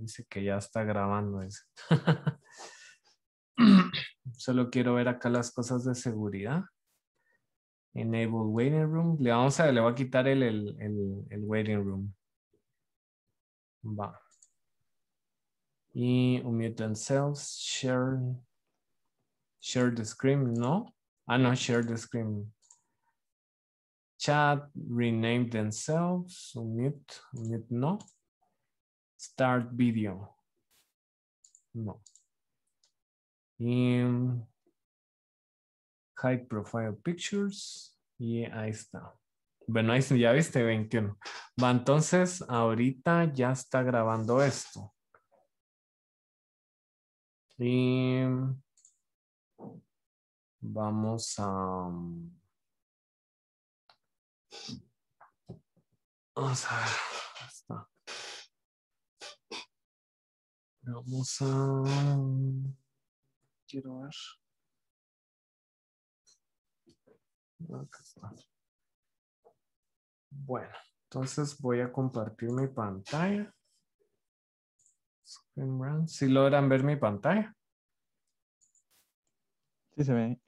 dice que ya está grabando. eso. Solo quiero ver acá las cosas de seguridad. Enable waiting room. Le vamos a, le voy a quitar el, el, waiting room. Va. Y unmute themselves, share, share the screen, no. Ah, no, share the screen. Chat, rename themselves, unmute, unmute, no. Start video. No. Y. Em, high profile pictures. Y ahí está. Bueno, ahí ya viste 21. Va, entonces ahorita ya está grabando esto. Y em, vamos a... Mm, vamos a ver. Vamos a... Quiero ver. Bueno, entonces voy a compartir mi pantalla. Si ¿Sí logran ver mi pantalla. Sí se ve.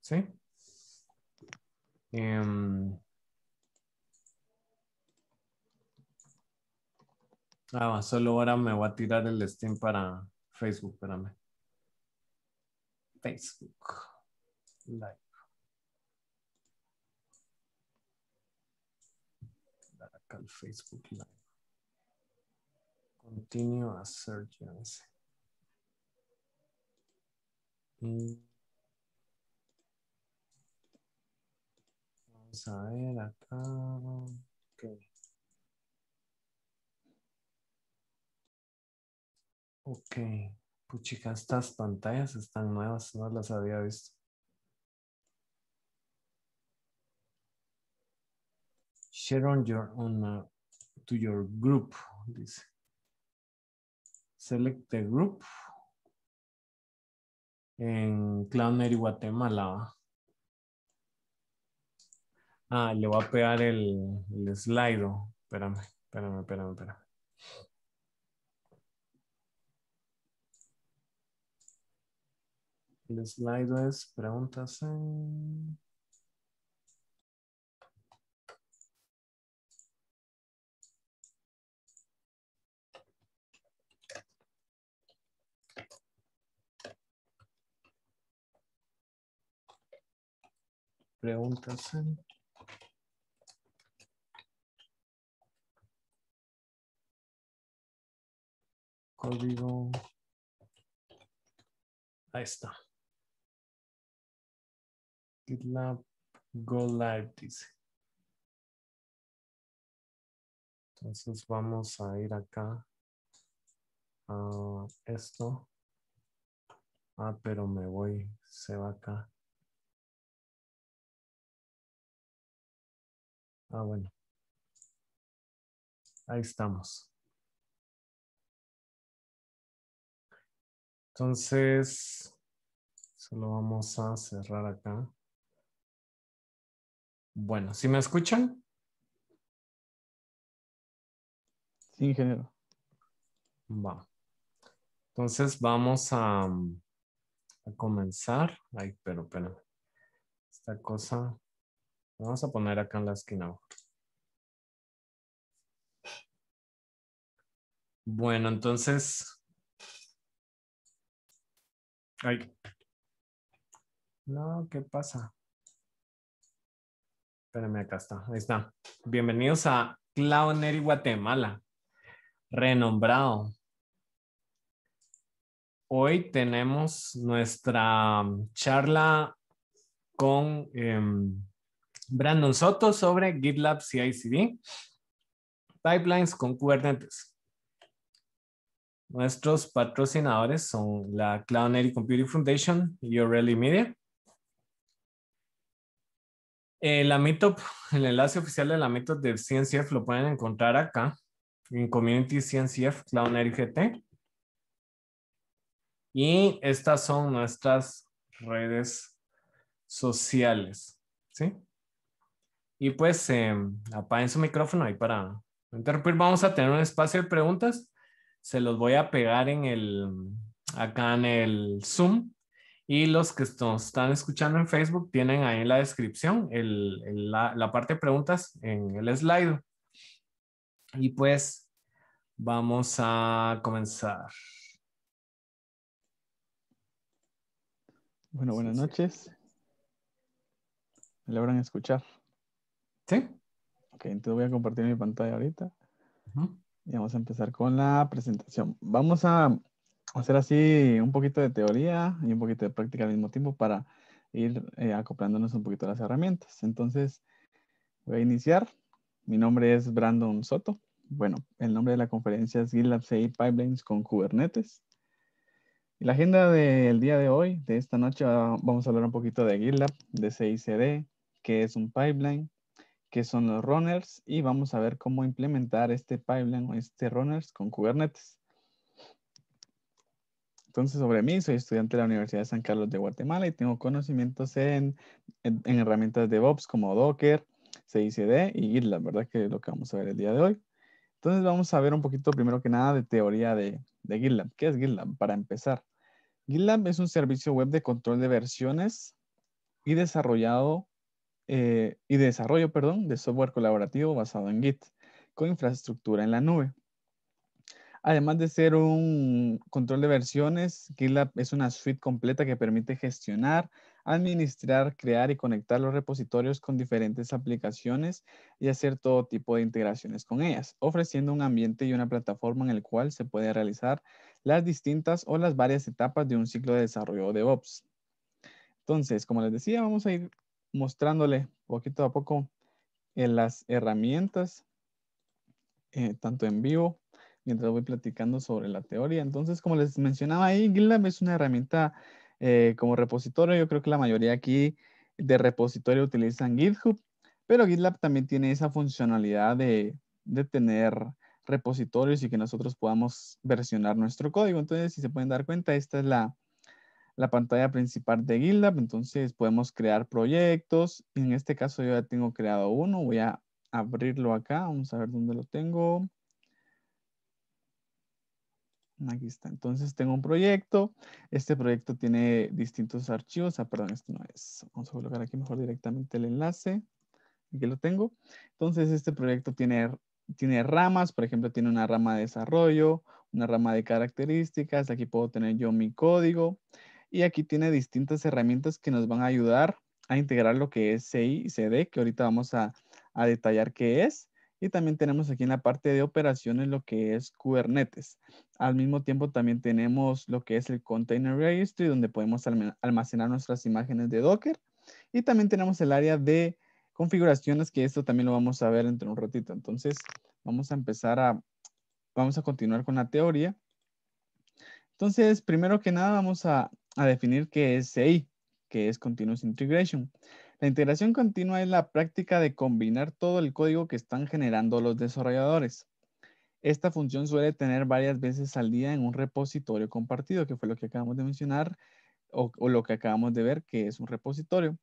Sí. Em, Ah, solo ahora me voy a tirar el Steam para Facebook, espérame. Facebook. Live. acá el Facebook Live. Continue a search, mm. Vamos a ver acá. Ok, puchica, pues, estas pantallas están nuevas, no las había visto. Share on your own uh, to your group, dice. Select the group en Clowner y Guatemala. Ah, le voy a pegar el, el slido. Espérame, espérame, espérame, espérame. El slide es preguntas en... Preguntas Código. Ahí está. Go Live dice. Entonces vamos a ir acá a esto. Ah, pero me voy, se va acá. Ah, bueno. Ahí estamos. Entonces, solo vamos a cerrar acá. Bueno, ¿sí me escuchan? Sí, ingeniero. Va. Entonces vamos a, comenzar. Ay, pero, pero. Esta cosa. Vamos a poner acá en la esquina. Bueno, entonces. Ay. No, ¿qué pasa? Espérame, acá está. Ahí está. Bienvenidos a CloudNet Guatemala. Renombrado. Hoy tenemos nuestra um, charla con em, Brandon Soto sobre GitLab CICD, pipelines con Kubernetes. Nuestros patrocinadores son la Cloud Native Computing Foundation y O'Reilly Media. Eh, la Meetup, el enlace oficial de la Meetup de CNCF lo pueden encontrar acá, en Community CNCF Clown RGT. Y estas son nuestras redes sociales, Y pues eh, apaguen su micrófono ahí para interrumpir. Vamos a tener un espacio de preguntas. Se los voy a pegar el, acá en el Zoom y los que nos están escuchando en Facebook tienen ahí en la descripción la, parte de preguntas en el slide. Y pues vamos a comenzar. Bueno, buenas noches. ¿Me logran escuchar? Sí. Ok, entonces voy a compartir mi pantalla ahorita. Y vamos a empezar con la presentación. Vamos a hacer así un poquito de teoría y un poquito de práctica al mismo tiempo para ir eh, acoplándonos un poquito a las herramientas. Entonces, voy a iniciar. Mi nombre es Brandon Soto. Bueno, el nombre de la conferencia es GitLab CI Pipelines con Kubernetes. Y la agenda del día de hoy, de esta noche, vamos a hablar un poquito de GitLab, de CI-CD, qué es un pipeline, qué son los runners y vamos a ver cómo implementar este pipeline o este runners con Kubernetes. Entonces, sobre mí, soy estudiante de la Universidad de San Carlos de Guatemala y tengo conocimientos en, en, de herramientas DevOps como Docker, CICD y GitLab, ¿verdad? Que es lo que vamos a ver el día de hoy. Entonces, vamos a ver un poquito, primero que nada, de teoría de, de GitLab. ¿Qué es GitLab? Para empezar, GitLab es un servicio web de control de versiones y desarrollado eh, y desarrollo, perdón, de software colaborativo basado en Git con infraestructura en la nube. Además de ser un control de versiones, GitLab es una suite completa que permite gestionar, administrar, crear y conectar los repositorios con diferentes aplicaciones y hacer todo tipo de integraciones con ellas, ofreciendo un ambiente y una plataforma en el cual se puede realizar las distintas o las varias etapas de un ciclo de desarrollo de DevOps. Entonces, como les decía, vamos a ir mostrándole poquito a poco eh, las herramientas, eh, tanto en vivo mientras voy platicando sobre la teoría. Entonces, como les mencionaba ahí, GitLab es una herramienta eh, como repositorio. Yo creo que la mayoría aquí de repositorio utilizan GitHub, pero GitLab también tiene esa funcionalidad de, tener repositorios y que nosotros podamos versionar nuestro código. Entonces, si se pueden dar cuenta, esta es la, la pantalla principal de GitLab. Entonces, podemos crear proyectos. En este caso, yo ya tengo creado uno. Voy a abrirlo acá. Vamos a ver dónde lo tengo. Aquí está. Entonces tengo un proyecto. Este proyecto tiene distintos archivos. Ah, perdón, esto no es. Vamos a colocar aquí mejor directamente el enlace. Aquí lo tengo. Entonces este proyecto tiene, ramas. Por ejemplo, tiene una rama de desarrollo, una rama de características. Aquí puedo tener yo mi código. Y aquí tiene distintas herramientas que nos van a ayudar a integrar lo que es CI y CD, que ahorita vamos a detallar qué es. Y también tenemos aquí en la parte de operaciones lo que es Kubernetes. Al mismo tiempo también tenemos lo que es el Container Registry, donde podemos almacenar nuestras imágenes de Docker. Y también tenemos el área de configuraciones, que esto también lo vamos a ver entre un ratito. Entonces, vamos a empezar a, vamos a continuar con la teoría. Entonces, primero que nada, vamos a, a definir qué es CI, que es Continuous Integration. La integración continua es la práctica de combinar todo el código que están generando los desarrolladores. Esta función suele tener varias veces al día en un repositorio compartido, que fue lo que acabamos de mencionar o, o lo que acabamos de ver que es un repositorio.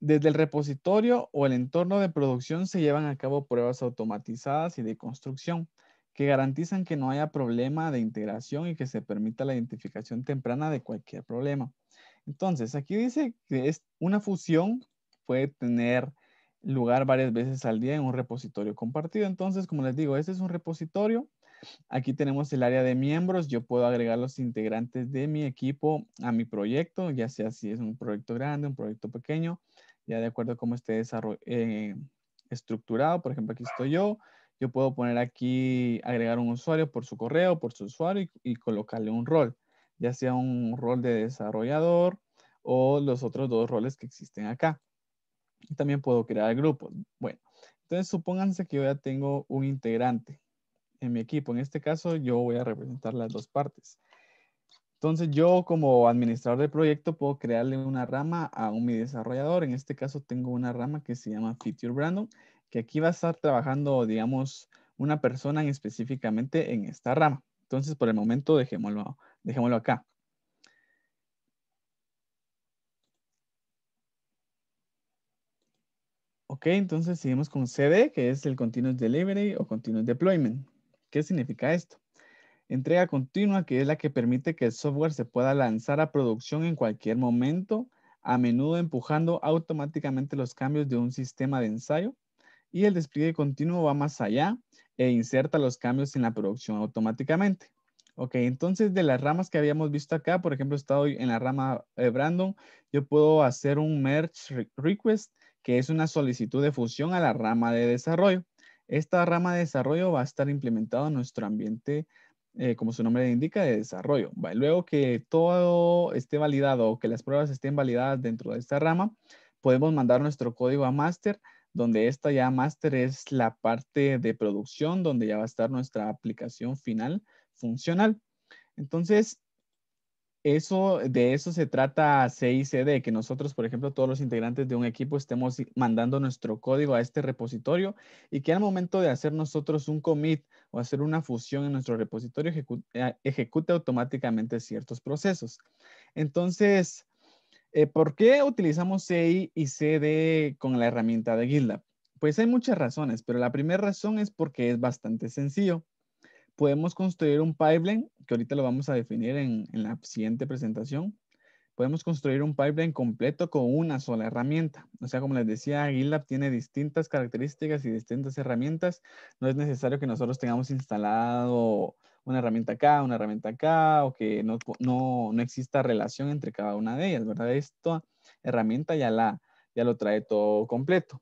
Desde el repositorio o el entorno de producción se llevan a cabo pruebas automatizadas y de construcción que garantizan que no haya problema de integración y que se permita la identificación temprana de cualquier problema. Entonces, aquí dice que es una fusión puede tener lugar varias veces al día en un repositorio compartido. Entonces, como les digo, este es un repositorio. Aquí tenemos el área de miembros. Yo puedo agregar los integrantes de mi equipo a mi proyecto, ya sea si es un proyecto grande, un proyecto pequeño, ya de acuerdo a cómo esté eh, estructurado. Por ejemplo, aquí estoy yo. Yo puedo poner aquí, agregar un usuario por su correo, por su usuario y colocarle un rol ya sea un rol de desarrollador o los otros dos roles que existen acá. También puedo crear grupos. Bueno, entonces supónganse que yo ya tengo un integrante en mi equipo. En este caso, yo voy a representar las dos partes. Entonces, yo como administrador del proyecto puedo crearle una rama a un mi desarrollador. En este caso, tengo una rama que se llama Feature Brandon, que aquí va a estar trabajando, digamos, una persona específicamente en esta rama. Entonces, por el momento, dejémoslo Dejémoslo acá. Ok, entonces seguimos con CD, que es el Continuous Delivery o Continuous Deployment. ¿Qué significa esto? Entrega continua, que es la que permite que el software se pueda lanzar a producción en cualquier momento, a menudo empujando automáticamente los cambios de un sistema de ensayo. Y el despliegue continuo va más allá e inserta los cambios en la producción automáticamente. Ok, entonces de las ramas que habíamos visto acá, por ejemplo, he estado en la rama eh, Brandon, yo puedo hacer un merge request, que es una solicitud de fusión a la rama de desarrollo. Esta rama de desarrollo va a estar implementada en nuestro ambiente, eh, como su nombre indica, de desarrollo. Luego que todo esté validado o que las pruebas estén validadas dentro de esta rama, podemos mandar nuestro código a master, donde esta ya master es la parte de producción, donde ya va a estar nuestra aplicación final funcional. Entonces, eso, de eso se trata CI CD, que nosotros, por ejemplo, todos los integrantes de un equipo estemos mandando nuestro código a este repositorio y que al momento de hacer nosotros un commit o hacer una fusión en nuestro repositorio, ejecute, eh, automáticamente ciertos procesos. Entonces, eh, ¿por qué utilizamos CI y CD con la herramienta de GitLab? Pues hay muchas razones, pero la primera razón es porque es bastante sencillo podemos construir un pipeline, que ahorita lo vamos a definir en, la siguiente presentación. Podemos construir un pipeline completo con una sola herramienta. O sea, como les decía, GitLab tiene distintas características y distintas herramientas. No es necesario que nosotros tengamos instalado una herramienta acá, una herramienta acá, o que no, no, no exista relación entre cada una de ellas, ¿verdad? Esta herramienta ya, la, ya lo trae todo completo.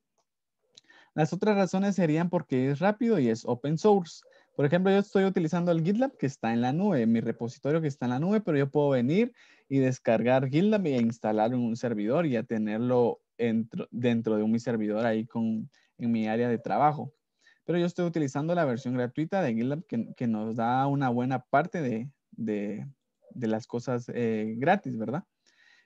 Las otras razones serían porque es rápido y es open source. Por ejemplo, yo estoy utilizando el GitLab que está en la nube, mi repositorio que está en la nube, pero yo puedo venir y descargar GitLab y e instalarlo en un servidor y a tenerlo dentro, de mi servidor ahí en mi área de trabajo. Pero yo estoy utilizando la versión gratuita de GitLab que, nos da una buena parte de, las cosas eh, gratis, ¿verdad?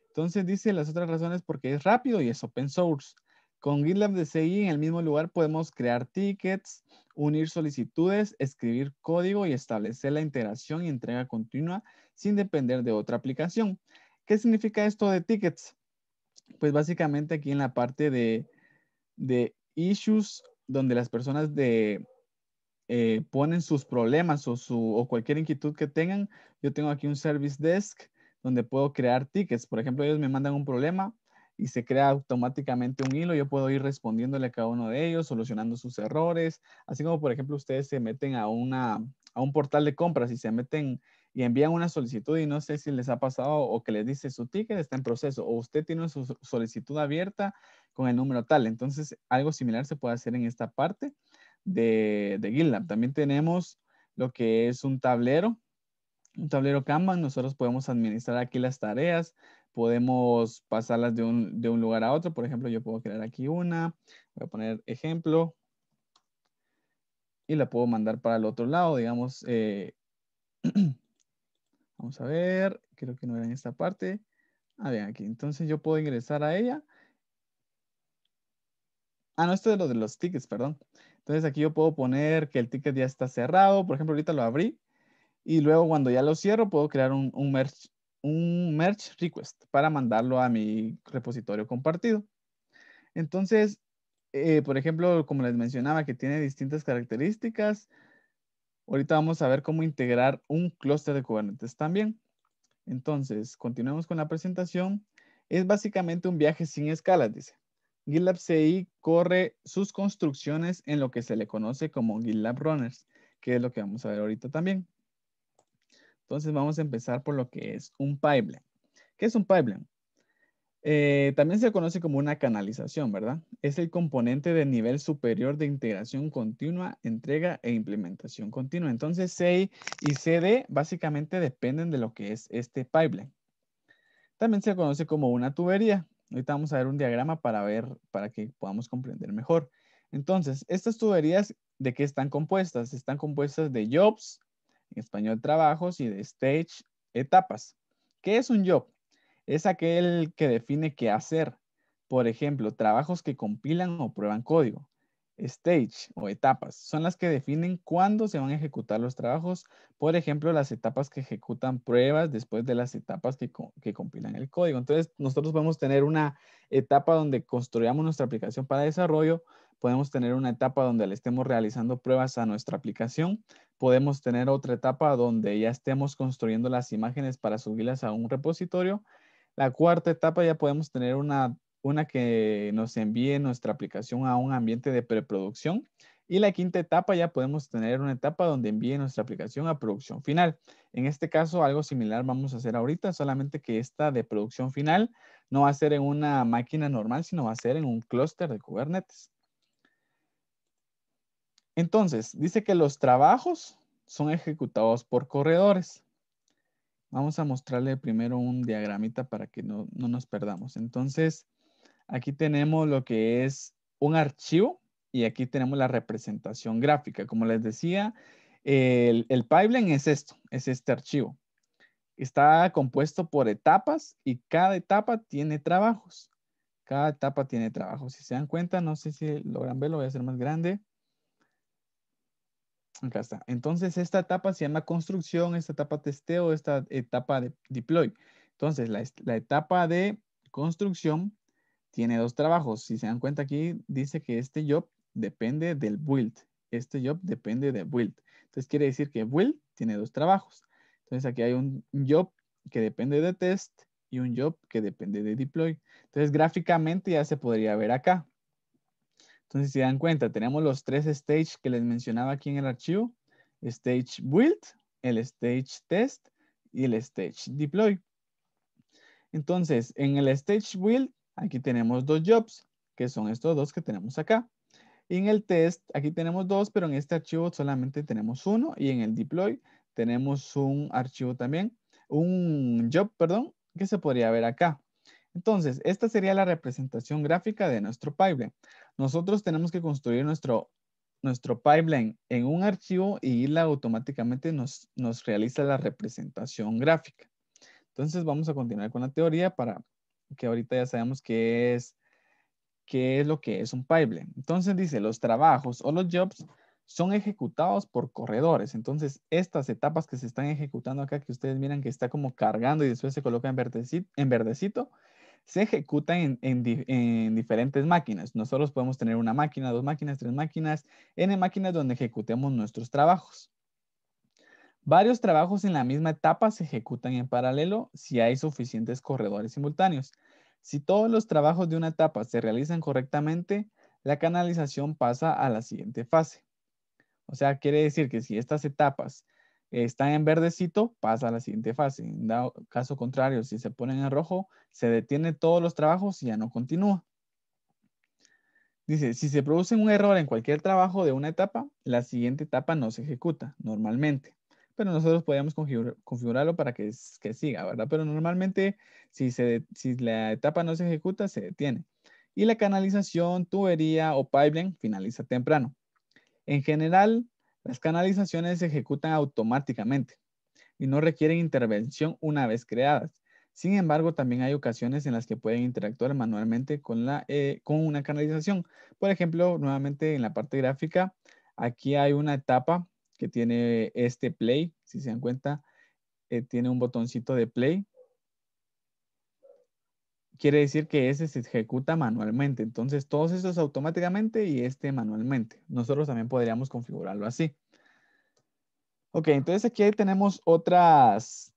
Entonces dice las otras razones porque es rápido y es open source. Con GitLab CI en el mismo lugar podemos crear tickets, unir solicitudes, escribir código y establecer la integración y entrega continua sin depender de otra aplicación. ¿Qué significa esto de tickets? Pues básicamente aquí en la parte de, issues donde las personas de, eh, ponen sus problemas o, su, o cualquier inquietud que tengan, yo tengo aquí un service desk donde puedo crear tickets. Por ejemplo, ellos me mandan un problema, y se crea automáticamente un hilo. Yo puedo ir respondiéndole a cada uno de ellos, solucionando sus errores, así como por ejemplo ustedes se meten a, a un portal de compras y se meten y envían una solicitud y no sé si les ha pasado o que les dice su ticket está en proceso o usted tiene su solicitud abierta con el número tal. Entonces algo similar se puede hacer en esta parte de, de GitLab. También tenemos lo que es un tablero un tablero Kanban, nosotros podemos administrar aquí las tareas, podemos pasarlas de un, de un lugar a otro. Por ejemplo, yo puedo crear aquí una, voy a poner ejemplo, y la puedo mandar para el otro lado, digamos. Eh, vamos a ver, creo que no era en esta parte. Ah, bien, aquí. Entonces yo puedo ingresar a ella. Ah, no, esto es lo de los tickets, perdón. Entonces aquí yo puedo poner que el ticket ya está cerrado. Por ejemplo, ahorita lo abrí. Y luego cuando ya lo cierro, puedo crear un, un merge un merge request para mandarlo a mi repositorio compartido. Entonces, eh, por ejemplo, como les mencionaba, que tiene distintas características. Ahorita vamos a ver cómo integrar un clúster de Kubernetes también. Entonces, continuemos con la presentación. Es básicamente un viaje sin escalas, dice. GitLab CI corre sus construcciones en lo que se le conoce como GitLab Runners, que es lo que vamos a ver ahorita también. Entonces vamos a empezar por lo que es un pipeline. ¿Qué es un pipeline? Eh, también se conoce como una canalización, ¿verdad? Es el componente de nivel superior de integración continua, entrega e implementación continua. Entonces, CI y CD básicamente dependen de lo que es este pipeline. También se conoce como una tubería. Ahorita vamos a ver un diagrama para ver, para que podamos comprender mejor. Entonces, estas tuberías, ¿de qué están compuestas? Están compuestas de jobs, en español trabajos y de stage etapas. ¿Qué es un job? Es aquel que define qué hacer. Por ejemplo, trabajos que compilan o prueban código. Stage o etapas son las que definen cuándo se van a ejecutar los trabajos. Por ejemplo, las etapas que ejecutan pruebas después de las etapas que, que compilan el código. Entonces, nosotros podemos tener una etapa donde construyamos nuestra aplicación para desarrollo, podemos tener una etapa donde le estemos realizando pruebas a nuestra aplicación, podemos tener otra etapa donde ya estemos construyendo las imágenes para subirlas a un repositorio. La cuarta etapa ya podemos tener una, una que nos envíe nuestra aplicación a un ambiente de preproducción. Y la quinta etapa ya podemos tener una etapa donde envíe nuestra aplicación a producción final. En este caso, algo similar vamos a hacer ahorita, solamente que esta de producción final no va a ser en una máquina normal, sino va a ser en un clúster de Kubernetes. Entonces, dice que los trabajos son ejecutados por corredores. Vamos a mostrarle primero un diagramita para que no, nos perdamos. Entonces, aquí tenemos lo que es un archivo y aquí tenemos la representación gráfica. Como les decía, el, el pipeline es esto, es este archivo. Está compuesto por etapas y cada etapa tiene trabajos. Cada etapa tiene trabajos. Si se dan cuenta, no sé si logran verlo, voy a hacer más grande. Acá está. Entonces, esta etapa se llama construcción, esta etapa testeo, esta etapa de deploy. Entonces, la, etapa de construcción tiene dos trabajos. Si se dan cuenta aquí, dice que este job depende del build. Este job depende de build. Entonces, quiere decir que build tiene dos trabajos. Entonces, aquí hay un job que depende de test y un job que depende de deploy. Entonces, gráficamente ya se podría ver acá. Entonces, si dan cuenta, tenemos los tres stages que les mencionaba aquí en el archivo. Stage build, el stage test y el stage deploy. Entonces, en el stage build, aquí tenemos dos jobs, que son estos dos que tenemos acá. Y en el test, aquí tenemos dos, pero en este archivo solamente tenemos uno. Y en el deploy tenemos un archivo también, un job, perdón, que se podría ver acá. Entonces, esta sería la representación gráfica de nuestro pipeline. Nosotros tenemos que construir nuestro, pipeline en un archivo y la automáticamente nos, realiza la representación gráfica. Entonces vamos a continuar con la teoría para que ahorita ya sabemos qué es, qué es lo que es un pipeline. Entonces dice, los trabajos o los jobs son ejecutados por corredores. Entonces, estas etapas que se están ejecutando acá, que ustedes miran que está como cargando y después se coloca en en verdecito se ejecutan en, diferentes máquinas. Nosotros podemos tener una máquina, dos máquinas, tres máquinas, n máquinas donde ejecutemos nuestros trabajos. Varios trabajos en la misma etapa se ejecutan en paralelo si hay suficientes corredores simultáneos. Si todos los trabajos de una etapa se realizan correctamente, la canalización pasa a la siguiente fase. O sea, quiere decir que si estas etapas está en verdecito, pasa a la siguiente fase. En caso contrario, si se pone en rojo, se detiene todos los trabajos y ya no continúa. Dice, si se produce un error en cualquier trabajo de una etapa, la siguiente etapa no se ejecuta normalmente. Pero nosotros podríamos configurarlo para que, que siga, ¿verdad? Pero normalmente, si, se, si la etapa no se ejecuta, se detiene. Y la canalización, tubería o pipeline finaliza temprano. En general, las canalizaciones se ejecutan automáticamente y no requieren intervención una vez creadas. Sin embargo, también hay ocasiones en las que pueden interactuar manualmente con, la, eh, con una canalización. Por ejemplo, nuevamente en la parte gráfica, aquí hay una etapa que tiene este play, si se dan cuenta, eh, tiene un botoncito de play quiere decir que ese se ejecuta manualmente. Entonces, todos estos automáticamente y este manualmente. Nosotros también podríamos configurarlo así. Ok, entonces aquí tenemos otras,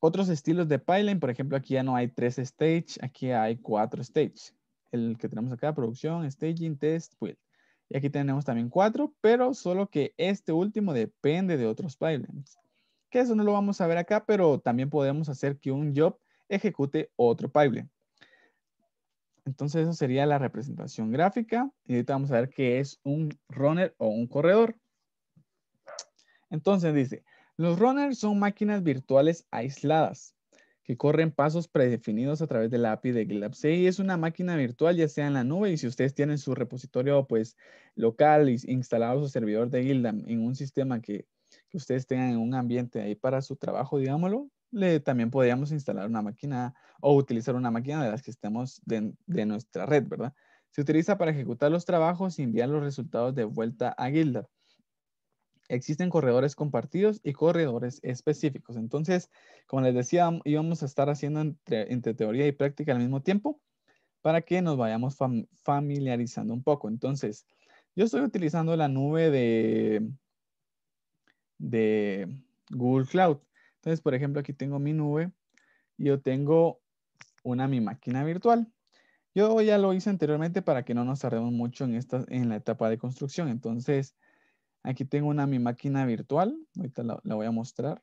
otros estilos de pipeline. Por ejemplo, aquí ya no hay tres stage, aquí hay cuatro stage. El que tenemos acá, producción, staging, test, build. Y aquí tenemos también cuatro, pero solo que este último depende de otros pipelines. Que eso no lo vamos a ver acá, pero también podemos hacer que un job ejecute otro pipeline. Entonces, eso sería la representación gráfica. Y ahorita vamos a ver qué es un runner o un corredor. Entonces dice, los runners son máquinas virtuales aisladas que corren pasos predefinidos a través de la API de GitLab Es una máquina virtual, ya sea en la nube, y si ustedes tienen su repositorio pues, local instalado su servidor de GitLab en un sistema que, que ustedes tengan en un ambiente ahí para su trabajo, digámoslo, también podríamos instalar una máquina o utilizar una máquina de las que estemos de, nuestra red, ¿verdad? Se utiliza para ejecutar los trabajos y enviar los resultados de vuelta a gilda Existen corredores compartidos y corredores específicos. Entonces, como les decía, íbamos a estar haciendo entre, teoría y práctica al mismo tiempo para que nos vayamos familiarizando un poco. Entonces, yo estoy utilizando la nube de, de Google Cloud. Entonces, por ejemplo, aquí tengo mi nube. y Yo tengo una mi máquina virtual. Yo ya lo hice anteriormente para que no nos tardemos mucho en, esta, en la etapa de construcción. Entonces, aquí tengo una mi máquina virtual. Ahorita la, voy a mostrar.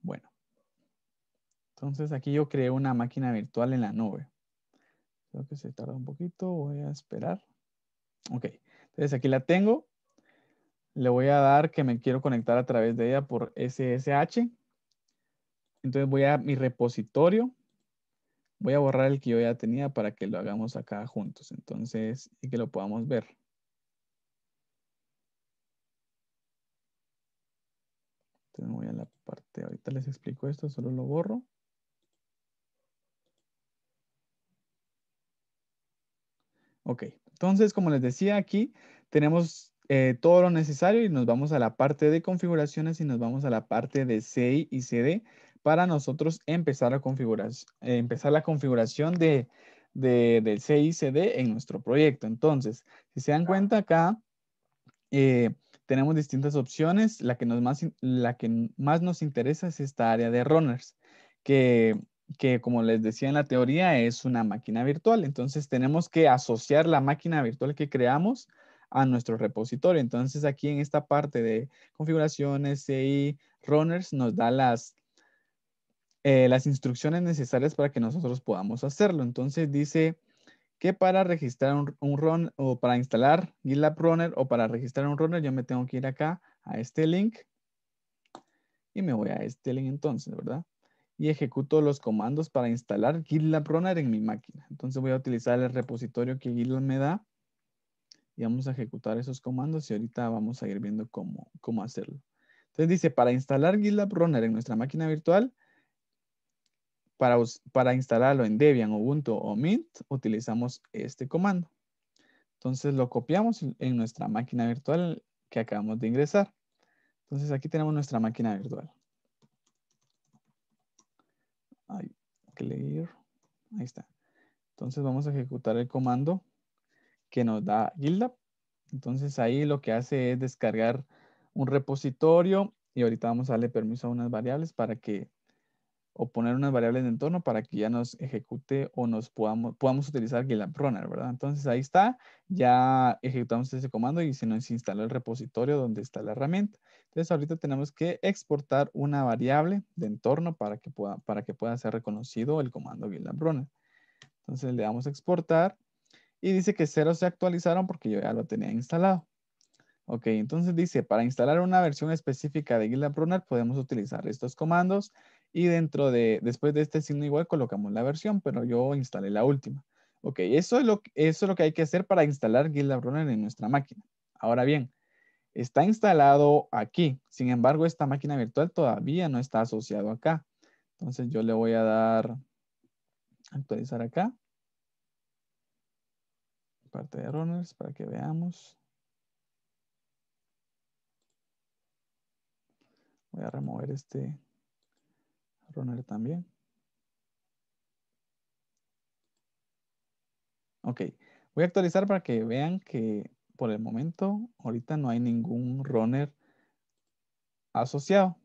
Bueno. Entonces aquí yo creé una máquina virtual en la nube. Creo que se tarda un poquito. Voy a esperar. Ok. Entonces aquí la tengo. Le voy a dar que me quiero conectar a través de ella por SSH. Entonces voy a mi repositorio. Voy a borrar el que yo ya tenía para que lo hagamos acá juntos. Entonces, y que lo podamos ver. Entonces voy a la parte, ahorita les explico esto, solo lo borro. Ok. Entonces, como les decía aquí, tenemos eh, todo lo necesario y nos vamos a la parte de configuraciones y nos vamos a la parte de CI y CD para nosotros empezar, a configurar, eh, empezar la configuración de, del CI y CD en nuestro proyecto. Entonces, si se dan cuenta acá, eh, tenemos distintas opciones. La que, nos más, la que más nos interesa es esta área de runners, que que como les decía en la teoría es una máquina virtual. Entonces tenemos que asociar la máquina virtual que creamos a nuestro repositorio. Entonces aquí en esta parte de configuraciones CI runners nos da las, eh, las instrucciones necesarias para que nosotros podamos hacerlo. Entonces dice que para registrar un, un run o para instalar GitLab Runner o para registrar un runner yo me tengo que ir acá a este link y me voy a este link entonces, ¿verdad? y ejecuto los comandos para instalar GitLab Runner en mi máquina. Entonces voy a utilizar el repositorio que GitLab me da y vamos a ejecutar esos comandos y ahorita vamos a ir viendo cómo, cómo hacerlo. Entonces dice, para instalar GitLab Runner en nuestra máquina virtual, para, para instalarlo en Debian, Ubuntu o Mint, utilizamos este comando. Entonces lo copiamos en nuestra máquina virtual que acabamos de ingresar. Entonces aquí tenemos nuestra máquina virtual. Ahí está. Entonces vamos a ejecutar el comando que nos da gilda Entonces ahí lo que hace es descargar un repositorio y ahorita vamos a darle permiso a unas variables para que o poner unas variables de entorno para que ya nos ejecute o nos podamos, podamos utilizar GitLab ¿verdad? Entonces ahí está, ya ejecutamos ese comando y se nos instaló el repositorio donde está la herramienta. Entonces ahorita tenemos que exportar una variable de entorno para que pueda, para que pueda ser reconocido el comando GitLab Entonces le damos exportar y dice que cero se actualizaron porque yo ya lo tenía instalado. Ok, entonces dice, para instalar una versión específica de GitLab podemos utilizar estos comandos. Y dentro de, después de este signo igual colocamos la versión, pero yo instalé la última. Ok, eso es lo, eso es lo que hay que hacer para instalar GitLab Runner en nuestra máquina. Ahora bien, está instalado aquí. Sin embargo, esta máquina virtual todavía no está asociado acá. Entonces yo le voy a dar actualizar acá. Parte de runners para que veamos. Voy a remover este runner también. Ok, voy a actualizar para que vean que por el momento ahorita no hay ningún runner asociado.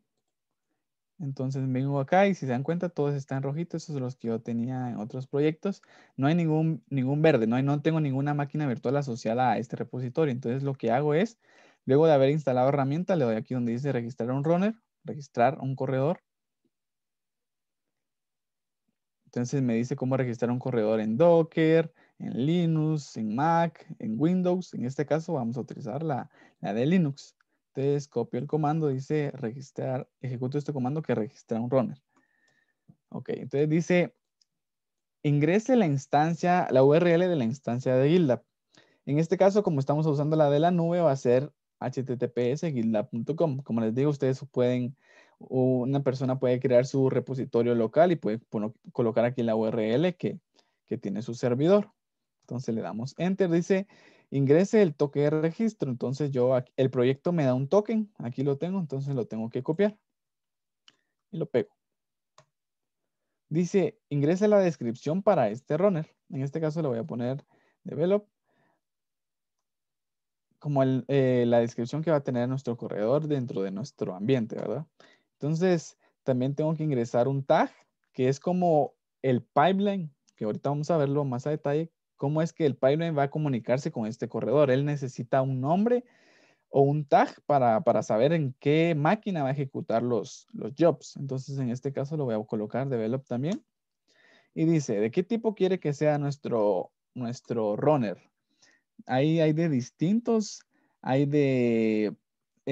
Entonces vengo acá y si se dan cuenta todos están rojitos, esos son los que yo tenía en otros proyectos. No hay ningún, ningún verde, no, hay, no tengo ninguna máquina virtual asociada a este repositorio. Entonces lo que hago es, luego de haber instalado herramienta, le doy aquí donde dice registrar un runner, registrar un corredor. Entonces me dice cómo registrar un corredor en Docker, en Linux, en Mac, en Windows. En este caso vamos a utilizar la, de Linux. Entonces copio el comando, dice registrar, ejecuto este comando que registra un runner. Ok, entonces dice, ingrese la instancia, la URL de la instancia de Gilda. En este caso, como estamos usando la de la nube, va a ser https Como les digo, ustedes pueden una persona puede crear su repositorio local y puede colocar aquí la URL que, tiene su servidor. Entonces le damos Enter, dice ingrese el toque de registro. Entonces yo, el proyecto me da un token, aquí lo tengo, entonces lo tengo que copiar. Y lo pego. Dice, ingrese la descripción para este runner. En este caso le voy a poner develop. Como eh, la descripción que va a tener nuestro corredor dentro de nuestro ambiente, ¿verdad? Entonces, también tengo que ingresar un tag, que es como el pipeline, que ahorita vamos a verlo más a detalle, cómo es que el pipeline va a comunicarse con este corredor. Él necesita un nombre o un tag para, saber en qué máquina va a ejecutar los, los jobs. Entonces, en este caso lo voy a colocar develop también. Y dice, ¿de qué tipo quiere que sea nuestro, nuestro runner? Ahí hay de distintos, hay de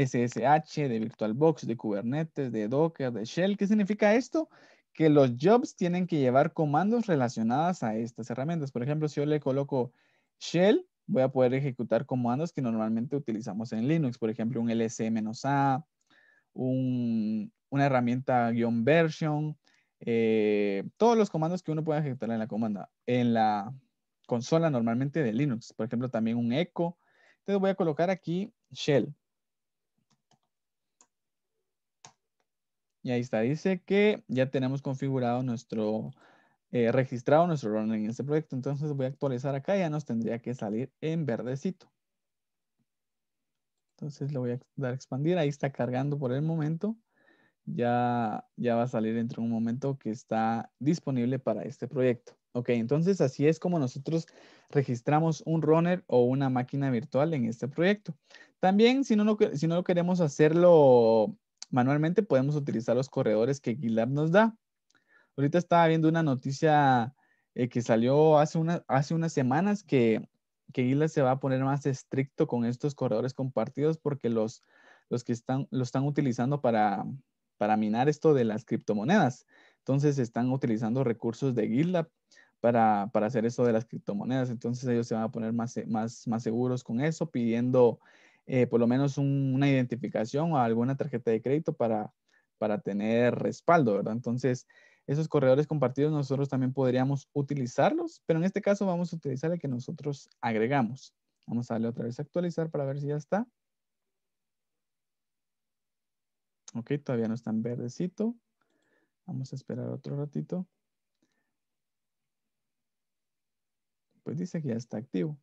SSH, de VirtualBox, de Kubernetes, de Docker, de Shell. ¿Qué significa esto? Que los jobs tienen que llevar comandos relacionados a estas herramientas. Por ejemplo, si yo le coloco Shell, voy a poder ejecutar comandos que normalmente utilizamos en Linux. Por ejemplo, un ls-a, una herramienta guión version, eh, todos los comandos que uno puede ejecutar en la comanda, en la consola normalmente de Linux. Por ejemplo, también un echo. Entonces voy a colocar aquí shell. Y ahí está, dice que ya tenemos configurado nuestro, eh, registrado nuestro runner en este proyecto. Entonces voy a actualizar acá, ya nos tendría que salir en verdecito. Entonces le voy a dar a expandir, ahí está cargando por el momento. Ya, ya va a salir dentro de un momento que está disponible para este proyecto. Ok, entonces así es como nosotros registramos un runner o una máquina virtual en este proyecto. También si no, no si no queremos hacerlo manualmente podemos utilizar los corredores que GitLab nos da. Ahorita estaba viendo una noticia eh, que salió hace, una, hace unas semanas que, que GitLab se va a poner más estricto con estos corredores compartidos porque los, los que están, lo están utilizando para, para minar esto de las criptomonedas. Entonces están utilizando recursos de GitLab para, hacer eso de las criptomonedas. Entonces ellos se van a poner más, más seguros con eso, pidiendo eh, por lo menos una identificación o alguna tarjeta de crédito para, para tener respaldo, ¿verdad? Entonces, esos corredores compartidos nosotros también podríamos utilizarlos, pero en este caso vamos a utilizar el que nosotros agregamos. Vamos a darle otra vez a actualizar para ver si ya está. Ok, todavía no está en verdecito. Vamos a esperar otro ratito. Pues dice que ya está activo.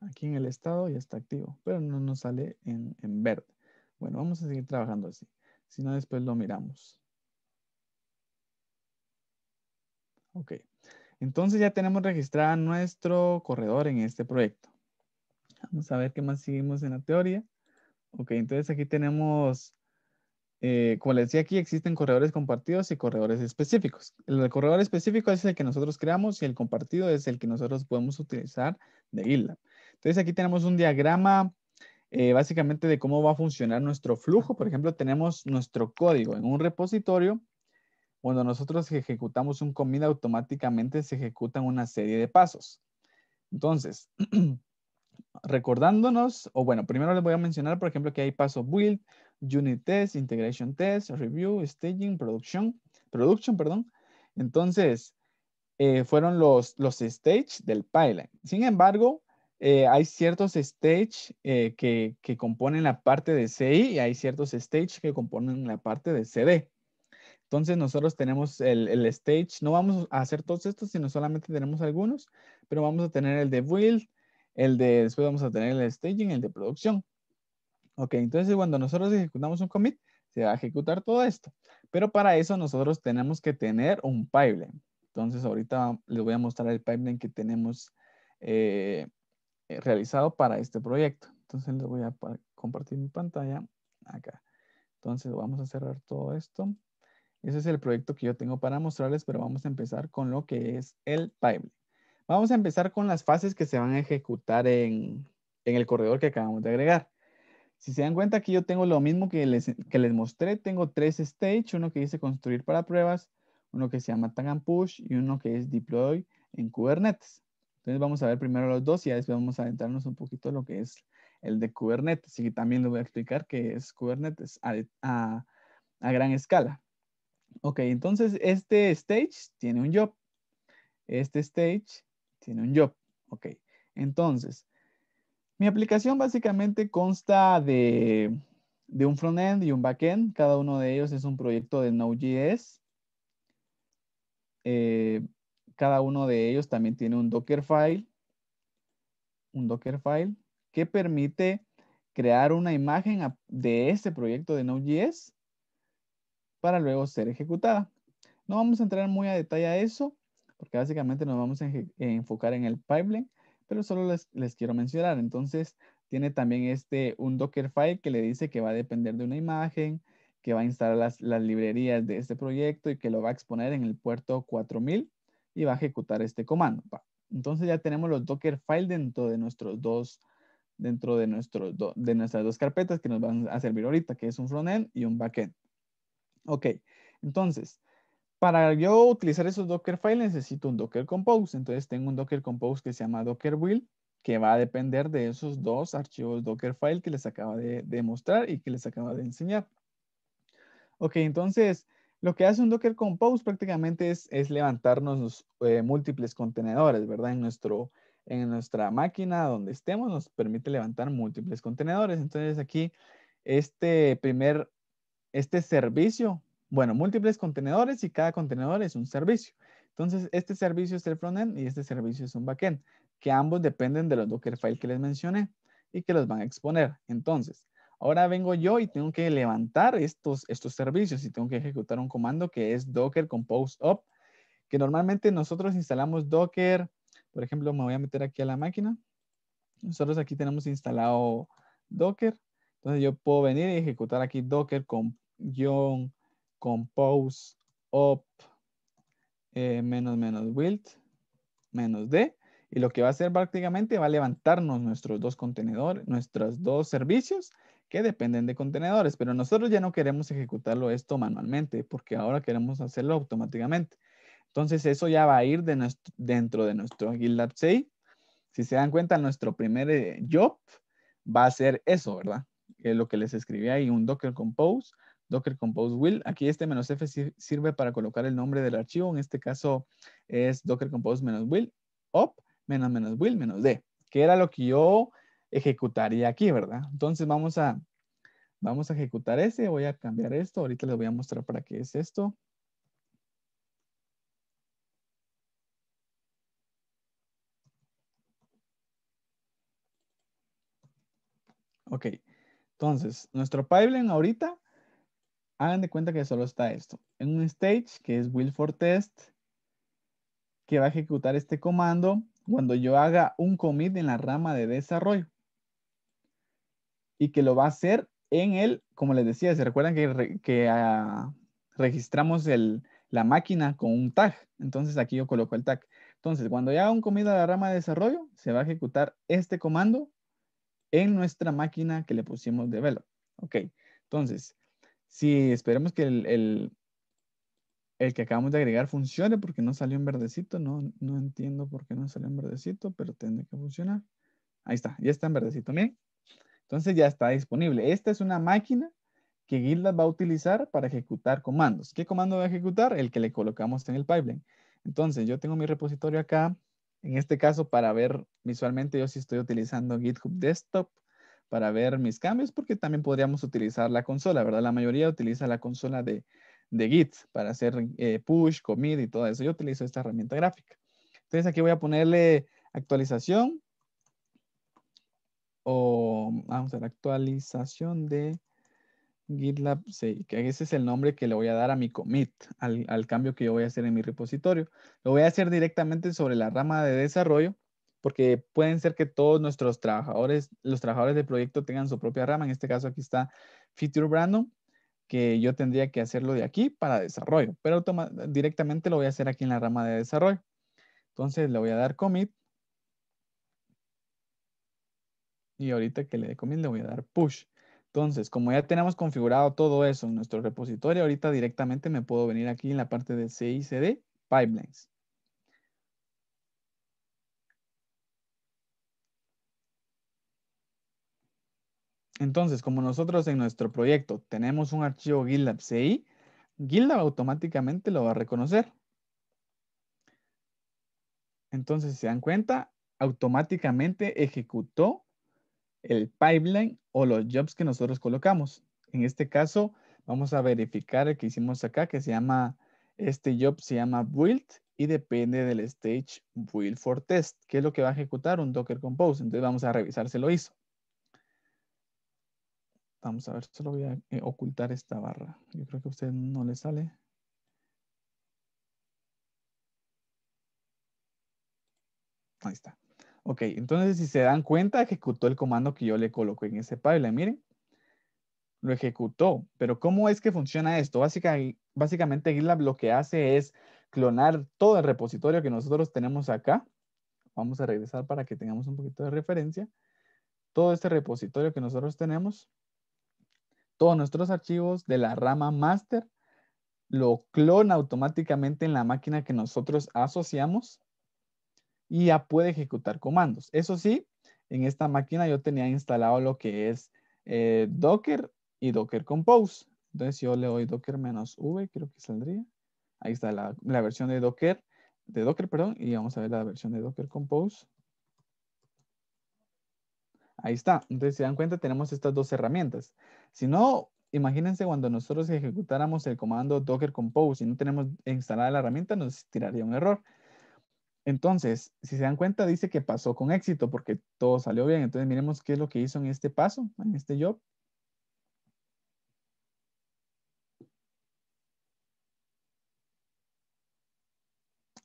Aquí en el estado ya está activo, pero no nos sale en, verde. Bueno, vamos a seguir trabajando así. Si no, después lo miramos. Ok. Entonces ya tenemos registrado nuestro corredor en este proyecto. Vamos a ver qué más seguimos en la teoría. Ok, entonces aquí tenemos, eh, como les decía aquí, existen corredores compartidos y corredores específicos. El corredor específico es el que nosotros creamos y el compartido es el que nosotros podemos utilizar de GitLab. Entonces aquí tenemos un diagrama eh, básicamente de cómo va a funcionar nuestro flujo. Por ejemplo, tenemos nuestro código en un repositorio. Cuando nosotros ejecutamos un commit, automáticamente se ejecutan una serie de pasos. Entonces, recordándonos, o bueno, primero les voy a mencionar, por ejemplo, que hay paso build, unit test, integration test, review, staging, production, production, perdón. Entonces, eh, fueron los, los stages del pilot. Sin embargo, eh, hay ciertos stage eh, que, componen la parte de CI y hay ciertos stage que componen la parte de CD. Entonces nosotros tenemos el, stage, no vamos a hacer todos estos, sino solamente tenemos algunos, pero vamos a tener el de build, el de, después vamos a tener el staging, el de producción. Ok, entonces cuando nosotros ejecutamos un commit, se va a ejecutar todo esto. Pero para eso nosotros tenemos que tener un pipeline. Entonces ahorita les voy a mostrar el pipeline que tenemos eh, eh, realizado para este proyecto. Entonces les voy a compartir mi pantalla acá. Entonces vamos a cerrar todo esto. Ese es el proyecto que yo tengo para mostrarles, pero vamos a empezar con lo que es el pipeline. Vamos a empezar con las fases que se van a ejecutar en, el corredor que acabamos de agregar. Si se dan cuenta, aquí yo tengo lo mismo que les, que les mostré. Tengo tres stage, uno que dice construir para pruebas, uno que se llama tag and push y uno que es deploy en Kubernetes. Entonces vamos a ver primero los dos y después vamos a adentrarnos un poquito en lo que es el de Kubernetes. Y también le voy a explicar qué es Kubernetes a, gran escala. Ok, entonces este stage tiene un job. Este stage tiene un job. Ok, entonces mi aplicación básicamente consta de, de un frontend y un backend. Cada uno de ellos es un proyecto de Node.js. Eh, cada uno de ellos también tiene un Dockerfile, un Dockerfile que permite crear una imagen de este proyecto de Node.js para luego ser ejecutada. No vamos a entrar muy a detalle a eso, porque básicamente nos vamos a eh, enfocar en el pipeline, pero solo les, quiero mencionar. Entonces, tiene también este un Dockerfile que le dice que va a depender de una imagen, que va a instalar las librerías de este proyecto y que lo va a exponer en el puerto 4000 y va a ejecutar este comando. Entonces ya tenemos los Dockerfile dentro de nuestros dos dentro de, de nuestras dos carpetas que nos van a servir ahorita, que es un frontend y un backend. Ok, entonces, para yo utilizar esos Dockerfile necesito un Docker Compose. Entonces tengo un Docker Compose que se llama Docker Build, que va a depender de esos dos archivos Dockerfile que les acaba de, de mostrar y que les acaba de enseñar. Ok, entonces, lo que hace un Docker Compose prácticamente es, levantarnos eh, múltiples contenedores, ¿verdad? En, nuestro, en nuestra máquina donde estemos nos permite levantar múltiples contenedores. Entonces aquí este primer, este servicio, bueno, múltiples contenedores y cada contenedor es un servicio. Entonces este servicio es el frontend y este servicio es un backend, que ambos dependen de los Dockerfile que les mencioné y que los van a exponer. Entonces, Ahora vengo yo y tengo que levantar estos, estos servicios y tengo que ejecutar un comando que es docker compose up, que normalmente nosotros instalamos docker, por ejemplo, me voy a meter aquí a la máquina. Nosotros aquí tenemos instalado docker. Entonces yo puedo venir y ejecutar aquí docker con compose up eh, menos menos build menos d y lo que va a hacer prácticamente va a levantarnos nuestros dos contenedores, nuestros dos servicios que dependen de contenedores. Pero nosotros ya no queremos ejecutarlo esto manualmente porque ahora queremos hacerlo automáticamente. Entonces eso ya va a ir dentro de nuestro GitLab 6. Si se dan cuenta, nuestro primer eh, job va a ser eso, ¿verdad? Que es lo que les escribí ahí, un Docker Compose, Docker Compose Will. Aquí este menos F sirve para colocar el nombre del archivo. En este caso es Docker Compose menos Will, op menos menos will menos d, que era lo que yo ejecutaría aquí, ¿verdad? Entonces vamos a, vamos a ejecutar ese, voy a cambiar esto, ahorita les voy a mostrar para qué es esto. Ok, entonces nuestro pipeline ahorita, hagan de cuenta que solo está esto. En un stage que es will for test, que va a ejecutar este comando cuando yo haga un commit en la rama de desarrollo y que lo va a hacer en él. como les decía, se recuerdan que, ah, registramos la máquina con un tag. Entonces aquí yo coloco el tag. Entonces, cuando ya haga un commit a la rama de desarrollo, se va a ejecutar este comando en nuestra máquina que le pusimos develop. Ok, entonces, si esperemos que el el que acabamos de agregar funcione porque no salió en verdecito. No, no entiendo por qué no salió en verdecito, pero tiene que funcionar. Ahí está, ya está en verdecito. bien entonces ya está disponible. Esta es una máquina que Gilda va a utilizar para ejecutar comandos. ¿Qué comando va a ejecutar? El que le colocamos en el pipeline. Entonces, yo tengo mi repositorio acá. En este caso, para ver visualmente, yo sí estoy utilizando GitHub Desktop para ver mis cambios, porque también podríamos utilizar la consola, ¿verdad? La mayoría utiliza la consola de, de Git para hacer eh, push, commit y todo eso. Yo utilizo esta herramienta gráfica. Entonces aquí voy a ponerle actualización o vamos a ver, actualización de GitLab que ese es el nombre que le voy a dar a mi commit, al, al, cambio que yo voy a hacer en mi repositorio. Lo voy a hacer directamente sobre la rama de desarrollo, porque pueden ser que todos nuestros trabajadores, los trabajadores del proyecto tengan su propia rama. En este caso aquí está Feature Random, que yo tendría que hacerlo de aquí para desarrollo, pero directamente lo voy a hacer aquí en la rama de desarrollo. Entonces le voy a dar commit. Y ahorita que le dé commit le voy a dar push. Entonces, como ya tenemos configurado todo eso en nuestro repositorio, ahorita directamente me puedo venir aquí en la parte de CICD, pipelines. Entonces, como nosotros en nuestro proyecto tenemos un archivo GitLab CI, GitLab automáticamente lo va a reconocer. Entonces, si se dan cuenta, automáticamente ejecutó el pipeline o los jobs que nosotros colocamos. En este caso, vamos a verificar el que hicimos acá, que se llama, este job se llama build y depende del stage build for test, que es lo que va a ejecutar un Docker Compose. Entonces, vamos a revisar si lo hizo. Vamos a ver, solo voy a eh, ocultar esta barra. Yo creo que a usted no le sale. Ahí está. Ok, entonces si se dan cuenta, ejecutó el comando que yo le coloqué en ese pipeline. Miren, lo ejecutó. Pero ¿cómo es que funciona esto? Básica, básicamente GitLab lo que hace es clonar todo el repositorio que nosotros tenemos acá. Vamos a regresar para que tengamos un poquito de referencia. Todo este repositorio que nosotros tenemos todos nuestros archivos de la rama master, lo clona automáticamente en la máquina que nosotros asociamos y ya puede ejecutar comandos. Eso sí, en esta máquina yo tenía instalado lo que es eh, Docker y Docker Compose. Entonces yo le doy Docker V, creo que saldría. Ahí está la, la versión de Docker, de Docker, perdón, y vamos a ver la versión de Docker Compose. Ahí está. Entonces, si dan cuenta, tenemos estas dos herramientas. Si no, imagínense cuando nosotros ejecutáramos el comando docker compose y no tenemos instalada la herramienta, nos tiraría un error. Entonces, si se dan cuenta, dice que pasó con éxito porque todo salió bien. Entonces, miremos qué es lo que hizo en este paso, en este job.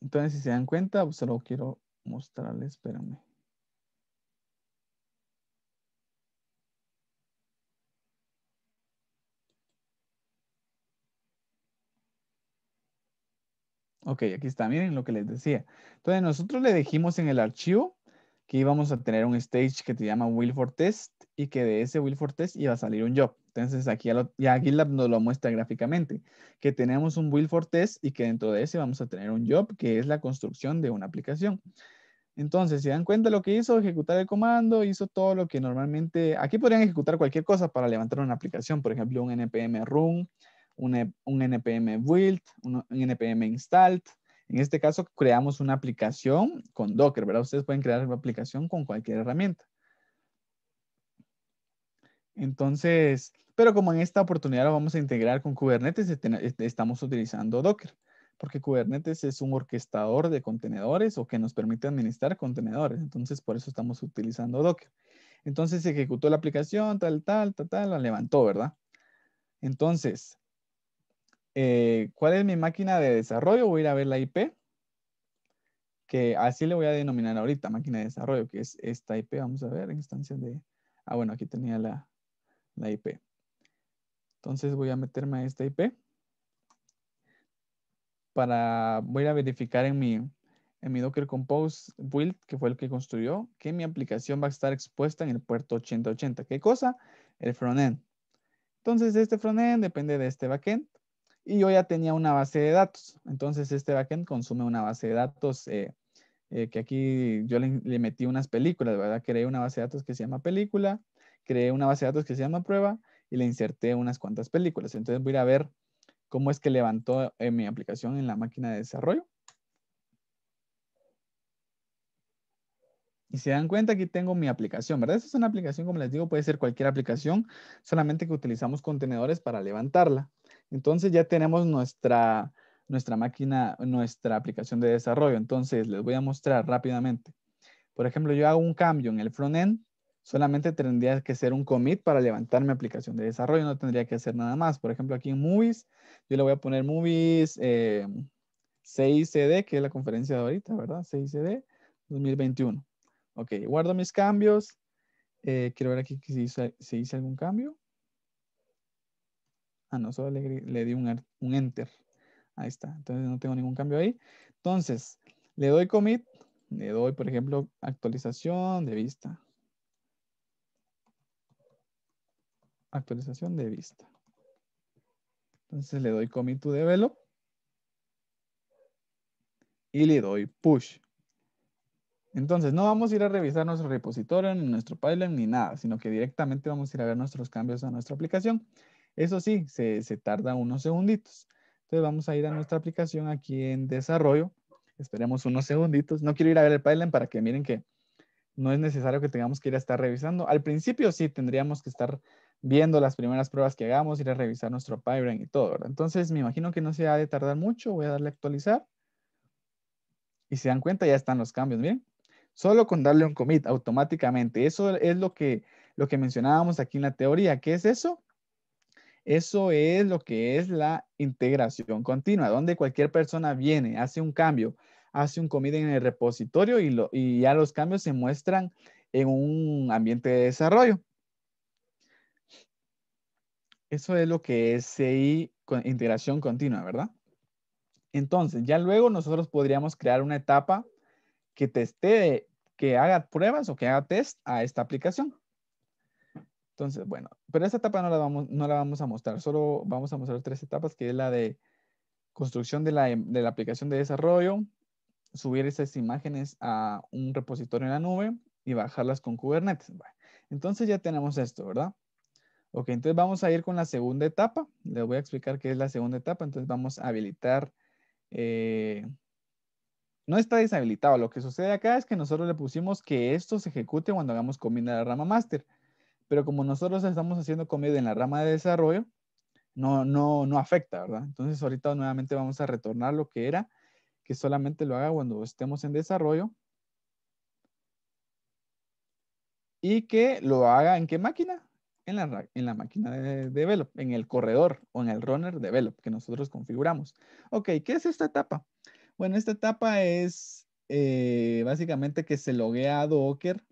Entonces, si se dan cuenta, solo quiero mostrarles, espérame. Ok, aquí está, miren lo que les decía. Entonces nosotros le dijimos en el archivo que íbamos a tener un stage que te llama will for Test y que de ese will for Test iba a salir un job. Entonces aquí ya, GitLab nos lo muestra gráficamente, que tenemos un will for Test y que dentro de ese vamos a tener un job que es la construcción de una aplicación. Entonces, si dan cuenta lo que hizo, ejecutar el comando, hizo todo lo que normalmente, aquí podrían ejecutar cualquier cosa para levantar una aplicación, por ejemplo, un npm run, un, e, npm build, un, npm install. En este caso, creamos una aplicación con Docker, ¿verdad? Ustedes pueden crear una aplicación con cualquier herramienta. Entonces, pero como en esta oportunidad lo vamos a integrar con Kubernetes, este, este, estamos utilizando Docker, porque Kubernetes es un orquestador de contenedores o que nos permite administrar contenedores. Entonces, por eso estamos utilizando Docker. Entonces, ejecutó la aplicación, tal, tal, tal, tal, la levantó, ¿verdad? Entonces, eh, cuál es mi máquina de desarrollo, voy a ir a ver la IP, que así le voy a denominar ahorita, máquina de desarrollo, que es esta IP, vamos a ver, instancia de, ah, bueno, aquí tenía la, la IP. Entonces voy a meterme a esta IP. Para, voy a verificar en mi, en mi Docker Compose build, que fue el que construyó, que mi aplicación va a estar expuesta en el puerto 8080. ¿Qué cosa? El frontend. Entonces, este frontend depende de este backend y yo ya tenía una base de datos. Entonces este backend consume una base de datos eh, eh, que aquí yo le, metí unas películas, ¿verdad? Creé una base de datos que se llama película, creé una base de datos que se llama prueba y le inserté unas cuantas películas. Entonces voy a ir a ver cómo es que levantó eh, mi aplicación en la máquina de desarrollo. Y se dan cuenta, aquí tengo mi aplicación, ¿verdad? esa es una aplicación, como les digo, puede ser cualquier aplicación, solamente que utilizamos contenedores para levantarla. Entonces ya tenemos nuestra, nuestra máquina, nuestra aplicación de desarrollo. Entonces les voy a mostrar rápidamente. Por ejemplo, yo hago un cambio en el frontend, solamente tendría que ser un commit para levantar mi aplicación de desarrollo, no tendría que hacer nada más. Por ejemplo, aquí en Movies, yo le voy a poner Movies 6 eh, CICD, que es la conferencia de ahorita, ¿verdad? CICD 2021. Ok, guardo mis cambios. Eh, quiero ver aquí si si hice algún cambio. Ah, no, le, di un, un enter. Ahí está. Entonces no tengo ningún cambio ahí. Entonces, le doy commit. Le doy, por ejemplo, actualización de vista. Actualización de vista. Entonces le doy commit to develop. Y le doy push. Entonces, no vamos a ir a revisar nuestro repositorio, ni nuestro pipeline, ni nada, sino que directamente vamos a ir a ver nuestros cambios a nuestra aplicación. Eso sí, se, tarda unos segunditos. Entonces vamos a ir a nuestra aplicación aquí en desarrollo. Esperemos unos segunditos. No quiero ir a ver el pipeline para que miren que no es necesario que tengamos que ir a estar revisando. Al principio sí tendríamos que estar viendo las primeras pruebas que hagamos, ir a revisar nuestro pipeline y todo. Entonces me imagino que no se ha de tardar mucho. Voy a darle actualizar. Y se dan cuenta, ya están los cambios. Miren, solo con darle un commit automáticamente. Eso es lo que, lo que mencionábamos aquí en la teoría. ¿Qué es eso? Eso es lo que es la integración continua, donde cualquier persona viene, hace un cambio, hace un commit en el repositorio y, y ya los cambios se muestran en un ambiente de desarrollo. Eso es lo que es CI, con integración continua, ¿verdad? Entonces, ya luego nosotros podríamos crear una etapa que teste que haga pruebas o que haga test a esta aplicación. Entonces, bueno, pero esta etapa no la vamos, no la vamos a mostrar, solo vamos a mostrar tres etapas, que es la de construcción de la, aplicación de desarrollo, subir esas imágenes a un repositorio en la nube y bajarlas con Kubernetes. entonces ya tenemos esto, ¿verdad? Ok, entonces vamos a ir con la segunda etapa. Les voy a explicar qué es la segunda etapa. Entonces vamos a habilitar. Eh, no está deshabilitado. Lo que sucede acá es que nosotros le pusimos que esto se ejecute cuando hagamos combinar la rama master. Pero como nosotros estamos haciendo comida en la rama de desarrollo, no, no, no afecta, ¿verdad? Entonces ahorita nuevamente vamos a retornar lo que era, que solamente lo haga cuando estemos en desarrollo. Y que lo haga en qué máquina? En la, en la máquina de develop, en el corredor o en el runner develop que nosotros configuramos. Ok, ¿qué es esta etapa? Bueno, esta etapa es eh, básicamente que se loguea a Docker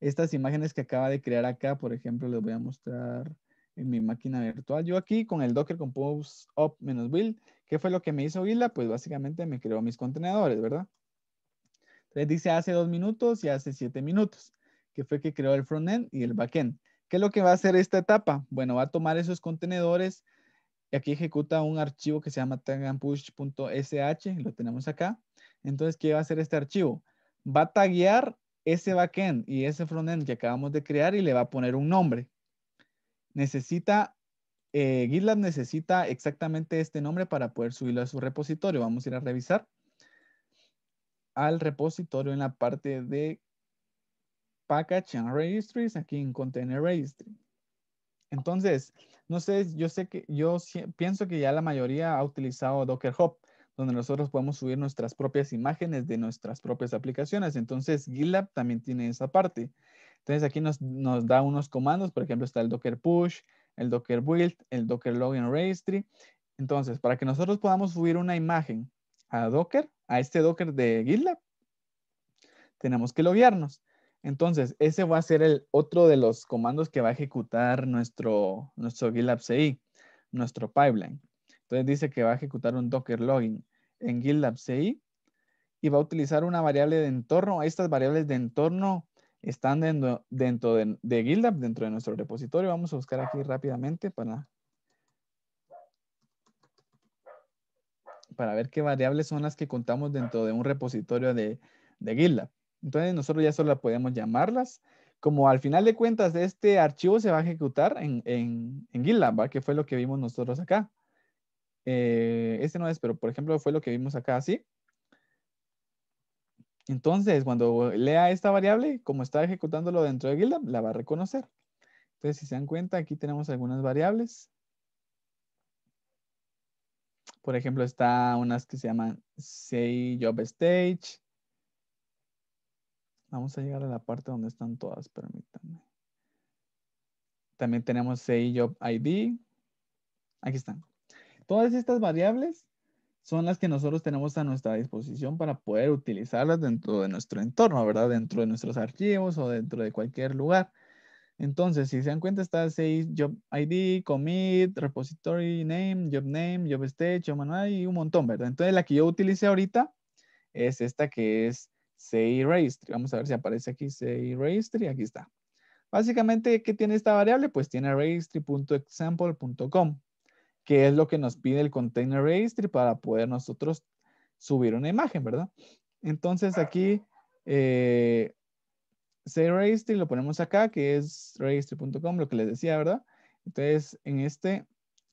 estas imágenes que acaba de crear acá, por ejemplo, les voy a mostrar en mi máquina virtual. Yo aquí con el Docker Compose Up menos Build, ¿qué fue lo que me hizo Vila? Pues básicamente me creó mis contenedores, ¿verdad? Entonces dice hace dos minutos y hace siete minutos, que fue que creó el frontend y el backend. ¿Qué es lo que va a hacer esta etapa? Bueno, va a tomar esos contenedores y aquí ejecuta un archivo que se llama taganpush.sh, lo tenemos acá. Entonces, ¿qué va a hacer este archivo? Va a taguear ese backend y ese frontend que acabamos de crear y le va a poner un nombre. Necesita, eh, GitLab necesita exactamente este nombre para poder subirlo a su repositorio. Vamos a ir a revisar al repositorio en la parte de Package and Registries, aquí en Container Registry. Entonces, no sé, yo sé que yo pienso que ya la mayoría ha utilizado Docker Hub donde nosotros podemos subir nuestras propias imágenes de nuestras propias aplicaciones. Entonces, GitLab también tiene esa parte. Entonces, aquí nos, da unos comandos, por ejemplo, está el Docker Push, el Docker Build, el Docker Login Registry. Entonces, para que nosotros podamos subir una imagen a Docker, a este Docker de GitLab, tenemos que loguearnos. Entonces, ese va a ser el otro de los comandos que va a ejecutar nuestro, nuestro GitLab CI, nuestro pipeline. Entonces dice que va a ejecutar un Docker login en GitLab CI y va a utilizar una variable de entorno. Estas variables de entorno están dentro, de, de GitLab, dentro de nuestro repositorio. Vamos a buscar aquí rápidamente para, para ver qué variables son las que contamos dentro de un repositorio de, de GitLab. Entonces nosotros ya solo podemos llamarlas. Como al final de cuentas este archivo se va a ejecutar en, en, GitLab, que fue lo que vimos nosotros acá este no es, pero por ejemplo fue lo que vimos acá, Así Entonces, cuando lea esta variable, como está ejecutándolo dentro de Gildam, la va a reconocer. Entonces, si se dan cuenta, aquí tenemos algunas variables. Por ejemplo, está unas que se llaman say Vamos a llegar a la parte donde están todas, permítanme. También tenemos say Aquí están. Todas estas variables son las que nosotros tenemos a nuestra disposición para poder utilizarlas dentro de nuestro entorno, ¿verdad? Dentro de nuestros archivos o dentro de cualquier lugar. Entonces, si se dan cuenta, está 6 job ID, commit, repository name, job name, job stage, job manual y un montón, ¿verdad? Entonces, la que yo utilicé ahorita es esta que es CI registry. Vamos a ver si aparece aquí CI registry. Aquí está. Básicamente, ¿qué tiene esta variable? Pues tiene registry.example.com que es lo que nos pide el container registry para poder nosotros subir una imagen, ¿verdad? Entonces aquí, eh, say registry, lo ponemos acá, que es registry.com, lo que les decía, ¿verdad? Entonces, en este,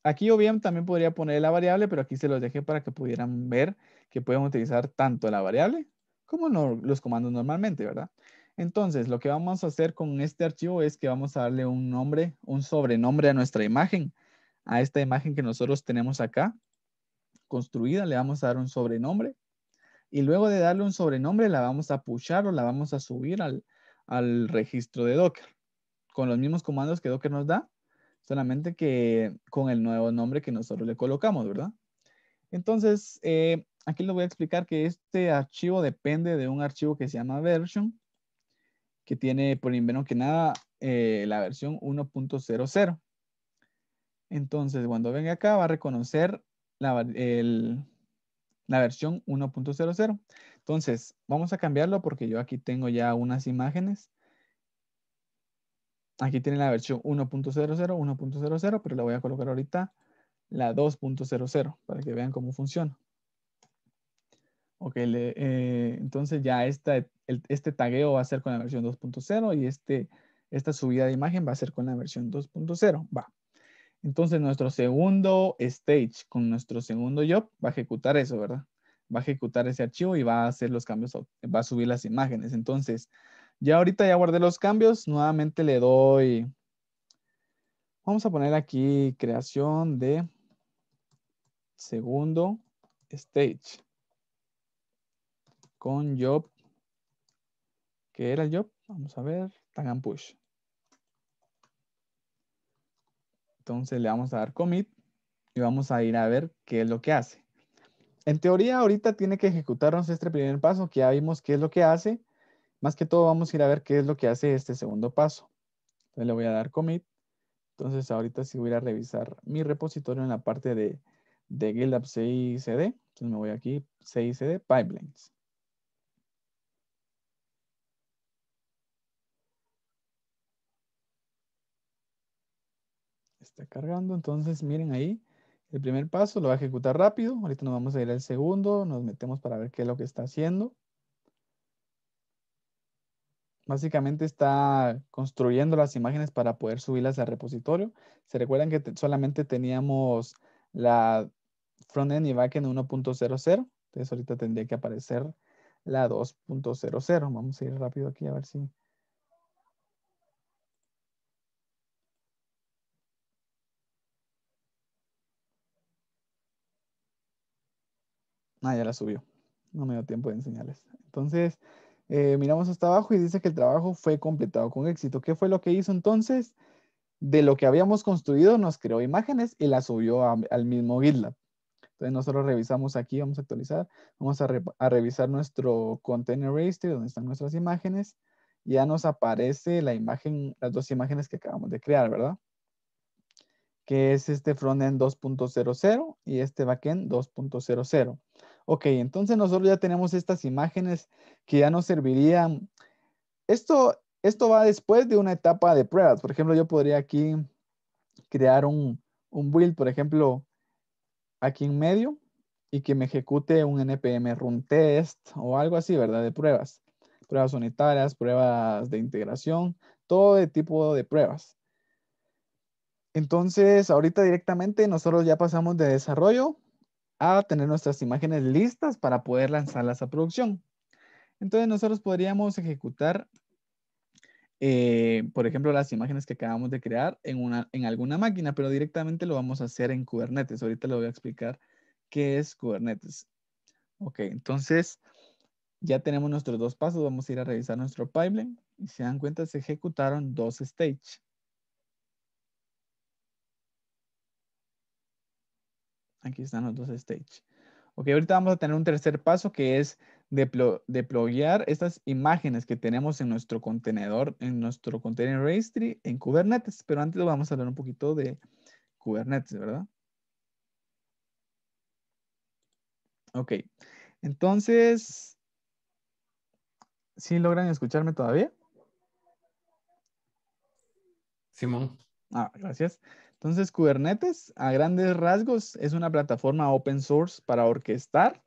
aquí bien también podría poner la variable, pero aquí se los dejé para que pudieran ver que podemos utilizar tanto la variable como los comandos normalmente, ¿verdad? Entonces, lo que vamos a hacer con este archivo es que vamos a darle un nombre, un sobrenombre a nuestra imagen a esta imagen que nosotros tenemos acá construida, le vamos a dar un sobrenombre y luego de darle un sobrenombre la vamos a pushar o la vamos a subir al, registro de Docker con los mismos comandos que Docker nos da, solamente que con el nuevo nombre que nosotros le colocamos, ¿verdad? Entonces, eh, aquí les voy a explicar que este archivo depende de un archivo que se llama version, que tiene, por primero que nada, eh, la versión 1.00. Entonces, cuando venga acá, va a reconocer la, versión 1.00. Entonces, vamos a cambiarlo porque yo aquí tengo ya unas imágenes. Aquí tiene la versión 1.00, 1.00, pero la voy a colocar ahorita la 2.00 para que vean cómo funciona. Ok, eh, entonces ya este tagueo va a ser con la versión 2.0 y este, esta subida de imagen va a ser con la versión 2.0. Va. Entonces, nuestro segundo stage con nuestro segundo job va a ejecutar eso, ¿verdad? Va a ejecutar ese archivo y va a hacer los cambios, va a subir las imágenes. Entonces, ya ahorita ya guardé los cambios. Nuevamente le doy, vamos a poner aquí creación de segundo stage con job. que era el job? Vamos a ver, tag and push. Entonces le vamos a dar commit y vamos a ir a ver qué es lo que hace. En teoría, ahorita tiene que ejecutarnos este primer paso, que ya vimos qué es lo que hace. Más que todo, vamos a ir a ver qué es lo que hace este segundo paso. Entonces le voy a dar commit. Entonces ahorita si voy a revisar mi repositorio en la parte de, de GitLab CICD. Entonces me voy aquí, CICD Pipelines. Está cargando, entonces miren ahí. El primer paso lo va a ejecutar rápido. Ahorita nos vamos a ir al segundo. Nos metemos para ver qué es lo que está haciendo. Básicamente está construyendo las imágenes para poder subirlas al repositorio. Se recuerdan que solamente teníamos la frontend y backend 1.00. Entonces ahorita tendría que aparecer la 2.00. Vamos a ir rápido aquí a ver si Ah, ya la subió. No me dio tiempo de enseñarles. Entonces, eh, miramos hasta abajo y dice que el trabajo fue completado con éxito. ¿Qué fue lo que hizo entonces? De lo que habíamos construido, nos creó imágenes y las subió al mismo GitLab. Entonces nosotros revisamos aquí, vamos a actualizar, vamos a, a revisar nuestro container registry, donde están nuestras imágenes. Ya nos aparece la imagen, las dos imágenes que acabamos de crear, ¿verdad? Que es este frontend 2.00 y este backend 2.00. Ok, entonces nosotros ya tenemos estas imágenes que ya nos servirían. Esto, esto va después de una etapa de pruebas. Por ejemplo, yo podría aquí crear un, build, por ejemplo, aquí en medio y que me ejecute un NPM run test o algo así, ¿verdad? De pruebas. Pruebas unitarias, pruebas de integración, todo tipo de pruebas. Entonces, ahorita directamente nosotros ya pasamos de desarrollo a tener nuestras imágenes listas para poder lanzarlas a producción. Entonces nosotros podríamos ejecutar, eh, por ejemplo, las imágenes que acabamos de crear en, una, en alguna máquina, pero directamente lo vamos a hacer en Kubernetes. Ahorita le voy a explicar qué es Kubernetes. Ok, entonces ya tenemos nuestros dos pasos. Vamos a ir a revisar nuestro pipeline. Y se dan cuenta, se ejecutaron dos stage Aquí están los dos stage. Ok, ahorita vamos a tener un tercer paso que es deployar estas imágenes que tenemos en nuestro contenedor, en nuestro container registry en Kubernetes. Pero antes vamos a hablar un poquito de Kubernetes, ¿verdad? Ok, entonces, ¿sí logran escucharme todavía? Simón. Ah, gracias. Entonces, Kubernetes, a grandes rasgos, es una plataforma open source para orquestar,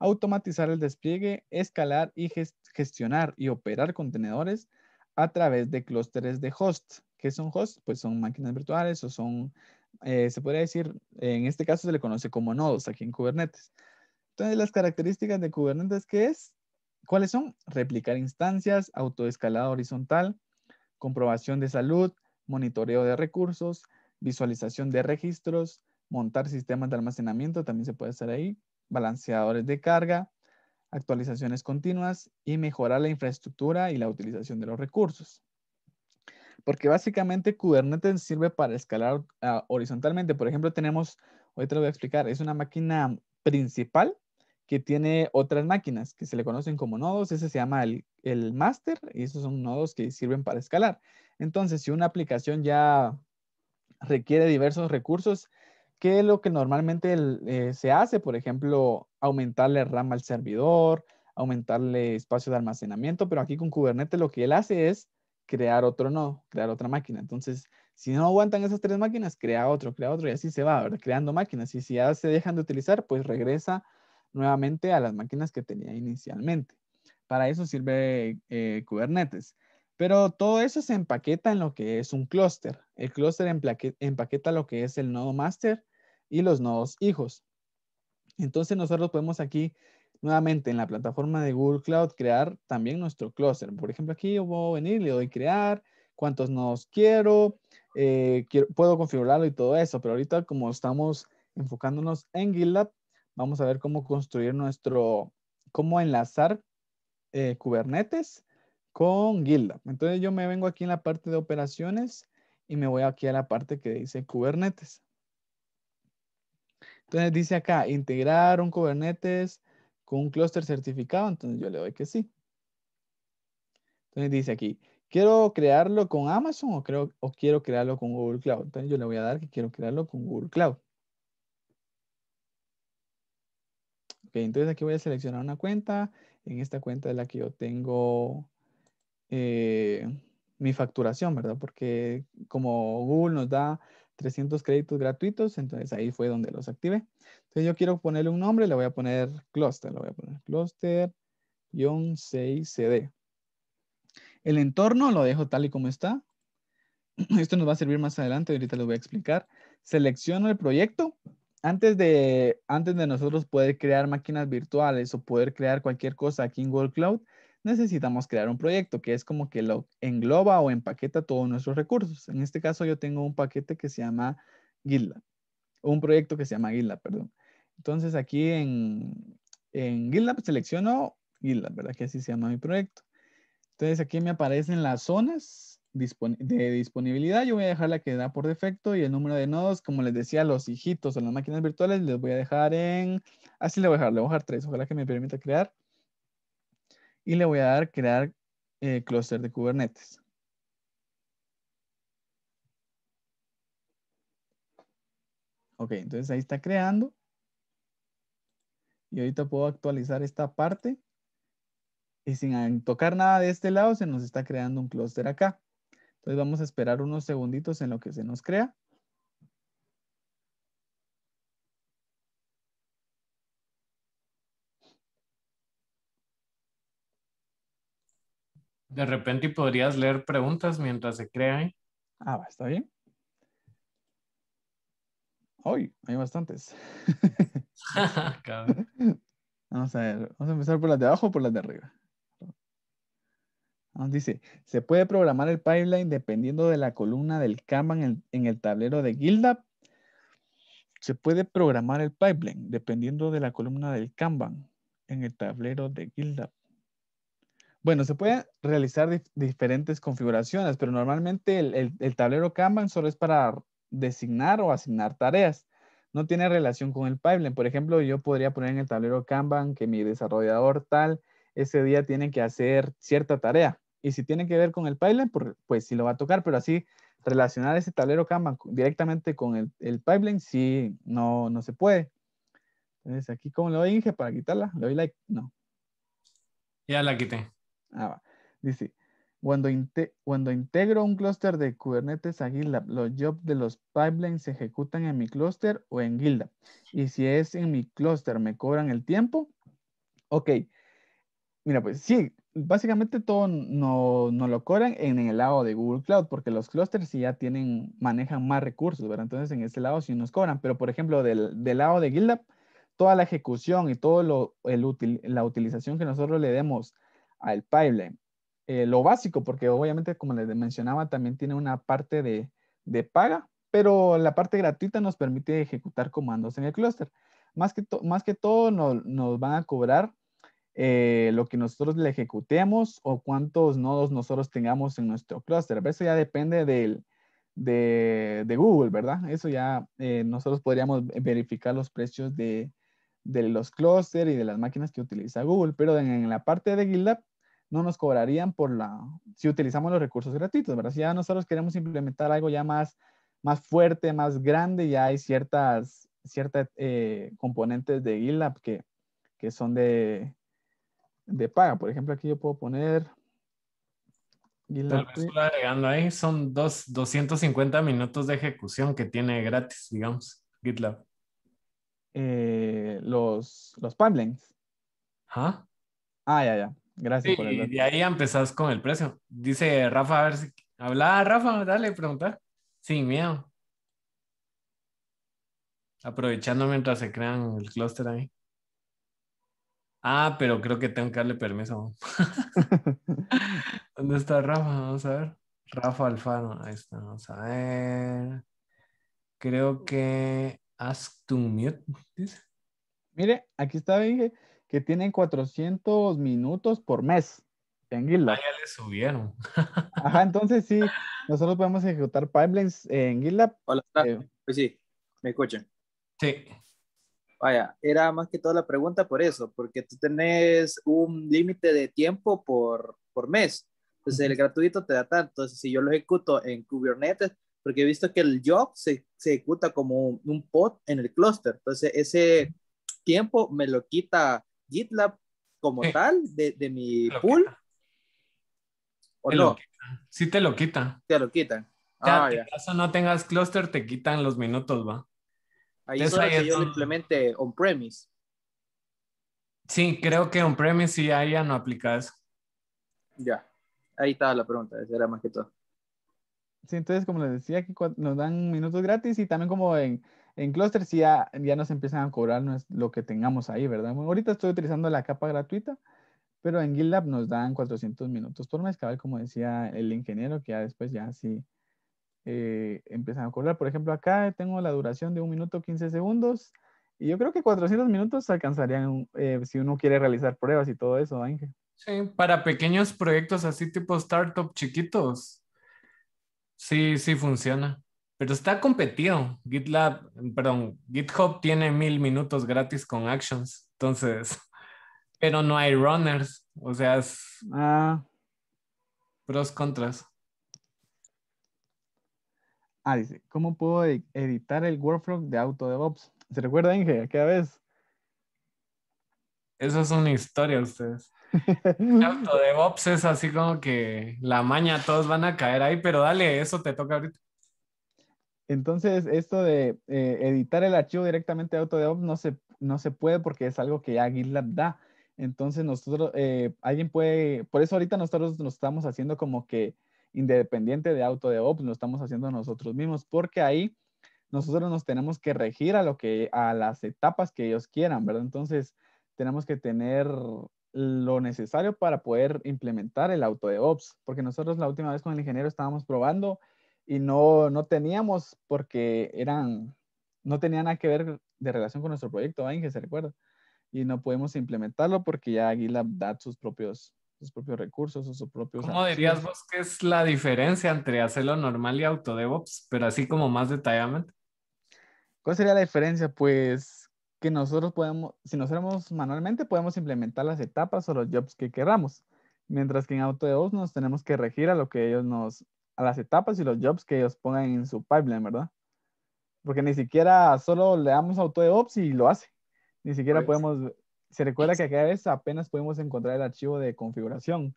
automatizar el despliegue, escalar y gestionar y operar contenedores a través de clústeres de host. ¿Qué son hosts? Pues son máquinas virtuales o son, eh, se podría decir, en este caso se le conoce como nodos aquí en Kubernetes. Entonces, las características de Kubernetes, ¿qué es? ¿Cuáles son? Replicar instancias, autoescalado horizontal, comprobación de salud, monitoreo de recursos, visualización de registros, montar sistemas de almacenamiento, también se puede hacer ahí, balanceadores de carga, actualizaciones continuas y mejorar la infraestructura y la utilización de los recursos. Porque básicamente Kubernetes sirve para escalar ah, horizontalmente. Por ejemplo, tenemos, hoy te lo voy a explicar, es una máquina principal que tiene otras máquinas que se le conocen como nodos. Ese se llama el, el master y esos son nodos que sirven para escalar. Entonces, si una aplicación ya requiere diversos recursos, que es lo que normalmente eh, se hace, por ejemplo, aumentarle RAM al servidor, aumentarle espacio de almacenamiento, pero aquí con Kubernetes lo que él hace es crear otro nodo, crear otra máquina. Entonces, si no aguantan esas tres máquinas, crea otro, crea otro y así se va, ¿verdad? creando máquinas. Y si ya se dejan de utilizar, pues regresa nuevamente a las máquinas que tenía inicialmente. Para eso sirve eh, Kubernetes. Pero todo eso se empaqueta en lo que es un clúster. El clúster empaqueta lo que es el nodo master y los nodos hijos. Entonces nosotros podemos aquí nuevamente en la plataforma de Google Cloud crear también nuestro clúster. Por ejemplo, aquí yo puedo venir, le doy crear, cuántos nodos quiero, eh, puedo configurarlo y todo eso. Pero ahorita como estamos enfocándonos en GitLab, vamos a ver cómo construir nuestro, cómo enlazar eh, Kubernetes con Gilda. Entonces yo me vengo aquí en la parte de operaciones y me voy aquí a la parte que dice Kubernetes. Entonces dice acá, integrar un Kubernetes con un clúster certificado. Entonces yo le doy que sí. Entonces dice aquí, quiero crearlo con Amazon o, o quiero crearlo con Google Cloud. Entonces yo le voy a dar que quiero crearlo con Google Cloud. Ok, entonces aquí voy a seleccionar una cuenta. En esta cuenta es la que yo tengo eh, mi facturación, ¿verdad? Porque como Google nos da 300 créditos gratuitos, entonces ahí fue donde los activé. Entonces yo quiero ponerle un nombre, le voy a poner cluster, le voy a poner cluster-6cd. El entorno lo dejo tal y como está. Esto nos va a servir más adelante, ahorita lo voy a explicar. Selecciono el proyecto. Antes de, antes de nosotros poder crear máquinas virtuales o poder crear cualquier cosa aquí en Google Cloud, necesitamos crear un proyecto que es como que lo engloba o empaqueta todos nuestros recursos. En este caso yo tengo un paquete que se llama GitLab, un proyecto que se llama GitLab, perdón. Entonces aquí en, en GitLab pues, selecciono GitLab, ¿verdad? Que así se llama mi proyecto. Entonces aquí me aparecen las zonas de disponibilidad. Yo voy a dejar la que da por defecto y el número de nodos, como les decía, los hijitos o las máquinas virtuales les voy a dejar en... Así le voy a dejar, le voy a dejar tres. Ojalá que me permita crear y le voy a dar crear eh, clúster de Kubernetes. Ok, entonces ahí está creando. Y ahorita puedo actualizar esta parte. Y sin tocar nada de este lado, se nos está creando un clúster acá. Entonces vamos a esperar unos segunditos en lo que se nos crea. De repente podrías leer preguntas mientras se crean. ¿eh? Ah, Ah, está bien. Hoy hay bastantes. vamos a ver, vamos a empezar por las de abajo o por las de arriba. Ah, dice, ¿se puede programar el pipeline dependiendo de la columna del Kanban en el, tablero de Gildap? Se puede programar el pipeline dependiendo de la columna del Kanban en el tablero de Gildap? Bueno, se pueden realizar diferentes configuraciones, pero normalmente el, tablero Kanban solo es para designar o asignar tareas. No tiene relación con el pipeline. Por ejemplo, yo podría poner en el tablero Kanban que mi desarrollador tal ese día tiene que hacer cierta tarea. Y si tiene que ver con el pipeline, pues sí lo va a tocar, pero así relacionar ese tablero Kanban directamente con el, pipeline, sí, no, no se puede. Entonces aquí, ¿cómo le doy, Inge, para quitarla? ¿Le doy like? No. Ya la quité. Ah, Dice, cuando, cuando integro un clúster de Kubernetes a GitLab, los jobs de los pipelines se ejecutan en mi clúster o en GitLab. Y si es en mi clúster, ¿me cobran el tiempo? Ok. Mira, pues sí, básicamente todo no, no, lo cobran en el lado de Google Cloud, porque los clústeres sí ya tienen, manejan más recursos, ¿verdad? Entonces en ese lado sí nos cobran, pero por ejemplo, del, lado de GitLab, toda la ejecución y todo la utilización que nosotros le demos al pipeline. Eh, lo básico, porque obviamente, como les mencionaba, también tiene una parte de, de paga, pero la parte gratuita nos permite ejecutar comandos en el clúster. Más que, más que todo nos, nos van a cobrar eh, lo que nosotros le ejecutemos o cuántos nodos nosotros tengamos en nuestro clúster. Eso ya depende de, de, Google, ¿verdad? Eso ya eh, nosotros podríamos verificar los precios de, de los clúster y de las máquinas que utiliza Google, pero en, la parte de GitLab no nos cobrarían por la, si utilizamos los recursos gratuitos, ¿verdad? Si ya nosotros queremos implementar algo ya más, más fuerte, más grande, ya hay ciertas, ciertas eh, componentes de GitLab que, que son de, de paga. Por ejemplo, aquí yo puedo poner... GitLab. Tal agregando ahí, son dos, 250 minutos de ejecución que tiene gratis, digamos, GitLab. Eh, los, los pipelines. ¿Ah? Ah, ya, ya. Gracias por el Y de ahí empezás con el precio. Dice Rafa, a ver si. Habla, ah, Rafa, dale, pregunta. Sin miedo. Aprovechando mientras se crean el clúster ahí. Ah, pero creo que tengo que darle permiso. ¿Dónde está Rafa? Vamos a ver. Rafa Alfaro, ahí está, vamos a ver. Creo que ask to mute, Mire, aquí está, dije que tienen 400 minutos por mes en GitLab. Ah, ya le subieron. Ajá, entonces sí, nosotros podemos ejecutar pipelines en GitLab. Hola, eh, pues sí, me escuchan. Sí. Vaya, era más que toda la pregunta por eso, porque tú tenés un límite de tiempo por, por mes. Entonces el gratuito te da tanto. Entonces si yo lo ejecuto en Kubernetes, porque he visto que el job se, se ejecuta como un, un pod en el clúster. Entonces ese tiempo me lo quita GitLab como tal de, mi pool? ¿O no? sí te lo quitan. Te lo quitan. Ah, caso no tengas cluster, te quitan los minutos, va. Ahí es que yo on-premise. Sí, creo que on-premise sí ya no aplicas Ya, ahí estaba la pregunta, esa era más que todo. Sí, entonces como les decía, aquí nos dan minutos gratis y también como en, en Cluster ya, nos empiezan a cobrar lo que tengamos ahí, ¿verdad? ahorita estoy utilizando la capa gratuita, pero en GitLab nos dan 400 minutos por mes, como decía el ingeniero, que ya después ya sí eh, empiezan a cobrar. Por ejemplo, acá tengo la duración de un minuto 15 segundos y yo creo que 400 minutos alcanzarían eh, si uno quiere realizar pruebas y todo eso, Inge? Sí, para pequeños proyectos así tipo startup chiquitos, sí, sí funciona. Pero está competido. GitLab, perdón, GitHub tiene mil minutos gratis con Actions. Entonces, pero no hay runners. O sea, es ah. pros, contras. Ah, dice, ¿cómo puedo e-, editar el workflow de AutoDevOps? ¿Se recuerda, Inge, aquella vez? Eso es una historia, ustedes. AutoDevOps es así como que la maña, todos van a caer ahí, pero dale, eso te toca ahorita. Entonces, esto de eh, editar el archivo directamente de ops no se, no se puede porque es algo que ya GitLab da. Entonces, nosotros, eh, alguien puede, por eso ahorita nosotros nos estamos haciendo como que independiente de Auto ops pues, lo estamos haciendo nosotros mismos, porque ahí nosotros nos tenemos que regir a lo que, a las etapas que ellos quieran, ¿verdad? Entonces, tenemos que tener lo necesario para poder implementar el auto de Ops, porque nosotros la última vez con el ingeniero estábamos probando y no, no teníamos porque eran, no tenían nada que ver de relación con nuestro proyecto, ¿va? que se recuerda. Y no pudimos implementarlo porque ya Aguila da sus propios, sus propios recursos o sus propios... ¿Cómo dirías vos que es la diferencia entre hacerlo normal y autodevops, pero así como más detalladamente? ¿Cuál sería la diferencia? Pues que nosotros podemos, si nos hacemos manualmente, podemos implementar las etapas o los jobs que queramos, mientras que en AutoDevOps nos tenemos que regir a lo que ellos nos a las etapas y los jobs que ellos pongan en su pipeline, ¿verdad? Porque ni siquiera solo le damos auto de ops y lo hace. Ni siquiera pues podemos, se recuerda que aquella vez apenas podemos encontrar el archivo de configuración.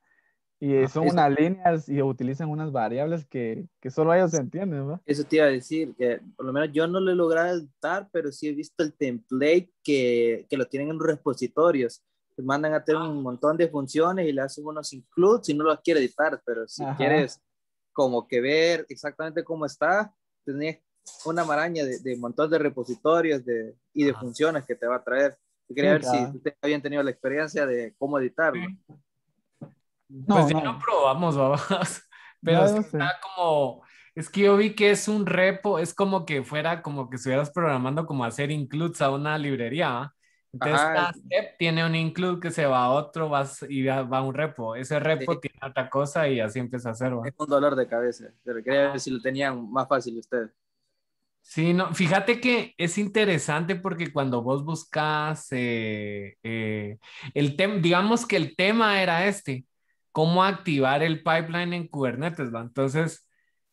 Y ah, son unas líneas y utilizan unas variables que, que solo ellos entienden, ¿verdad? Eso te iba a decir, que por lo menos yo no lo he logrado editar, pero sí he visto el template que, que lo tienen en los repositorios. Te mandan a tener un ah. montón de funciones y le hacen unos includes si no lo quiere editar, pero si quieres como que ver exactamente cómo está, tenés una maraña de, de montón de repositorios de, y de funciones que te va a traer. quería ver si ustedes habían tenido la experiencia de cómo editarlo. Pues si no. probamos, babas. Pero es está como, es que yo vi que es un repo, es como que fuera como que estuvieras programando como hacer includes a una librería. ¿ah? Entonces, step tiene un include que se va a otro vas, y va a un repo. Ese repo tiene otra cosa y así empieza a hacer. Es un dolor de cabeza, pero quería ver si lo tenían más fácil ustedes. Sí, no, fíjate que es interesante porque cuando vos buscas eh, eh, el tema, digamos que el tema era este, cómo activar el pipeline en Kubernetes, ¿va? Entonces,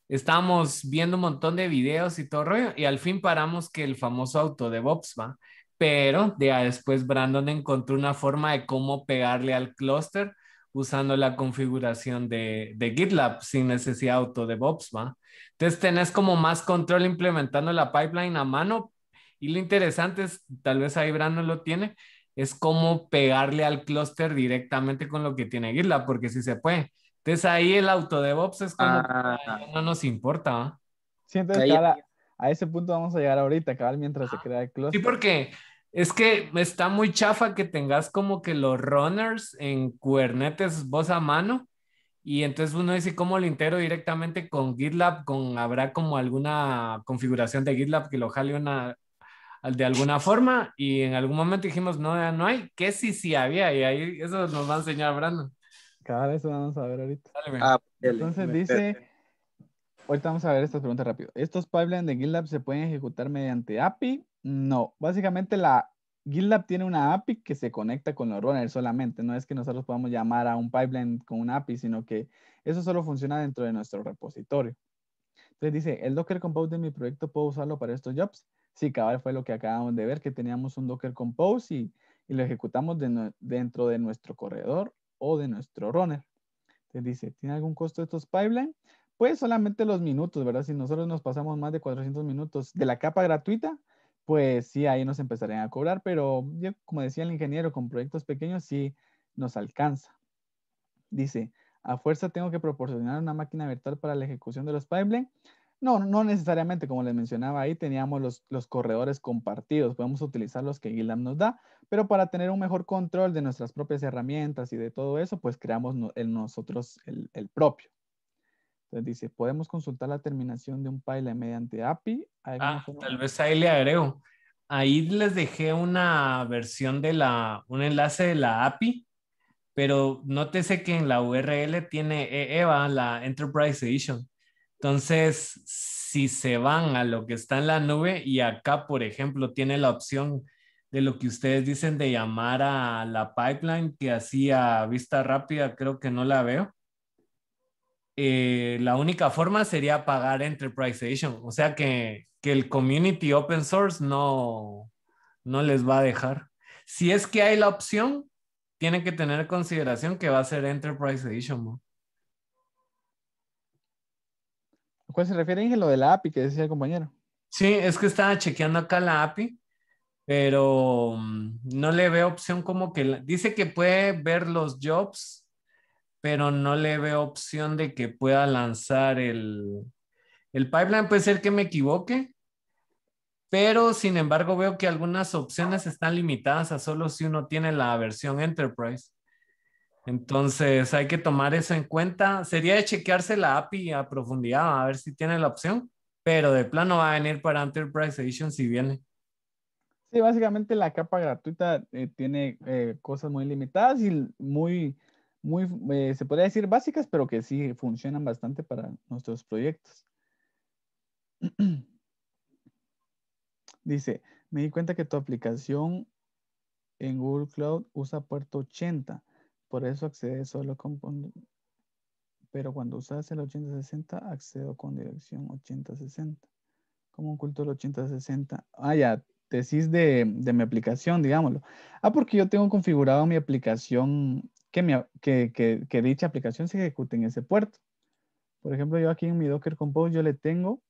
estábamos viendo un montón de videos y todo rollo y al fin paramos que el famoso auto DevOps, ¿va? pero ya después Brandon encontró una forma de cómo pegarle al clúster usando la configuración de, GitLab sin necesidad de auto de ¿va? Entonces tenés como más control implementando la pipeline a mano y lo interesante es, tal vez ahí Brandon lo tiene, es cómo pegarle al clúster directamente con lo que tiene GitLab, porque si sí se puede. Entonces ahí el auto es como ah. no nos importa. ¿va? Sí, entonces a, ese punto vamos a llegar ahorita, cabal, mientras se ah. crea el clúster. Sí, porque es que está muy chafa que tengas como que los runners en Kubernetes voz a mano. Y entonces uno dice, ¿cómo lo integro directamente con GitLab? Con, ¿Habrá como alguna configuración de GitLab que lo jale una, de alguna forma? Y en algún momento dijimos, no, ya no hay. ¿Qué sí, sí había? Y ahí eso nos va a enseñar Brandon. Claro, eso vamos a ver ahorita. Ah, entonces dice... Ahorita vamos a ver esta preguntas rápido. Estos pipelines de GitLab se pueden ejecutar mediante API no, básicamente la GitLab tiene una API que se conecta con los runners solamente. No es que nosotros podamos llamar a un pipeline con una API, sino que eso solo funciona dentro de nuestro repositorio. Entonces dice, ¿el Docker Compose de mi proyecto puedo usarlo para estos jobs? Sí, cabal fue lo que acabamos de ver, que teníamos un Docker Compose y, lo ejecutamos dentro de nuestro corredor o de nuestro runner. Entonces dice, ¿tiene algún costo estos pipelines? Pues solamente los minutos, ¿verdad? Si nosotros nos pasamos más de 400 minutos de la capa gratuita, pues sí, ahí nos empezarían a cobrar, pero como decía el ingeniero, con proyectos pequeños sí nos alcanza. Dice, a fuerza tengo que proporcionar una máquina virtual para la ejecución de los pipelines. No, no necesariamente, como les mencionaba ahí, teníamos los, corredores compartidos, podemos utilizar los que GitLab nos da, pero para tener un mejor control de nuestras propias herramientas y de todo eso, pues creamos nosotros el propio. Entonces dice, podemos consultar la terminación de un pipeline mediante API. Ah, tal vez ahí le agrego. Ahí les dejé una versión de la, un enlace de la API, pero nótese que en la URL tiene e, EVA, la Enterprise Edition. Entonces, si se van a lo que está en la nube y acá, por ejemplo, tiene la opción de lo que ustedes dicen de llamar a la pipeline que hacía vista rápida, creo que no la veo eh, la única forma sería pagar Enterprise Edition. O sea que, el community open source no, no les va a dejar. Si es que hay la opción, tienen que tener consideración que va a ser Enterprise Edition. ¿A cuál se refiere, Inge, lo de la API que decía el compañero? Sí, es que estaba chequeando acá la API, pero mm, no le veo opción como que... Dice que puede ver los jobs pero no le veo opción de que pueda lanzar el, el pipeline. Puede ser que me equivoque, pero sin embargo veo que algunas opciones están limitadas a solo si uno tiene la versión Enterprise. Entonces hay que tomar eso en cuenta. Sería de chequearse la API a profundidad, a ver si tiene la opción, pero de plano va a venir para Enterprise Edition si viene. Sí, básicamente la capa gratuita eh, tiene eh, cosas muy limitadas y muy muy, eh, se podría decir básicas, pero que sí funcionan bastante para nuestros proyectos. Dice, me di cuenta que tu aplicación en Google Cloud usa puerto 80, por eso accede solo con... Pero cuando usas el 8060, accedo con dirección 8060. ¿Cómo oculto el 8060? Ah, ya, tesis de, de mi aplicación, digámoslo. Ah, porque yo tengo configurado mi aplicación que, dicha aplicación se ejecute en ese puerto. Por ejemplo, yo aquí en mi Docker Compose, yo le tengo,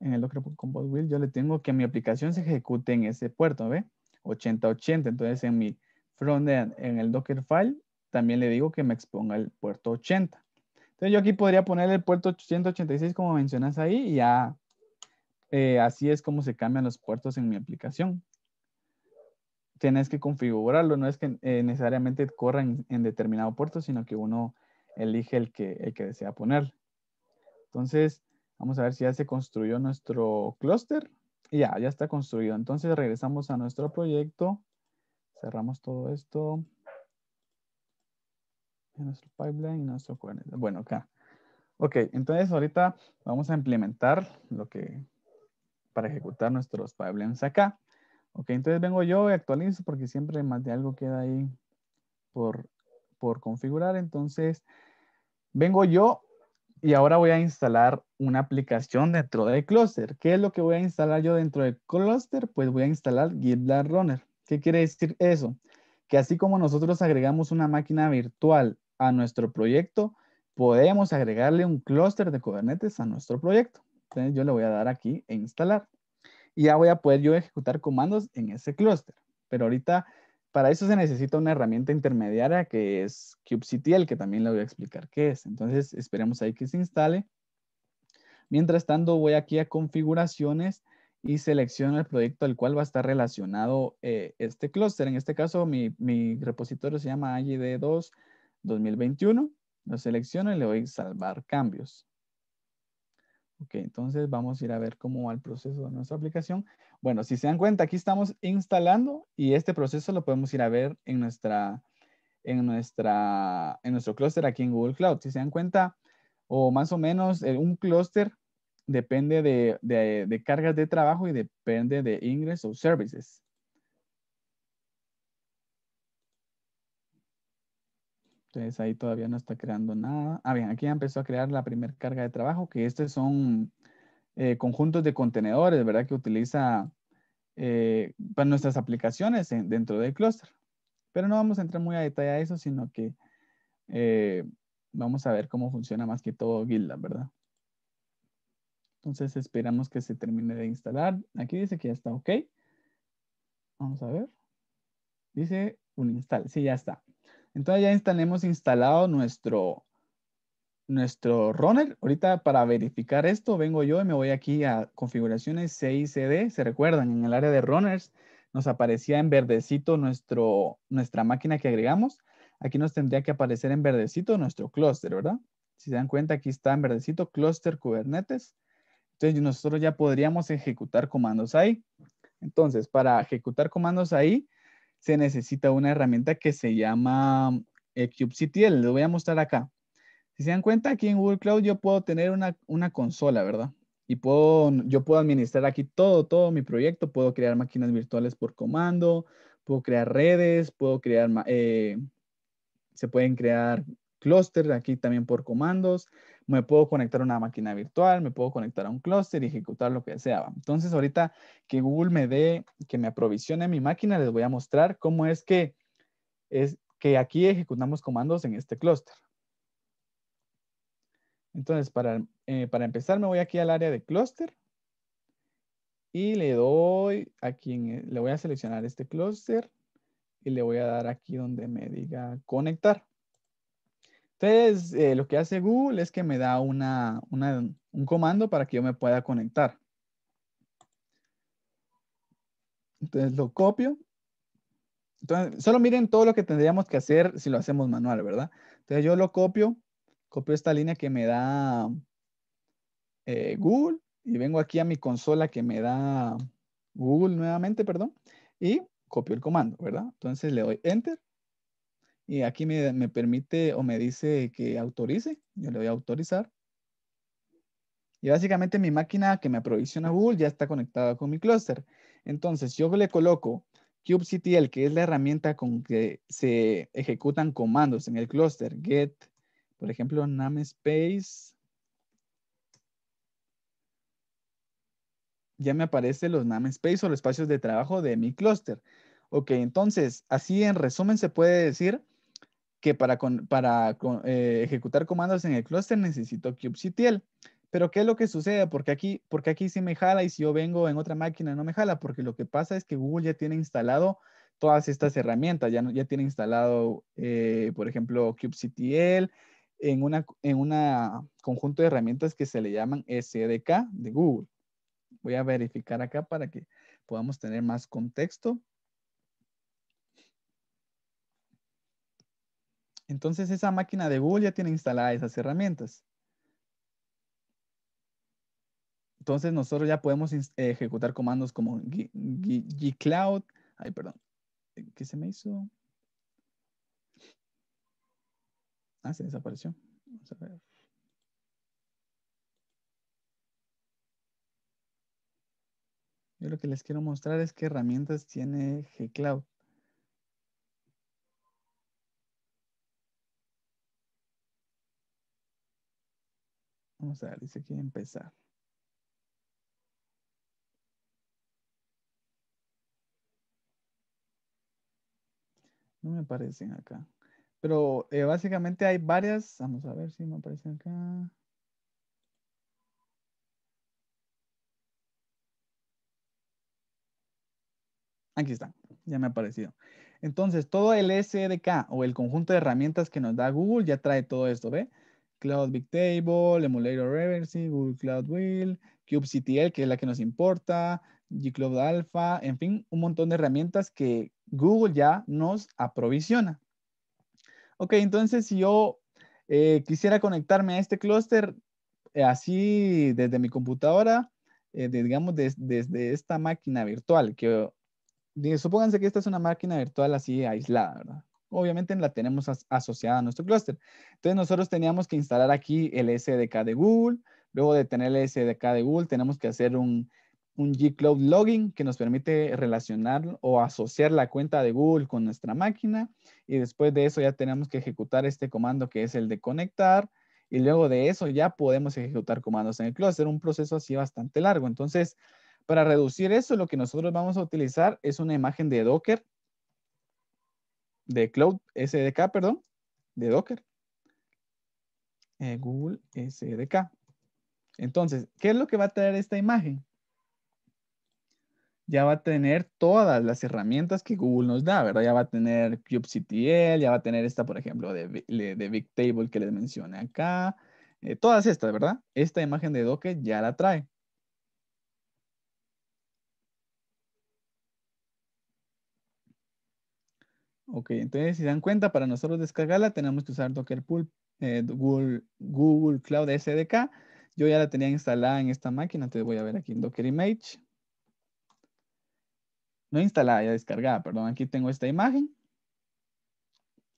en el Docker Compose yo le tengo que mi aplicación se ejecute en ese puerto, ¿ve? 8080. Entonces, en mi frontend, en el Docker File también le digo que me exponga el puerto 80. Entonces, yo aquí podría poner el puerto 186, como mencionas ahí, y ya eh, así es como se cambian los puertos en mi aplicación tienes que configurarlo, no es que eh, necesariamente corra en, determinado puerto, sino que uno elige el que, desea poner. Entonces, vamos a ver si ya se construyó nuestro clúster. Ya, ya está construido. Entonces regresamos a nuestro proyecto. Cerramos todo esto. nuestro pipeline, nuestro nuestro Bueno, acá. Ok, entonces ahorita vamos a implementar lo que para ejecutar nuestros pipelines acá. Ok, entonces vengo yo y actualizo porque siempre más de algo queda ahí por, por configurar. Entonces, vengo yo y ahora voy a instalar una aplicación dentro del Cluster. ¿Qué es lo que voy a instalar yo dentro del Cluster? Pues voy a instalar GitLab Runner. ¿Qué quiere decir eso? Que así como nosotros agregamos una máquina virtual a nuestro proyecto, podemos agregarle un clúster de Kubernetes a nuestro proyecto. Entonces yo le voy a dar aquí e instalar y ya voy a poder yo ejecutar comandos en ese clúster. Pero ahorita para eso se necesita una herramienta intermediaria que es el que también le voy a explicar qué es. Entonces esperemos ahí que se instale. Mientras tanto voy aquí a configuraciones y selecciono el proyecto al cual va a estar relacionado eh, este clúster. En este caso mi, repositorio se llama ID2 2021. Lo selecciono y le doy salvar cambios. Ok, entonces vamos a ir a ver cómo va el proceso de nuestra aplicación. Bueno, si se dan cuenta, aquí estamos instalando y este proceso lo podemos ir a ver en, nuestra, en, nuestra, en nuestro clúster aquí en Google Cloud. Si se dan cuenta, o más o menos eh, un clúster depende de, cargas de trabajo y depende de ingresos o services. Entonces ahí todavía no está creando nada. Ah, bien, aquí ya empezó a crear la primera carga de trabajo, que estos son eh, conjuntos de contenedores, ¿verdad? Que utiliza eh, para pues, nuestras aplicaciones dentro del cluster. Pero no vamos a entrar muy a detalle a eso, sino que eh, vamos a ver cómo funciona más que todo Gilda, ¿verdad? Entonces esperamos que se termine de instalar. Aquí dice que ya está ok. Vamos a ver. Dice un install. Sí, ya está. Entonces ya tenemos instalado nuestro, nuestro runner. Ahorita para verificar esto vengo yo y me voy aquí a configuraciones CICD. Se recuerdan, en el área de runners nos aparecía en verdecito nuestro, nuestra máquina que agregamos. Aquí nos tendría que aparecer en verdecito nuestro clúster, ¿verdad? Si se dan cuenta, aquí está en verdecito cluster Kubernetes. Entonces nosotros ya podríamos ejecutar comandos ahí. Entonces, para ejecutar comandos ahí, se necesita una herramienta que se llama kubectl. Mm, les voy a mostrar acá. Si se dan cuenta, aquí en Google Cloud yo puedo tener una, consola, ¿verdad? Y puedo, yo puedo administrar aquí todo, todo mi proyecto. Puedo crear máquinas virtuales por comando, puedo crear redes, puedo crear, eh, se pueden crear Cluster aquí también por comandos, me puedo conectar a una máquina virtual, me puedo conectar a un cluster y ejecutar lo que deseaba. Entonces ahorita que Google me dé, que me aprovisione mi máquina, les voy a mostrar cómo es que, es que aquí ejecutamos comandos en este cluster Entonces eh, para, empezar me voy aquí al área de cluster y le doy aquí, le voy a seleccionar este cluster y le voy a dar aquí donde me diga conectar. Entonces, eh, lo que hace Google es que me da un comando para que yo me pueda conectar. Entonces lo copio. solo miren todo lo que tendríamos que hacer si lo hacemos manual, ¿verdad? Entonces yo lo copio, copio esta línea que me da eh, Google y vengo aquí a mi consola que me da Google nuevamente, perdón, y copio el comando, ¿verdad? Entonces le doy Enter y aquí me, permite o me dice que autorice. Yo le voy a autorizar. Y básicamente mi máquina que me aprovisiona Google ya está conectada con mi clúster. Entonces yo le coloco kubectl, que es la herramienta con que se ejecutan comandos en el clúster. Get, por ejemplo, namespace. Ya me aparecen los namespace o los espacios de trabajo de mi clúster. Ok, entonces, así en resumen se puede decir que para, para eh, ejecutar comandos en el clúster necesito kubectl. Pero ¿qué es lo que sucede? Porque aquí, porque aquí sí me jala y si yo vengo en otra máquina no me jala, porque lo que pasa es que Google ya tiene instalado todas estas herramientas, ya, ya tiene instalado, eh, por ejemplo, kubectl en un en una conjunto de herramientas que se le llaman SDK de Google. Voy a verificar acá para que podamos tener más contexto. Entonces esa máquina de Google ya tiene instaladas esas herramientas. Entonces nosotros ya podemos eh, ejecutar comandos como gcloud. Ay, perdón. ¿Qué se me hizo? Ah, se desapareció. Vamos a ver. Yo lo que les quiero mostrar es qué herramientas tiene gcloud. Vamos a ver, dice que empezar. No me aparecen acá. Pero eh, básicamente hay varias. Vamos a ver si me aparecen acá. Aquí está, ya me ha aparecido. Entonces, todo el SDK o el conjunto de herramientas que nos da Google ya trae todo esto, ¿ve? Cloud Bigtable, Emulator Reversing, Google Cloud Wheel, CubeCTL, que es la que nos importa, G-Cloud Alpha, en fin, un montón de herramientas que Google ya nos aprovisiona. Ok, entonces si yo eh, quisiera conectarme a este clúster eh, así desde mi computadora, eh, digamos desde esta máquina virtual, que supónganse que esta es una máquina virtual así aislada, ¿verdad? obviamente la tenemos asociada a nuestro cluster Entonces nosotros teníamos que instalar aquí el SDK de Google, luego de tener el SDK de Google tenemos que hacer un, un G-Cloud Login que nos permite relacionar o asociar la cuenta de Google con nuestra máquina y después de eso ya tenemos que ejecutar este comando que es el de conectar y luego de eso ya podemos ejecutar comandos en el clúster, un proceso así bastante largo. Entonces, para reducir eso, lo que nosotros vamos a utilizar es una imagen de Docker de Cloud SDK, perdón, de Docker. Eh, Google SDK. Entonces, ¿qué es lo que va a traer esta imagen? Ya va a tener todas las herramientas que Google nos da, ¿verdad? Ya va a tener kubectl, ya va a tener esta, por ejemplo, de, de Bigtable que les mencioné acá. Eh, todas estas, ¿verdad? Esta imagen de Docker ya la trae. Ok, entonces si se dan cuenta, para nosotros descargarla tenemos que usar Docker Pool, eh, Google, Cloud SDK. Yo ya la tenía instalada en esta máquina, entonces voy a ver aquí en Docker Image. No instalada, ya descargada, perdón. Aquí tengo esta imagen.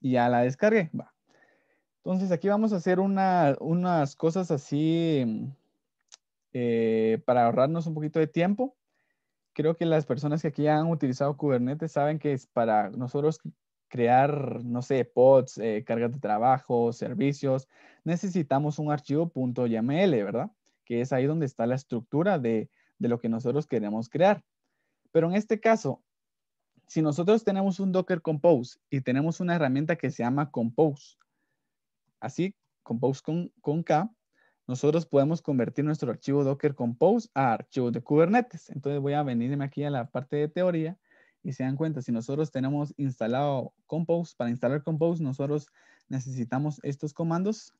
Y ya la descargué. Va. Entonces aquí vamos a hacer una, unas cosas así mm, eh, para ahorrarnos un poquito de tiempo creo que las personas que aquí han utilizado Kubernetes saben que es para nosotros crear, no sé, pods, eh, cargas de trabajo, servicios, necesitamos un archivo .yml, ¿verdad? Que es ahí donde está la estructura de, de lo que nosotros queremos crear. Pero en este caso, si nosotros tenemos un Docker Compose y tenemos una herramienta que se llama Compose, así, Compose con, con K, nosotros podemos convertir nuestro archivo Docker Compose a archivo de Kubernetes. Entonces voy a venirme aquí a la parte de teoría y se dan cuenta, si nosotros tenemos instalado Compose, para instalar Compose nosotros necesitamos estos comandos.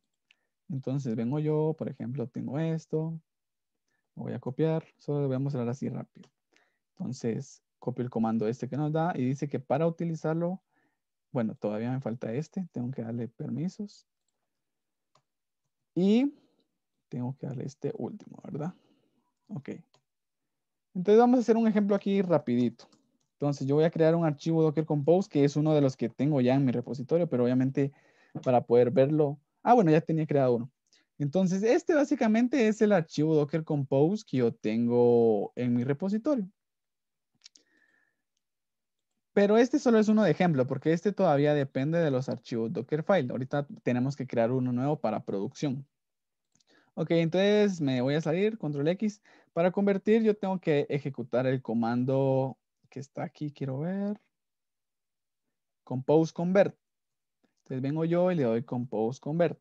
Entonces vengo yo, por ejemplo, tengo esto, voy a copiar, solo lo voy a mostrar así rápido. Entonces copio el comando este que nos da y dice que para utilizarlo, bueno, todavía me falta este, tengo que darle permisos. Y tengo que darle este último, ¿verdad? Ok. Entonces vamos a hacer un ejemplo aquí rapidito. Entonces yo voy a crear un archivo Docker Compose que es uno de los que tengo ya en mi repositorio, pero obviamente para poder verlo. Ah, bueno, ya tenía creado uno. Entonces este básicamente es el archivo Docker Compose que yo tengo en mi repositorio. Pero este solo es uno de ejemplo, porque este todavía depende de los archivos Dockerfile. Ahorita tenemos que crear uno nuevo para producción. Ok, entonces me voy a salir, control X. Para convertir yo tengo que ejecutar el comando que está aquí, quiero ver. Compose Convert. Entonces vengo yo y le doy Compose Convert.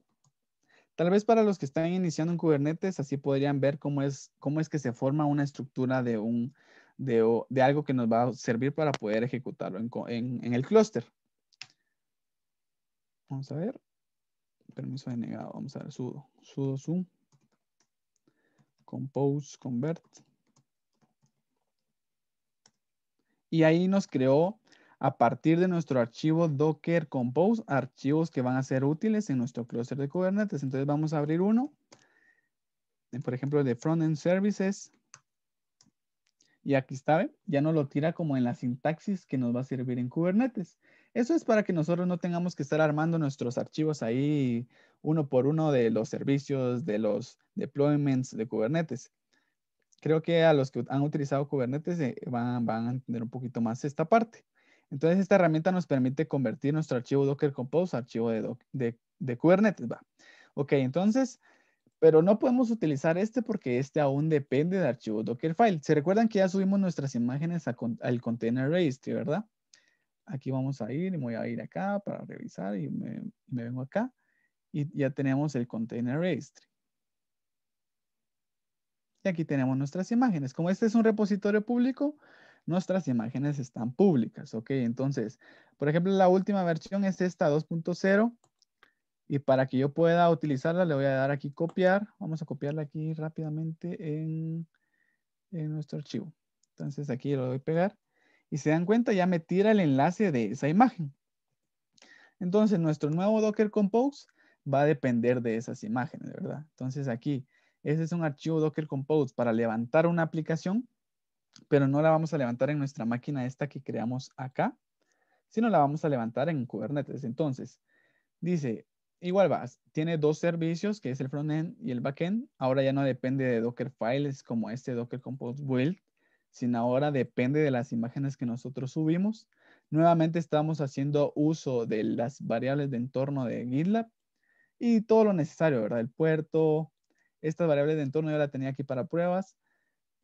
Tal vez para los que están iniciando en Kubernetes, así podrían ver cómo es, cómo es que se forma una estructura de, un, de, algo que nos va a servir para poder ejecutarlo en, el clúster. Vamos a ver. Permiso denegado. Vamos a ver, sudo. Sudo, zoom. Compose, convert. y ahí nos creó a partir de nuestro archivo Docker Compose, archivos que van a ser útiles en nuestro cluster de Kubernetes. Entonces vamos a abrir uno, por ejemplo, de Frontend Services. Y aquí está, ya nos lo tira como en la sintaxis que nos va a servir en Kubernetes. Eso es para que nosotros no tengamos que estar armando nuestros archivos ahí uno por uno de los servicios, de los deployments de Kubernetes creo que a los que han utilizado Kubernetes eh, van, a entender un poquito más esta parte. Entonces, esta herramienta nos permite convertir nuestro archivo Docker Compose a archivo de, Kubernetes. Va. Ok, entonces, pero no podemos utilizar este porque este aún depende de archivo Docker File. ¿Se recuerdan que ya subimos nuestras imágenes al container registry, verdad? Aquí vamos a ir y voy a ir acá para revisar y me, me vengo acá. Y ya tenemos el container registry aquí tenemos nuestras imágenes. Como este es un repositorio público, nuestras imágenes están públicas, ¿ok? Entonces, por ejemplo, la última versión es esta 2.0 y para que yo pueda utilizarla le voy a dar aquí copiar. Vamos a copiarla aquí rápidamente en, nuestro archivo. Entonces aquí lo voy a pegar y se dan cuenta ya me tira el enlace de esa imagen. Entonces nuestro nuevo Docker Compose va a depender de esas imágenes, ¿verdad? Entonces aquí ese es un archivo Docker Compose para levantar una aplicación, pero no la vamos a levantar en nuestra máquina esta que creamos acá, sino la vamos a levantar en Kubernetes. Entonces, dice, igual vas, tiene dos servicios, que es el frontend y el backend. Ahora ya no depende de Docker files como este Docker Compose Build, sino ahora depende de las imágenes que nosotros subimos. Nuevamente estamos haciendo uso de las variables de entorno de GitLab y todo lo necesario, ¿verdad? El puerto, esta variable de entorno yo la tenía aquí para pruebas.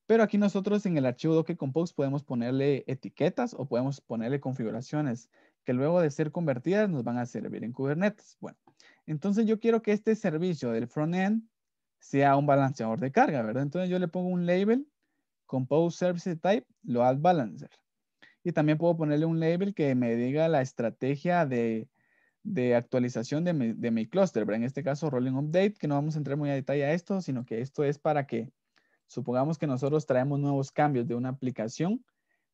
Pero aquí nosotros en el archivo docker-compose podemos ponerle etiquetas o podemos ponerle configuraciones que luego de ser convertidas nos van a servir en Kubernetes. Bueno, entonces yo quiero que este servicio del front end sea un balanceador de carga, ¿verdad? Entonces yo le pongo un label, compose service type, lo load balancer. Y también puedo ponerle un label que me diga la estrategia de de actualización de mi, de en este caso Rolling Update, que no vamos a entrar muy a detalle a esto, sino que esto es para que supongamos que nosotros traemos nuevos cambios de una aplicación,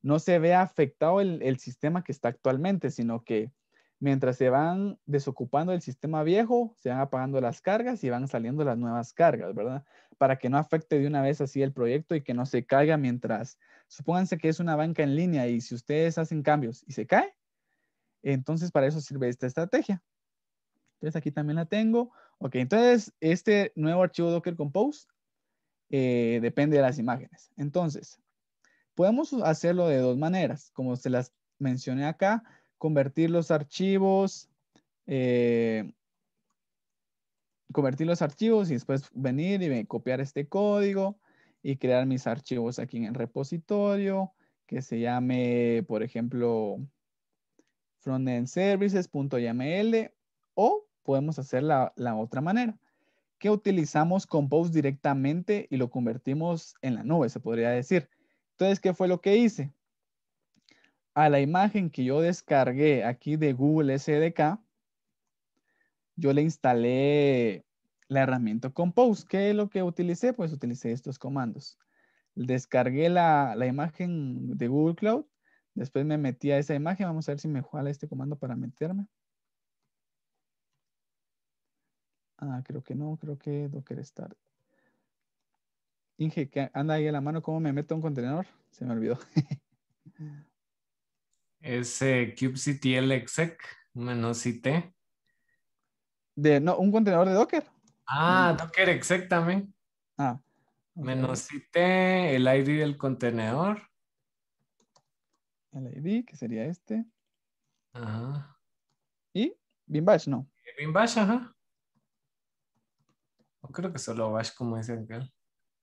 no se vea afectado el, el sistema que está actualmente, sino que mientras se van desocupando el sistema viejo, se van apagando las cargas y van saliendo las nuevas cargas, ¿verdad? Para que no afecte de una vez así el proyecto y que no se caiga mientras, supónganse que es una banca en línea y si ustedes hacen cambios y se cae, entonces, para eso sirve esta estrategia. Entonces, aquí también la tengo. Ok, entonces, este nuevo archivo Docker Compose eh, depende de las imágenes. Entonces, podemos hacerlo de dos maneras. Como se las mencioné acá, convertir los archivos, eh, convertir los archivos y después venir y copiar este código y crear mis archivos aquí en el repositorio que se llame, por ejemplo, frontendservices.yml o podemos hacer la, otra manera, que utilizamos Compose directamente y lo convertimos en la nube, se podría decir. Entonces, ¿qué fue lo que hice? A la imagen que yo descargué aquí de Google SDK, yo le instalé la herramienta Compose. ¿Qué es lo que utilicé? Pues utilicé estos comandos. Descargué la, la imagen de Google Cloud Después me metí a esa imagen. Vamos a ver si me jala este comando para meterme. Ah, creo que no. Creo que Docker Start. Inge, que anda ahí a la mano. ¿Cómo me meto a un contenedor? Se me olvidó. es eh, kubectl exec menos IT. De, no, un contenedor de Docker. Ah, Docker exec también. Ah. Menos IT, el ID del contenedor el ID, que sería este. Ajá. Y BIMBASH no. BIMBASH eh, ajá. No creo que solo bash como dice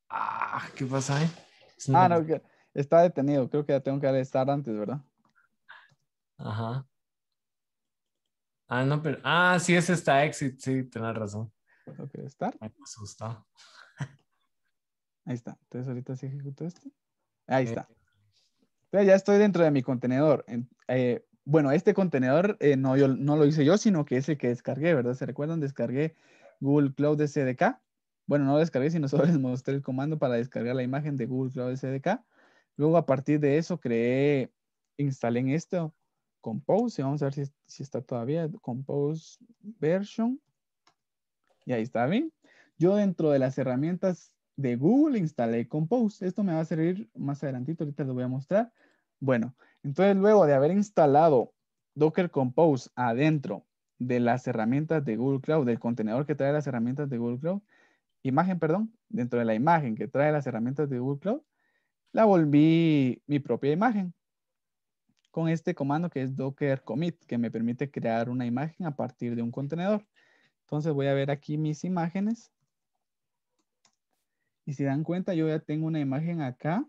Ah, ¿qué pasa eh? ahí? Ah, no, está detenido. Creo que ya tengo que estar antes, ¿verdad? Ajá. Ah, no, pero. Ah, sí, es esta exit, sí, tenés razón. Tengo que estar. Me asustó. Ahí está. Entonces ahorita sí ejecuto esto. Ahí eh, está ya estoy dentro de mi contenedor. Eh, bueno, este contenedor eh, no, yo, no lo hice yo, sino que es el que descargué, ¿verdad? ¿Se recuerdan? Descargué Google Cloud SDK. Bueno, no lo descargué, sino solo les mostré el comando para descargar la imagen de Google Cloud SDK. Luego, a partir de eso, creé, instalé en esto Compose. Y vamos a ver si, si está todavía Compose Version. Y ahí está bien. Yo dentro de las herramientas de Google instalé Compose. Esto me va a servir más adelantito, ahorita lo voy a mostrar. Bueno, entonces luego de haber instalado Docker Compose adentro de las herramientas de Google Cloud, del contenedor que trae las herramientas de Google Cloud, imagen, perdón, dentro de la imagen que trae las herramientas de Google Cloud, la volví mi propia imagen con este comando que es docker commit, que me permite crear una imagen a partir de un contenedor. Entonces voy a ver aquí mis imágenes y si dan cuenta, yo ya tengo una imagen acá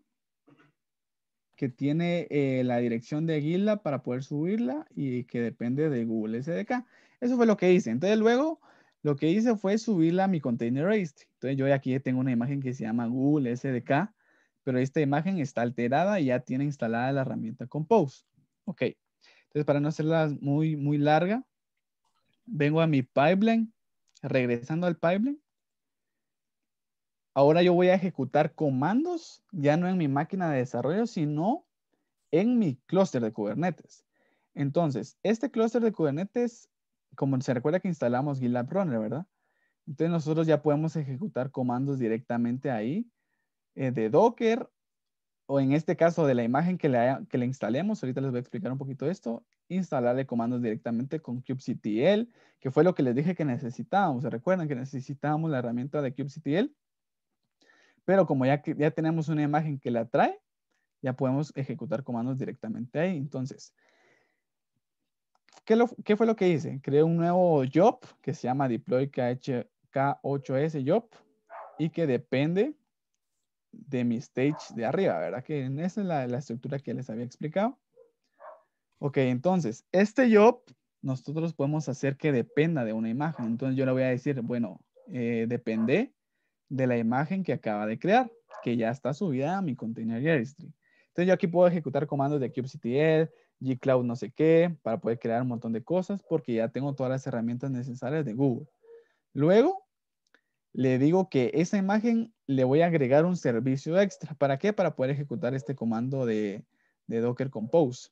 que tiene eh, la dirección de aguila para poder subirla y que depende de Google SDK. Eso fue lo que hice. Entonces luego lo que hice fue subirla a mi container registry. Entonces yo aquí tengo una imagen que se llama Google SDK, pero esta imagen está alterada y ya tiene instalada la herramienta Compose. Ok, entonces para no hacerla muy, muy larga, vengo a mi pipeline, regresando al pipeline, ahora yo voy a ejecutar comandos ya no en mi máquina de desarrollo, sino en mi clúster de Kubernetes. Entonces, este clúster de Kubernetes, como se recuerda que instalamos GitLab Runner, ¿verdad? Entonces nosotros ya podemos ejecutar comandos directamente ahí eh, de Docker o en este caso de la imagen que le, que le instalemos, ahorita les voy a explicar un poquito esto, instalarle comandos directamente con kubectl, que fue lo que les dije que necesitábamos. ¿Se recuerdan que necesitábamos la herramienta de kubectl? Pero como ya, ya tenemos una imagen que la trae, ya podemos ejecutar comandos directamente ahí. Entonces, ¿qué, fue lo que hice? Creé un nuevo job que se llama deploy K8S job y que depende de mi stage de arriba, ¿verdad? Que esa es la, estructura que les había explicado. Ok, entonces, este job nosotros podemos hacer que dependa de una imagen. Entonces yo le voy a decir, bueno, eh, depende de la imagen que acaba de crear, que ya está subida a mi container registry. Entonces yo aquí puedo ejecutar comandos de kubectl, gcloud no sé qué, para poder crear un montón de cosas porque ya tengo todas las herramientas necesarias de Google. Luego le digo que esa imagen le voy a agregar un servicio extra. ¿Para qué? Para poder ejecutar este comando de, Docker Compose.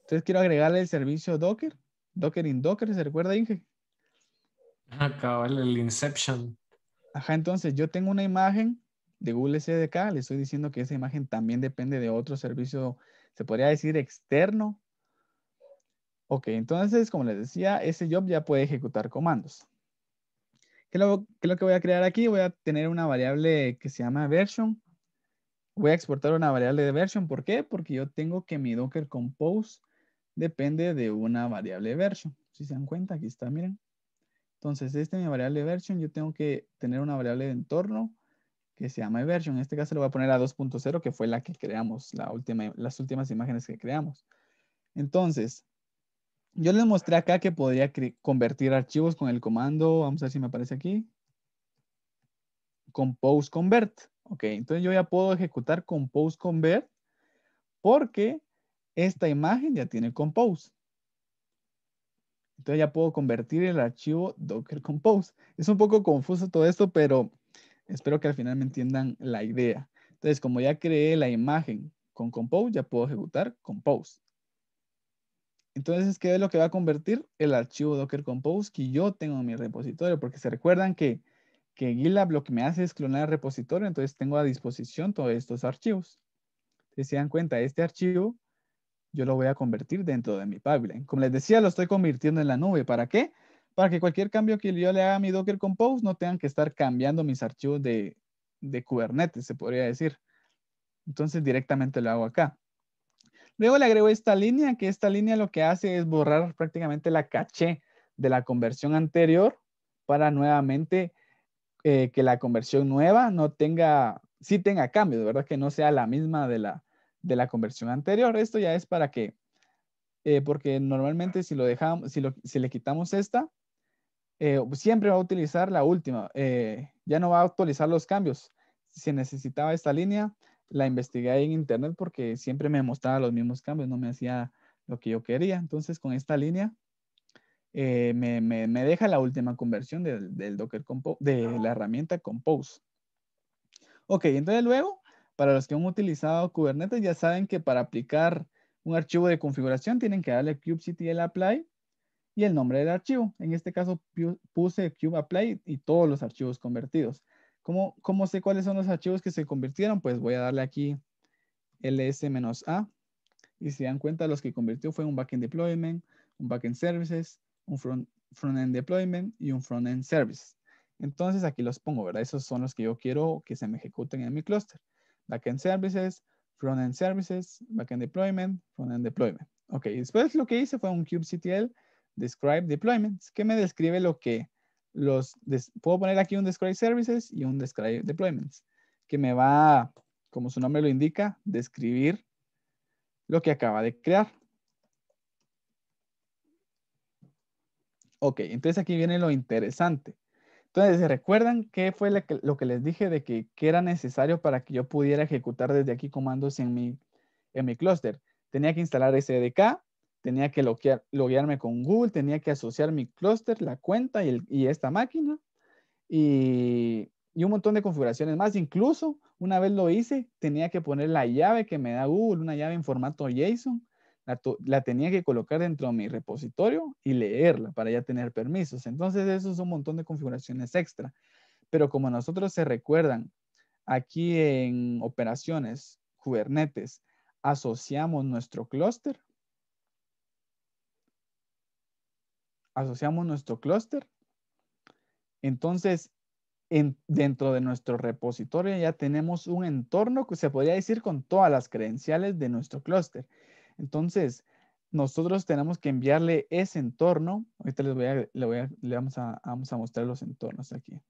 Entonces quiero agregarle el servicio Docker. Docker in Docker, ¿se recuerda, Inge? acabar ah, el Inception. Ajá, entonces yo tengo una imagen de Google SDK, le estoy diciendo que esa imagen también depende de otro servicio, se podría decir externo. Ok, entonces, como les decía, ese job ya puede ejecutar comandos. ¿Qué es lo, que voy a crear aquí? Voy a tener una variable que se llama version. Voy a exportar una variable de version. ¿Por qué? Porque yo tengo que mi Docker Compose depende de una variable version. Si se dan cuenta, aquí está, miren. Entonces, esta es mi variable version. Yo tengo que tener una variable de entorno que se llama version. En este caso le voy a poner a 2.0, que fue la que creamos, la última, las últimas imágenes que creamos. Entonces, yo les mostré acá que podría convertir archivos con el comando, vamos a ver si me aparece aquí, compose convert. Ok, entonces yo ya puedo ejecutar compose convert porque esta imagen ya tiene compose. Entonces ya puedo convertir el archivo Docker Compose. Es un poco confuso todo esto, pero espero que al final me entiendan la idea. Entonces, como ya creé la imagen con Compose, ya puedo ejecutar Compose. Entonces, ¿qué es lo que va a convertir? El archivo Docker Compose que yo tengo en mi repositorio, porque se recuerdan que, que GitLab lo que me hace es clonar el repositorio, entonces tengo a disposición todos estos archivos. Si se dan cuenta, este archivo yo lo voy a convertir dentro de mi pipeline. Como les decía, lo estoy convirtiendo en la nube. ¿Para qué? Para que cualquier cambio que yo le haga a mi Docker Compose no tengan que estar cambiando mis archivos de, de Kubernetes, se podría decir. Entonces directamente lo hago acá. Luego le agrego esta línea, que esta línea lo que hace es borrar prácticamente la caché de la conversión anterior para nuevamente eh, que la conversión nueva no tenga, sí tenga cambios, ¿verdad? Que no sea la misma de la, de la conversión anterior. Esto ya es para que, eh, porque normalmente si lo dejamos, si, si le quitamos esta, eh, siempre va a utilizar la última. Eh, ya no va a actualizar los cambios. Si necesitaba esta línea, la investigué en internet porque siempre me mostraba los mismos cambios, no me hacía lo que yo quería. Entonces con esta línea me, me, deja la última conversión del, Docker Compose, de la herramienta Compose. Ok, entonces luego para los que han utilizado Kubernetes ya saben que para aplicar un archivo de configuración tienen que darle kubectl apply y el nombre del archivo. En este caso puse kubectl apply y todos los archivos convertidos. ¿Cómo, sé cuáles son los archivos que se convirtieron? Pues voy a darle aquí ls-a y se dan cuenta los que convirtió fue un backend deployment, un backend services, un frontend deployment y un frontend end service. Entonces aquí los pongo, ¿verdad? Esos son los que yo quiero que se me ejecuten en mi clúster backend services, frontend services, backend deployment, frontend deployment. Ok, después lo que hice fue un kubectl describe deployments, que me describe lo que los, puedo poner aquí un describe services y un describe deployments, que me va, como su nombre lo indica, describir lo que acaba de crear. Ok, entonces aquí viene lo interesante. Entonces, ¿se ¿recuerdan qué fue lo que, les dije de que, era necesario para que yo pudiera ejecutar desde aquí comandos en mi, en mi clúster? Tenía que instalar SDK, tenía que loguear, loguearme con Google, tenía que asociar mi clúster, la cuenta y, esta máquina y, un montón de configuraciones más. Incluso una vez lo hice, tenía que poner la llave que me da Google, una llave en formato JSON la, tenía que colocar dentro de mi repositorio y leerla para ya tener permisos. Entonces, eso es un montón de configuraciones extra. Pero como nosotros se recuerdan, aquí en operaciones Kubernetes, asociamos nuestro clúster. Asociamos nuestro clúster. Entonces, dentro de nuestro repositorio ya tenemos un entorno que se podría decir con todas las credenciales de nuestro clúster. Entonces, nosotros tenemos que enviarle ese entorno. Ahorita les voy a, le, vamos, a, vamos a mostrar los entornos aquí.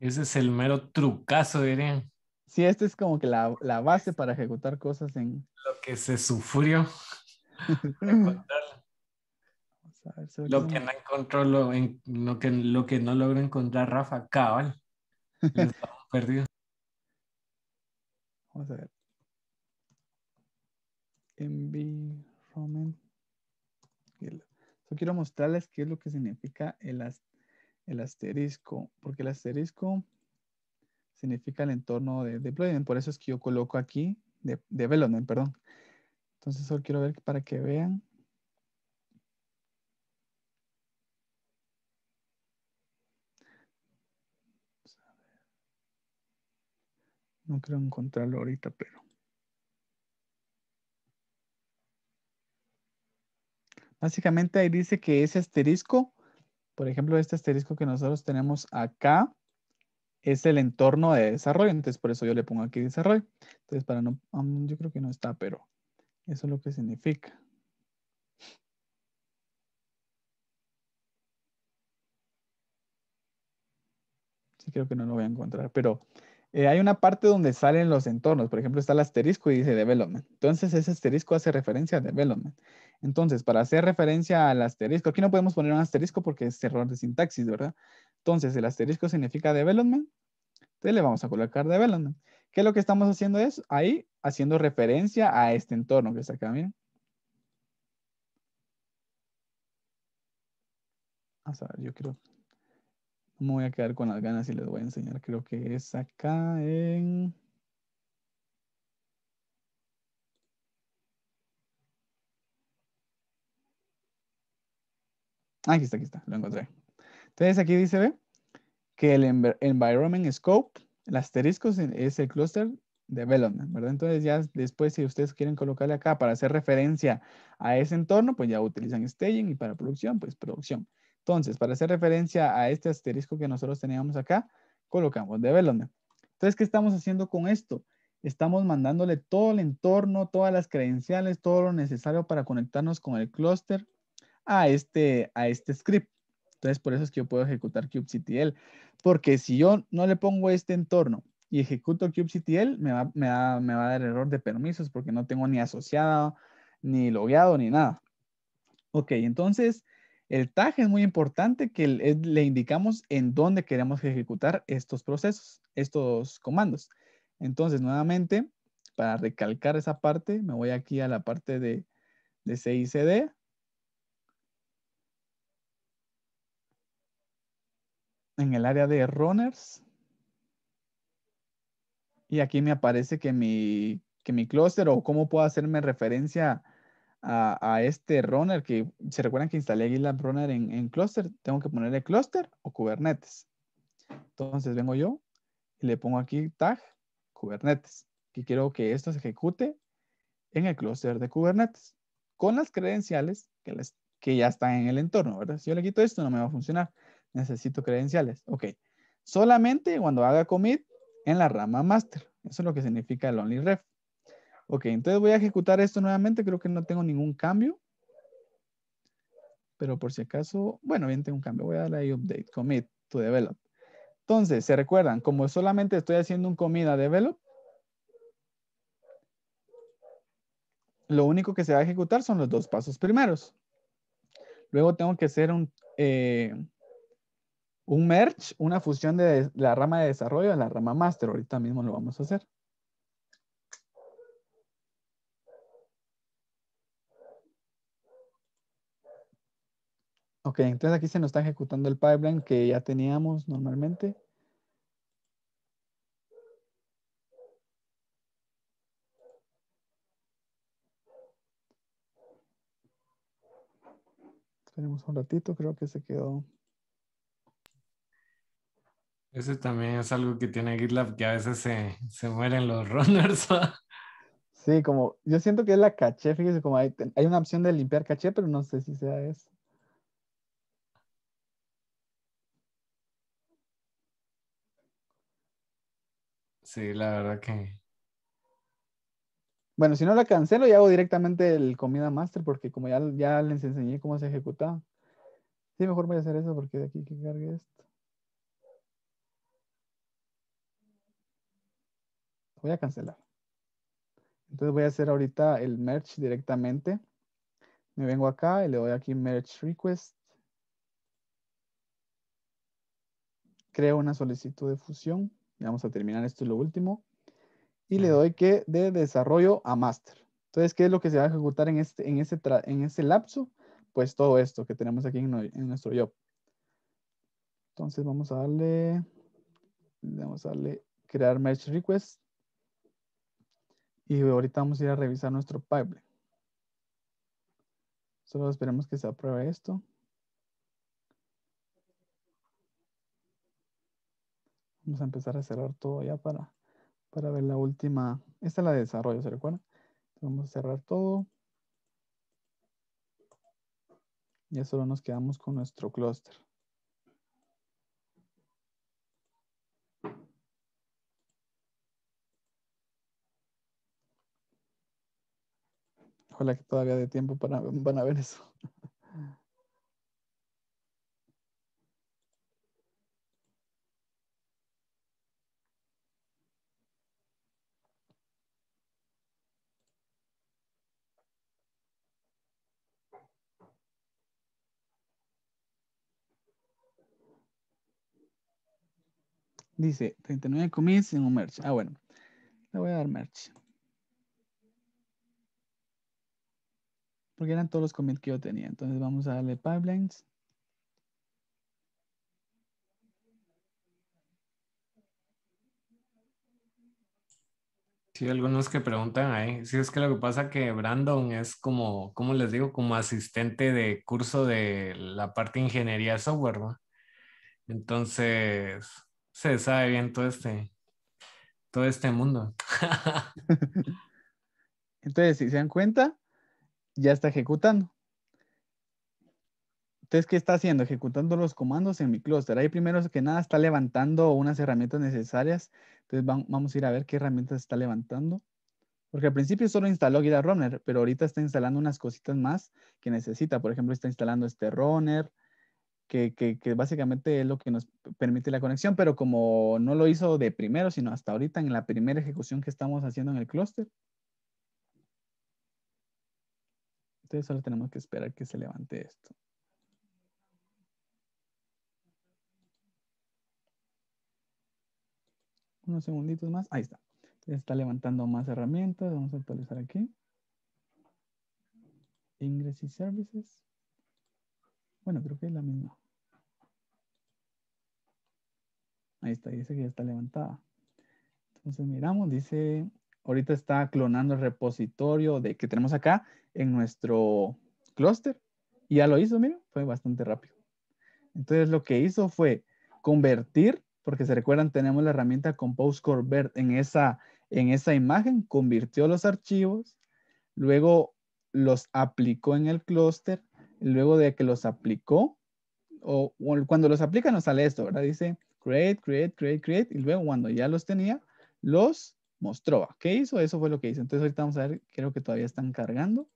Ese es el mero trucazo, dirían. Sí, este es como que la, base para ejecutar cosas en... Lo que se sufrió. lo que no encontró, lo, en, lo, que, lo que no logró encontrar Rafa, cabal. Perdido. Vamos a ver. Environment. So, quiero mostrarles qué es lo que significa el, el asterisco, porque el asterisco significa el entorno de deployment. Por eso es que yo coloco aquí, de, development, perdón. Entonces, solo quiero ver para que vean No creo encontrarlo ahorita, pero. Básicamente ahí dice que ese asterisco, por ejemplo, este asterisco que nosotros tenemos acá, es el entorno de desarrollo. Entonces, por eso yo le pongo aquí desarrollo. Entonces, para no, um, yo creo que no está, pero eso es lo que significa. Sí, creo que no lo voy a encontrar, pero eh, hay una parte donde salen los entornos, por ejemplo, está el asterisco y dice development. Entonces, ese asterisco hace referencia a development. Entonces, para hacer referencia al asterisco, aquí no podemos poner un asterisco porque es error de sintaxis, ¿verdad? Entonces, el asterisco significa development. Entonces, le vamos a colocar development. ¿Qué es lo que estamos haciendo es? Ahí, haciendo referencia a este entorno que está acá, miren. a yo quiero me voy a quedar con las ganas y les voy a enseñar. Creo que es acá en... Aquí está, aquí está, lo encontré. Entonces aquí dice, Que el Environment Scope, el asterisco es el cluster development, ¿verdad? Entonces ya después si ustedes quieren colocarle acá para hacer referencia a ese entorno, pues ya utilizan staging y para producción, pues producción. Entonces, para hacer referencia a este asterisco que nosotros teníamos acá, colocamos development. Entonces, ¿qué estamos haciendo con esto? Estamos mandándole todo el entorno, todas las credenciales, todo lo necesario para conectarnos con el clúster a este, a este script. Entonces, por eso es que yo puedo ejecutar kubectl. Porque si yo no le pongo este entorno y ejecuto kubectl, me va, me, va, me va a dar error de permisos porque no tengo ni asociado, ni logueado, ni nada. Ok, entonces el tag es muy importante que le indicamos en dónde queremos ejecutar estos procesos, estos comandos. Entonces, nuevamente, para recalcar esa parte, me voy aquí a la parte de, de CICD. En el área de runners. Y aquí me aparece que mi, que mi clúster o cómo puedo hacerme referencia a a, este runner que se recuerdan que instalé GitLab Runner en, cluster, tengo que ponerle cluster o Kubernetes. Entonces vengo yo y le pongo aquí tag Kubernetes, que quiero que esto se ejecute en el cluster de Kubernetes con las credenciales que, que ya están en el entorno, ¿verdad? Si yo le quito esto no me va a funcionar. Necesito credenciales. Ok. Solamente cuando haga commit en la rama master. Eso es lo que significa el only ref. Ok, entonces voy a ejecutar esto nuevamente. Creo que no tengo ningún cambio. Pero por si acaso, bueno, bien tengo un cambio. Voy a darle ahí update, commit to develop. Entonces, ¿se recuerdan? Como solamente estoy haciendo un commit a develop, lo único que se va a ejecutar son los dos pasos primeros. Luego tengo que hacer un, eh, un merge, una fusión de la rama de desarrollo a la rama master. Ahorita mismo lo vamos a hacer. Ok, entonces aquí se nos está ejecutando el pipeline que ya teníamos normalmente. Esperemos un ratito, creo que se quedó. Ese también es algo que tiene GitLab, que a veces se, mueren los runners. Sí, como yo siento que es la caché, fíjese, como hay, hay una opción de limpiar caché, pero no sé si sea eso. Sí, la verdad que. Bueno, si no la cancelo, Y hago directamente el Comida Master, porque como ya, ya les enseñé cómo se ejecuta Sí, mejor voy a hacer eso, porque de aquí que cargue esto. Voy a cancelar. Entonces voy a hacer ahorita el merge directamente. Me vengo acá y le doy aquí merge request. Creo una solicitud de fusión. Vamos a terminar, esto es lo último. Y le doy que de desarrollo a master. Entonces, ¿qué es lo que se va a ejecutar en este, en ese este lapso? Pues todo esto que tenemos aquí en, nuestro job. Entonces vamos a darle, vamos a darle crear merge request. Y ahorita vamos a ir a revisar nuestro pipeline. Solo esperemos que se apruebe esto. Vamos a empezar a cerrar todo ya para, para ver la última. Esta es la de desarrollo, ¿se recuerda? Vamos a cerrar todo. Ya solo nos quedamos con nuestro clúster. Ojalá que todavía de tiempo para van a ver eso. Dice 39 commits en un merch. Ah, bueno. Le voy a dar merch. Porque eran todos los commits que yo tenía. Entonces vamos a darle pipelines. Sí, algunos que preguntan ahí. Sí, es que lo que pasa que Brandon es como, ¿cómo les digo? Como asistente de curso de la parte de ingeniería software, ¿no? Entonces, se sabe bien todo este, todo este mundo. Entonces, si se dan cuenta, ya está ejecutando. Entonces, ¿qué está haciendo? Ejecutando los comandos en mi clúster. Ahí primero que nada está levantando unas herramientas necesarias. Entonces vamos a ir a ver qué herramientas está levantando. Porque al principio solo instaló GitHub Runner, pero ahorita está instalando unas cositas más que necesita. Por ejemplo, está instalando este runner, que, básicamente es lo que nos permite la conexión, pero como no lo hizo de primero, sino hasta ahorita en la primera ejecución que estamos haciendo en el clúster. Entonces solo tenemos que esperar que se levante esto. Unos segunditos más. Ahí está. Está levantando más herramientas. Vamos a actualizar aquí. Ingress y Services. Bueno, creo que es la misma. Ahí está, dice que ya está levantada. Entonces miramos, dice, ahorita está clonando el repositorio de que tenemos acá en nuestro clúster. Y ya lo hizo, miren, fue bastante rápido. Entonces lo que hizo fue convertir, porque se recuerdan, tenemos la herramienta Compose Convert en esa, en esa imagen, convirtió los archivos, luego los aplicó en el clúster luego de que los aplicó, o, cuando los aplica nos sale esto, ¿verdad? Dice create, create, create, create, y luego cuando ya los tenía, los mostró. ¿Qué hizo? Eso fue lo que hizo. Entonces ahorita vamos a ver, creo que todavía están cargando.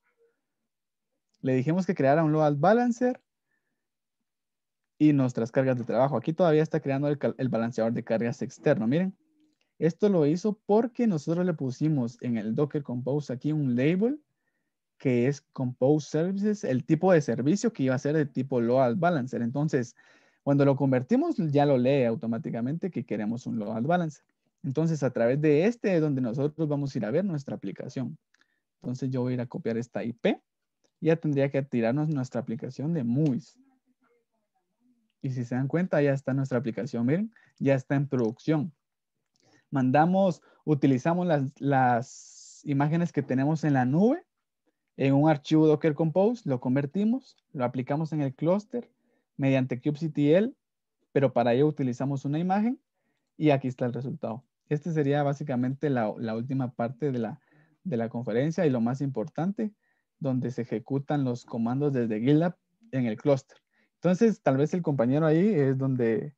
Le dijimos que creara un load balancer y nuestras cargas de trabajo. Aquí todavía está creando el balanceador de cargas externo. Miren, esto lo hizo porque nosotros le pusimos en el Docker Compose aquí un label que es Compose Services, el tipo de servicio que iba a ser de tipo Load Balancer. Entonces, cuando lo convertimos, ya lo lee automáticamente que queremos un Load Balancer. Entonces, a través de este es donde nosotros vamos a ir a ver nuestra aplicación. Entonces, yo voy a ir a copiar esta IP. ya tendría que tirarnos nuestra aplicación de MUIS. Y si se dan cuenta, ya está nuestra aplicación. Miren, ya está en producción. Mandamos, utilizamos las imágenes que tenemos en la nube en un archivo Docker Compose, lo convertimos, lo aplicamos en el clúster mediante kubectl, pero para ello utilizamos una imagen y aquí está el resultado. Este sería básicamente la, última parte de la, conferencia y lo más importante, donde se ejecutan los comandos desde GitLab en el clúster. Entonces, tal vez el compañero ahí es donde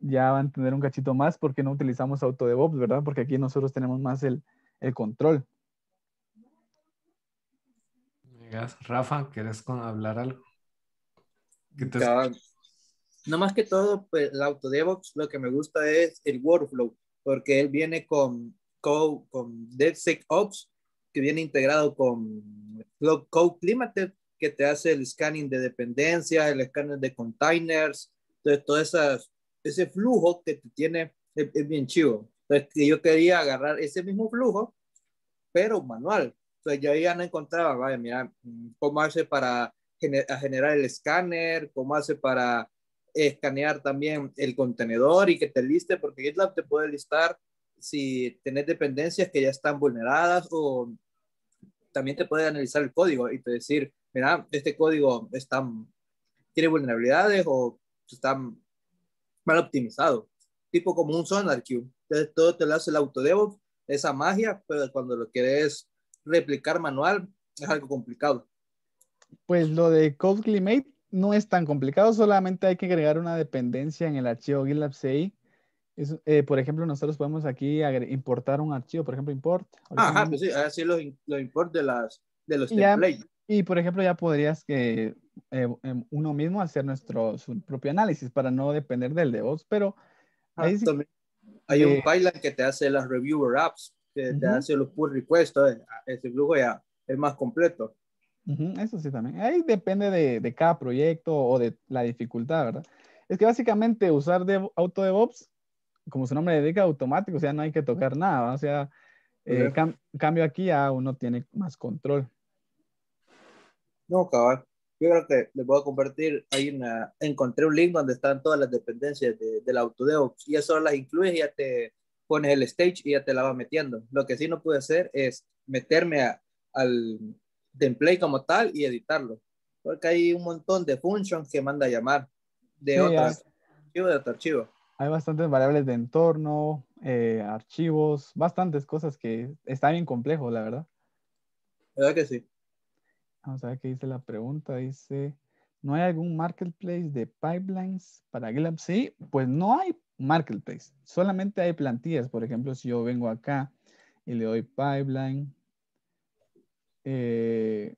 ya van a tener un cachito más porque no utilizamos AutoDevOps, ¿verdad? Porque aquí nosotros tenemos más el, el control Rafa, con hablar algo? No más que todo, pues, el AutoDevOps, lo que me gusta es el workflow, porque él viene con, DevSecOps, que viene integrado con Cloud que te hace el scanning de dependencias, el scanning de containers, entonces todo esas, ese flujo que te tiene es, es bien chivo. Entonces yo quería agarrar ese mismo flujo, pero manual, sea, ya no encontraba, vaya, mira, mm, cómo hace para generar el escáner, cómo hace para escanear también el contenedor y que te liste, porque GitLab te puede listar si tenés dependencias que ya están vulneradas o también te puede analizar el código y te decir, mira, este código está, tiene vulnerabilidades o está mal optimizado, tipo como un SonarQube. Entonces todo te lo hace el autodevo, esa magia, pero cuando lo quieres replicar manual es algo complicado. Pues lo de Code Climate no es tan complicado, solamente hay que agregar una dependencia en el archivo GitLab CI. Eh, por ejemplo, nosotros podemos aquí importar un archivo, por ejemplo, import. Ah, ajá, pues sí, así lo, import de, las, de los templates. y por ejemplo, ya podrías que eh, em, uno mismo hacer nuestro su propio análisis para no depender del de vos, pero hay un pipeline que te hace las reviewer apps que te hace los pull requests, ah, ese flujo ya es más completo. Eso sí también. Ahí depende de, de, cada proyecto o de la dificultad, ¿verdad? Es que básicamente usar de auto DevOps, como su nombre le dedica, automático, o sea, no hay que tocar nada, o sea, eh, cambio aquí ya uno tiene más control. No, cabal. Yo creo que les voy a compartir, ahí, una, encontré un link donde están todas las dependencias de, del AutoDevOps y eso las incluye y ya te, pones el stage y ya te la vas metiendo. Lo que sí no pude hacer es meterme al template como tal y editarlo, porque hay un montón de functions que manda a llamar de, otras, de otro archivo. Hay bastantes variables de entorno, eh, archivos, bastantes cosas que está bien complejo, la verdad. verdad que sí. Vamos a ver qué dice la pregunta. Dice, ¿no hay algún marketplace de pipelines para GitLab? Sí, pues no hay, marketplace. Solamente hay plantillas. Por ejemplo, si yo vengo acá y le doy pipeline. Eh,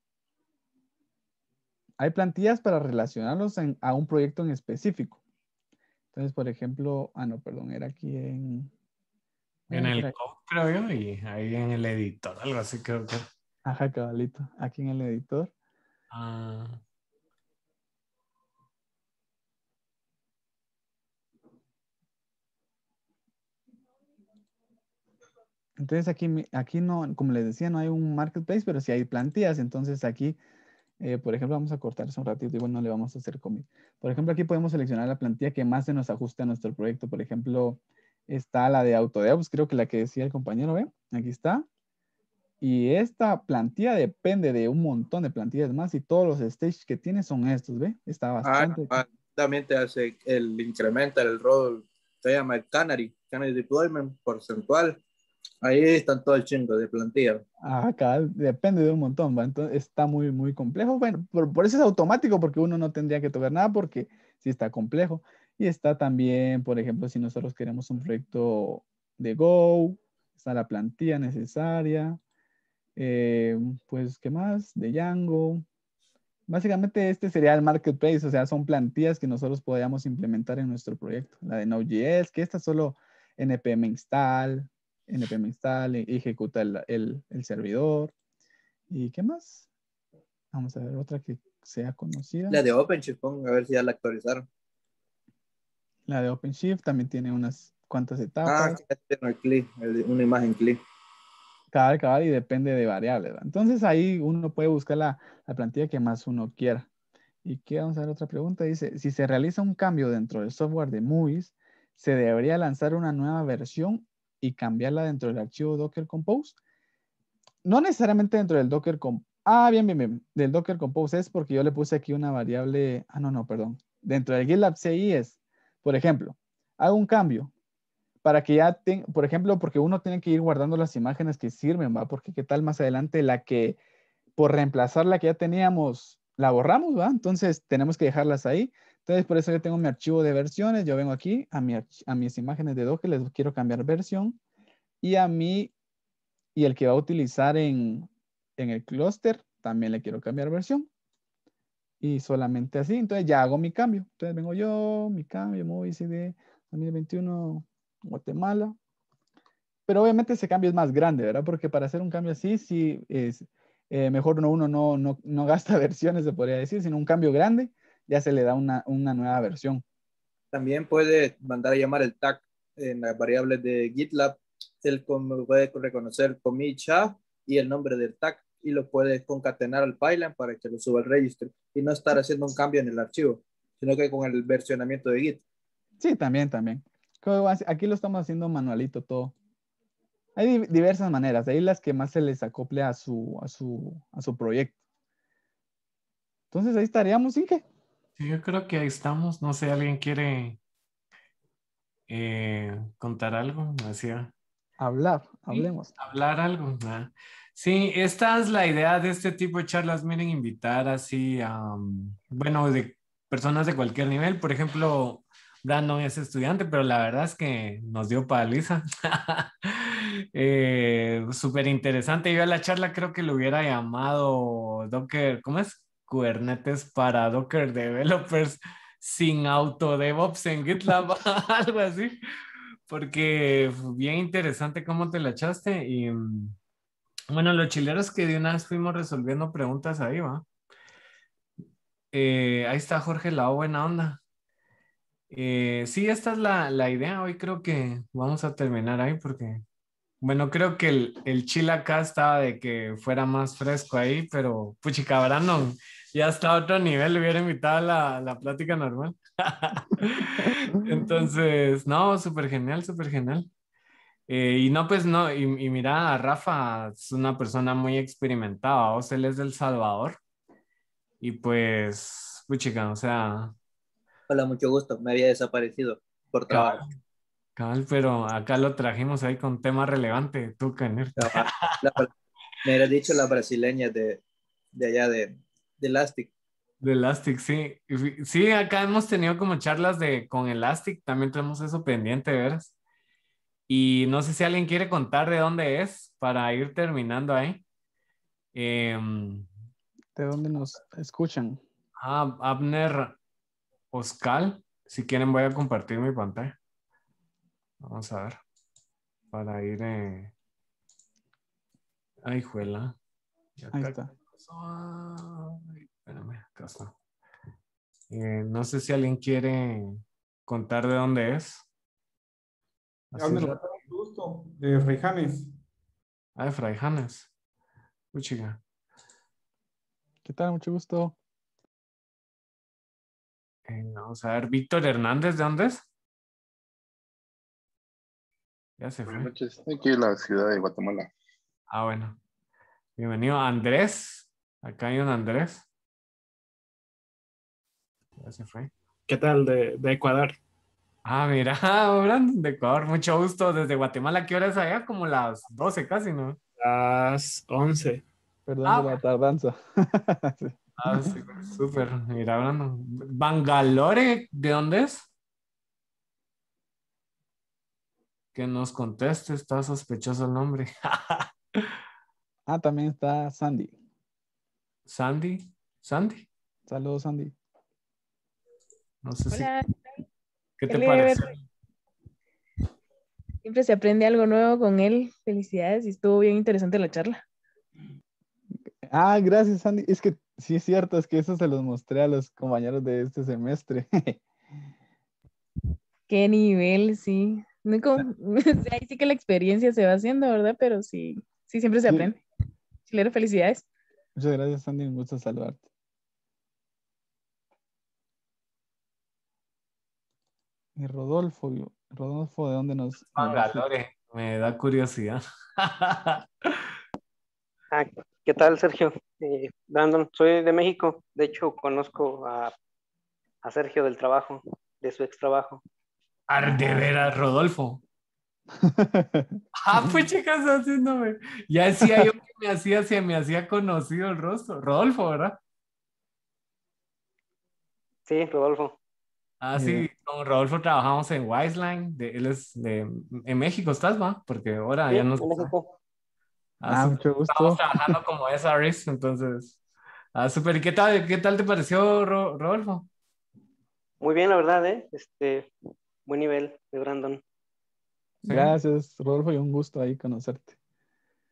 hay plantillas para relacionarlos a un proyecto en específico. Entonces, por ejemplo, ah, no, perdón, era aquí en... En el code, creo yo, y ahí en el editor, algo así creo que. Ajá, cabalito, aquí en el editor. Ah. Entonces aquí, aquí no, como les decía, no hay un marketplace, pero sí hay plantillas. Entonces aquí, eh, por ejemplo, vamos a cortar un ratito, bueno no le vamos a hacer commit. Por ejemplo, aquí podemos seleccionar la plantilla que más se nos ajuste a nuestro proyecto. Por ejemplo, está la de AutoDevs, creo que la que decía el compañero, ¿ven? Aquí está. Y esta plantilla depende de un montón de plantillas más y todos los stages que tiene son estos, ¿ve? Está ah, bastante. también te hace el incrementa el rol, se llama el Canary, Canary Deployment porcentual Ahí están todo el chingo de plantilla. acá ah, depende de un montón, está muy, muy complejo. Bueno, por, eso es automático, porque uno no tendría que tocar nada, porque sí está complejo. Y está también, por ejemplo, si nosotros queremos un proyecto de Go, está la plantilla necesaria. Eh, pues, ¿qué más? De Django. Básicamente este sería el marketplace, o sea, son plantillas que nosotros podríamos implementar en nuestro proyecto. La de Node.js, que está solo npm install, npm install, ejecuta el, el, servidor. ¿Y qué más? Vamos a ver otra que sea conocida. La de OpenShift, a ver si ya la actualizaron. La de OpenShift también tiene unas cuantas etapas. Ah, el clip, una imagen clip. cada cada y depende de variables. Entonces ahí uno puede buscar la, plantilla que más uno quiera. Y ¿qué? vamos a ver otra pregunta. Dice, si se realiza un cambio dentro del software de Movies, ¿se debería lanzar una nueva versión y cambiarla dentro del archivo Docker Compose. No necesariamente dentro del Docker Compose. Ah, bien, bien, bien. Del Docker Compose es porque yo le puse aquí una variable. Ah, no, no, perdón. Dentro del GitLab CI es, por ejemplo, hago un cambio para que ya, por ejemplo, porque uno tiene que ir guardando las imágenes que sirven, ¿va? Porque qué tal más adelante la que, por reemplazar la que ya teníamos, la borramos, ¿va? Entonces tenemos que dejarlas ahí. Entonces, por eso yo tengo mi archivo de versiones. Yo vengo aquí a, mis imágenes de Docker, les quiero cambiar versión. Y a mí, y el que va a utilizar en, el clúster, también le quiero cambiar versión. Y solamente así, entonces ya hago mi cambio. Entonces vengo yo, mi cambio, Movie CD 2021, Guatemala. Pero obviamente ese cambio es más grande, ¿verdad? Porque para hacer un cambio así, sí es eh, mejor uno, uno no, no, no gasta versiones, se podría decir, sino un cambio grande ya se le da una, nueva versión. También puede mandar a llamar el tag en las variables de GitLab. Él puede reconocer SHA y el nombre del tag y lo puede concatenar al pipeline para que lo suba al registro y no estar haciendo un cambio en el archivo, sino que con el versionamiento de Git. Sí, también, también. Aquí lo estamos haciendo manualito todo. Hay diversas maneras, ahí las que más se les acople a su, a su, proyecto. Entonces ahí estaríamos, que yo creo que ahí estamos. No sé, ¿alguien quiere eh, contar algo? Hablar, hablemos. hablar algo. Sí, esta es la idea de este tipo de charlas. Miren, invitar así a, um, bueno, de personas de cualquier nivel. Por ejemplo, Brandon es estudiante, pero la verdad es que nos dio paliza. Súper eh, interesante. Yo a la charla creo que lo hubiera llamado Docker, ¿cómo es? cuernetes para Docker Developers sin Auto DevOps en GitLab, algo así, porque bien interesante cómo te la echaste y mm, bueno, lo chilero es que de una vez fuimos resolviendo preguntas ahí, ¿va? Eh, ahí está Jorge la buena onda. Eh, sí, esta es la idea, hoy creo que vamos a terminar ahí porque bueno, creo que el, el, chile acá estaba de que fuera más fresco ahí, pero puchica, Brandon, ya está a otro nivel, le hubiera invitado a la, plática normal. Entonces, no, súper genial, súper genial. Eh, y no, pues no, y, mira, Rafa es una persona muy experimentada, o sea, él es del Salvador. Y pues, puchica, o sea. Hola, mucho gusto, me había desaparecido por trabajo pero acá lo trajimos ahí con tema relevante, tú, me habías dicho la brasileña de, allá, de, de, Elastic. De Elastic, sí. Sí, acá hemos tenido como charlas de, con Elastic, también tenemos eso pendiente, veras. Y no sé si alguien quiere contar de dónde es para ir terminando ahí. Em, ¿De dónde nos escuchan? Ah, Abner Oscal. Si quieren, voy a compartir mi pantalla. Vamos a ver. Para ir. Eh... Ay, juela. Ahí está. espérame, acá está. Eh, no sé si alguien quiere contar de dónde es. De fray gusto. De Fray Ah, de Fraijanes. ¿Qué tal? Mucho gusto. Eh, vamos a ver, Víctor Hernández, ¿de dónde es? Ya se Buenas fue. aquí en la ciudad de Guatemala. Ah, bueno. Bienvenido Andrés. Acá hay un Andrés. Ya se fue. ¿Qué tal de, Ecuador? Ah, mira, Brandon, de Ecuador, mucho gusto. Desde Guatemala, ¿qué hora es allá? Como las 12 casi, ¿no? Las 11. Perdón ah, la tardanza. Ah, sí. súper. mira, Brandon. ¿Bangalore? ¿De dónde es? que nos conteste, está sospechoso el nombre. ah, también está Sandy. Sandy, Sandy. Saludos, Sandy. No sé si. ¿Qué te parece? Siempre se aprende algo nuevo con él. Felicidades y estuvo bien interesante la charla. Ah, gracias, Sandy. Es que sí es cierto, es que eso se los mostré a los compañeros de este semestre. Qué nivel, sí. Como, ahí sí que la experiencia se va haciendo, ¿verdad? Pero sí, sí siempre se aprende. Chilero, felicidades. Muchas gracias, Sandy. Un gusto saludarte. Y Rodolfo, Rodolfo, ¿de dónde nos...? me da curiosidad. Ah, ¿Qué tal, Sergio? Eh, Brandon, soy de México. De hecho, conozco a, a Sergio del trabajo, de su ex trabajo. ¡De veras, Rodolfo. ah, pues chicas, haciéndome. Ya decía yo que me hacía, se me hacía conocido el rostro. Rodolfo, ¿verdad? Sí, Rodolfo. Ah, sí, con Rodolfo trabajamos en Wiseline. De, él es de, en México, ¿estás, va? Porque ahora ya no. En México. Ah, ah mucho gusto. Estamos trabajando como SRS, entonces. Ah, súper. ¿Y qué tal, qué tal te pareció, Rodolfo? Muy bien, la verdad, ¿eh? Este, buen nivel de Brandon. Gracias, Rodolfo, y un gusto ahí conocerte.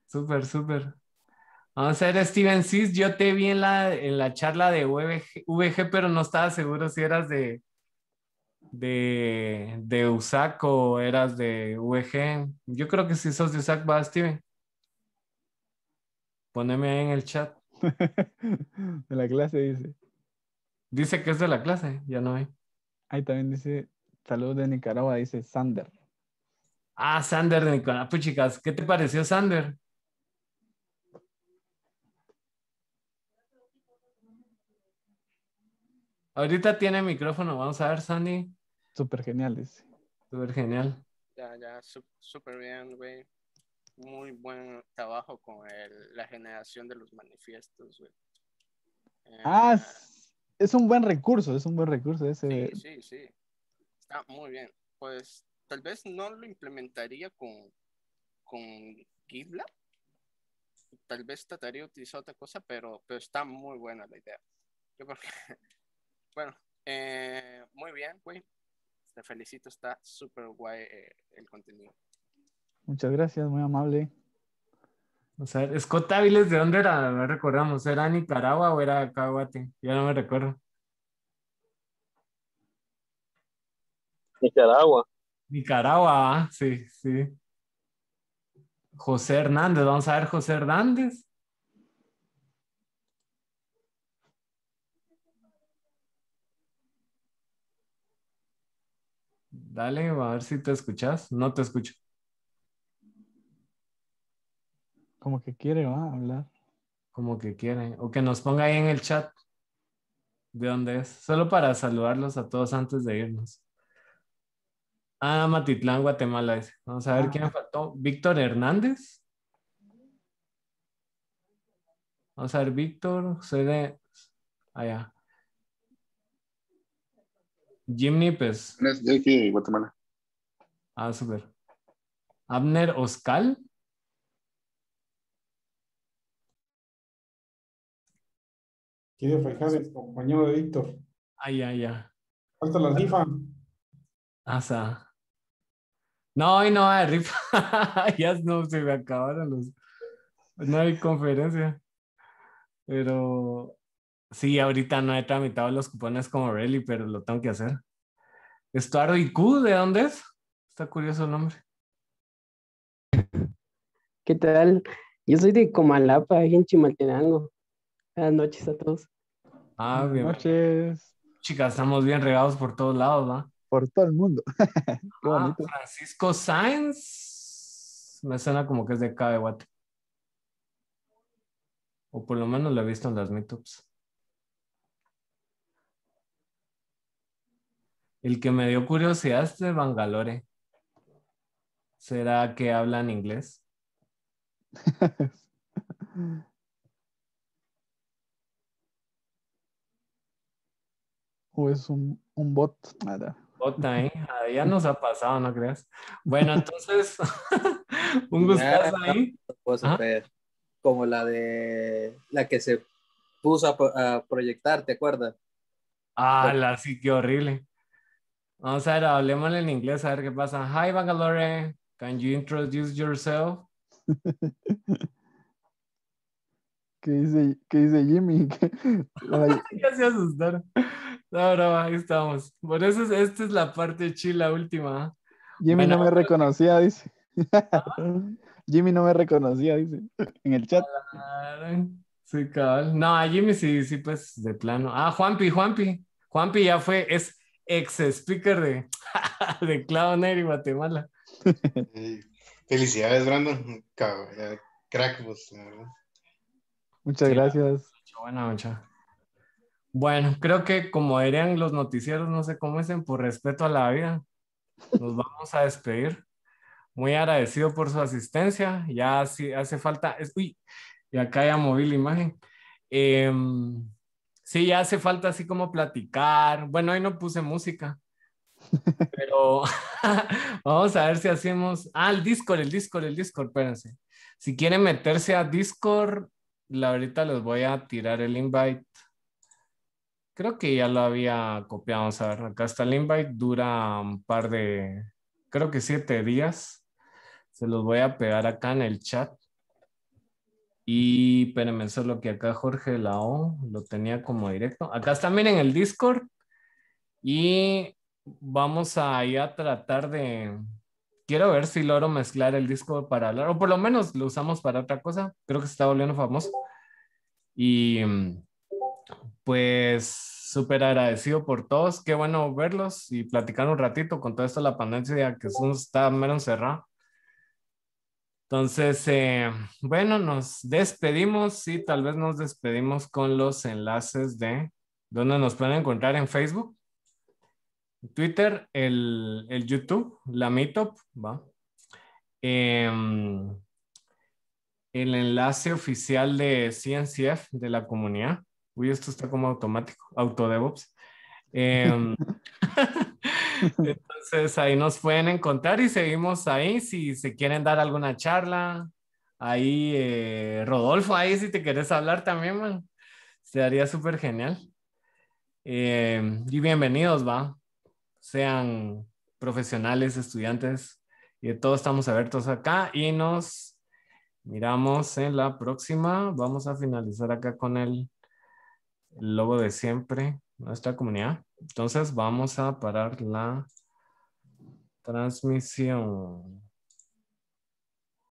Súper, súper. Vamos a ver, Steven Sis, yo te vi en la, en la charla de VG, pero no estaba seguro si eras de, de, de USAC o eras de VG. Yo creo que si sos de USAC, va, Steven. Poneme ahí en el chat. de la clase dice. Dice que es de la clase, ya no hay. Ahí también dice Saludos de Nicaragua, dice Sander. Ah, Sander de Nicaragua. Ah, pues chicas, ¿qué te pareció Sander? Ahorita tiene micrófono, vamos a ver, Sandy. Súper genial, dice. Súper genial. Ya, ya, súper bien, güey. Muy buen trabajo con la generación de los manifiestos, güey. Eh, ah, es un buen recurso, es un buen recurso ese. Sí, sí, sí. Ah, muy bien. Pues tal vez no lo implementaría con, con GitLab. Tal vez trataría de utilizar otra cosa, pero, está muy buena la idea. Yo creo bueno, eh, muy bien, güey. Te felicito, está súper guay eh, el contenido. Muchas gracias, muy amable. O sea, Scott ¿de dónde era? No recordamos, ¿era Nicaragua o era Caguate? Ya no me recuerdo. Nicaragua. Nicaragua, ah, sí, sí. José Hernández, vamos a ver José Hernández. Dale, a ver si te escuchas. No te escucho. Como que quiere, hablar. Como que quiere. O que nos ponga ahí en el chat de dónde es. Solo para saludarlos a todos antes de irnos. Ah, Matitlán, Guatemala Vamos a ver quién ah. faltó. Víctor Hernández. Vamos a ver, Víctor, soy de allá. Jim Nipes. de Guatemala. Ah, súper. Abner Oscal. Quiere el compañero de Víctor. Ah, ya, ya. Falta la rifa. Asa. No, hoy no hay rifa. ya no, se me acabaron los. No hay conferencia. Pero sí, ahorita no he tramitado los cupones como Rally, pero lo tengo que hacer. Estuardo IQ, ¿de dónde es? Está curioso el nombre. ¿Qué tal? Yo soy de Comalapa, ahí en Chimaltenango. Buenas noches a todos. Ah, Buenas noches. Chicas, estamos bien regados por todos lados, ¿va? por todo el mundo. Ah, Francisco Sainz. Me suena como que es de acá O por lo menos lo he visto en las meetups. El que me dio curiosidad es de Bangalore. ¿Será que hablan inglés? o es un, un bot. Ah, Nada. ¿eh? Ya A nos ha pasado, no creas. Bueno, entonces, un gustazo ahí. Como la de la que se puso a, proyectar, ¿te acuerdas? Ah, la sí, qué horrible. Vamos a ver, hablemos en inglés, a ver qué pasa. Hi, Bangalore. Can you introduce yourself? ¿Qué dice, qué dice Jimmy? ya se asustaron. No, no, ahí estamos. Bueno, eso esta es la parte chila última. Jimmy no me reconocía, dice. Ah. Jimmy no me reconocía, dice, en el chat. Sí, cabal. No, a Jimmy sí, sí, pues, de plano. Ah, Juanpi, Juanpi. Juanpi ya fue, es ex speaker de, de Cloud y Guatemala. Felicidades, Brandon. Eh, crack, vos, pues, Muchas gracias. buena, noche bueno, creo que como dirían los noticieros, no sé cómo dicen, por respeto a la vida, nos vamos a despedir. Muy agradecido por su asistencia. Ya hace falta, uy, y acá ya moví la imagen. Em, sí, ya hace falta así como platicar. Bueno, ahí no puse música, pero vamos a ver si hacemos. Ah, el Discord, el Discord, el Discord, espérense. Si quieren meterse a Discord, la ahorita les voy a tirar el invite. Creo que ya lo había copiado. Vamos a ver, acá está el invite. Dura un par de, creo que siete días. Se los voy a pegar acá en el chat. Y espérenme, solo que acá Jorge Lao lo tenía como directo. Acá está, miren, el Discord. Y vamos a ir a tratar de... Quiero ver si logro mezclar el Discord para hablar, o por lo menos lo usamos para otra cosa. Creo que se está volviendo famoso. Y pues súper agradecido por todos. Qué bueno verlos y platicar un ratito con todo esto de la pandemia que un, está menos encerrado. Entonces, eh, bueno, nos despedimos y tal vez nos despedimos con los enlaces de donde nos pueden encontrar en Facebook, Twitter, el, YouTube, la Meetup, ¿va? Em, el enlace oficial de CNCF de la comunidad Uy, esto está como automático, autodevops. Eh, em, entonces ahí nos pueden encontrar y seguimos ahí si se quieren dar alguna charla. Ahí, eh, Rodolfo, ahí si te quieres hablar también, man, sería súper genial. Em, y bienvenidos, va. Sean profesionales, estudiantes, y todos estamos abiertos acá y nos miramos en la próxima. Vamos a finalizar acá con el el logo de siempre, nuestra comunidad. Entonces vamos a parar la transmisión.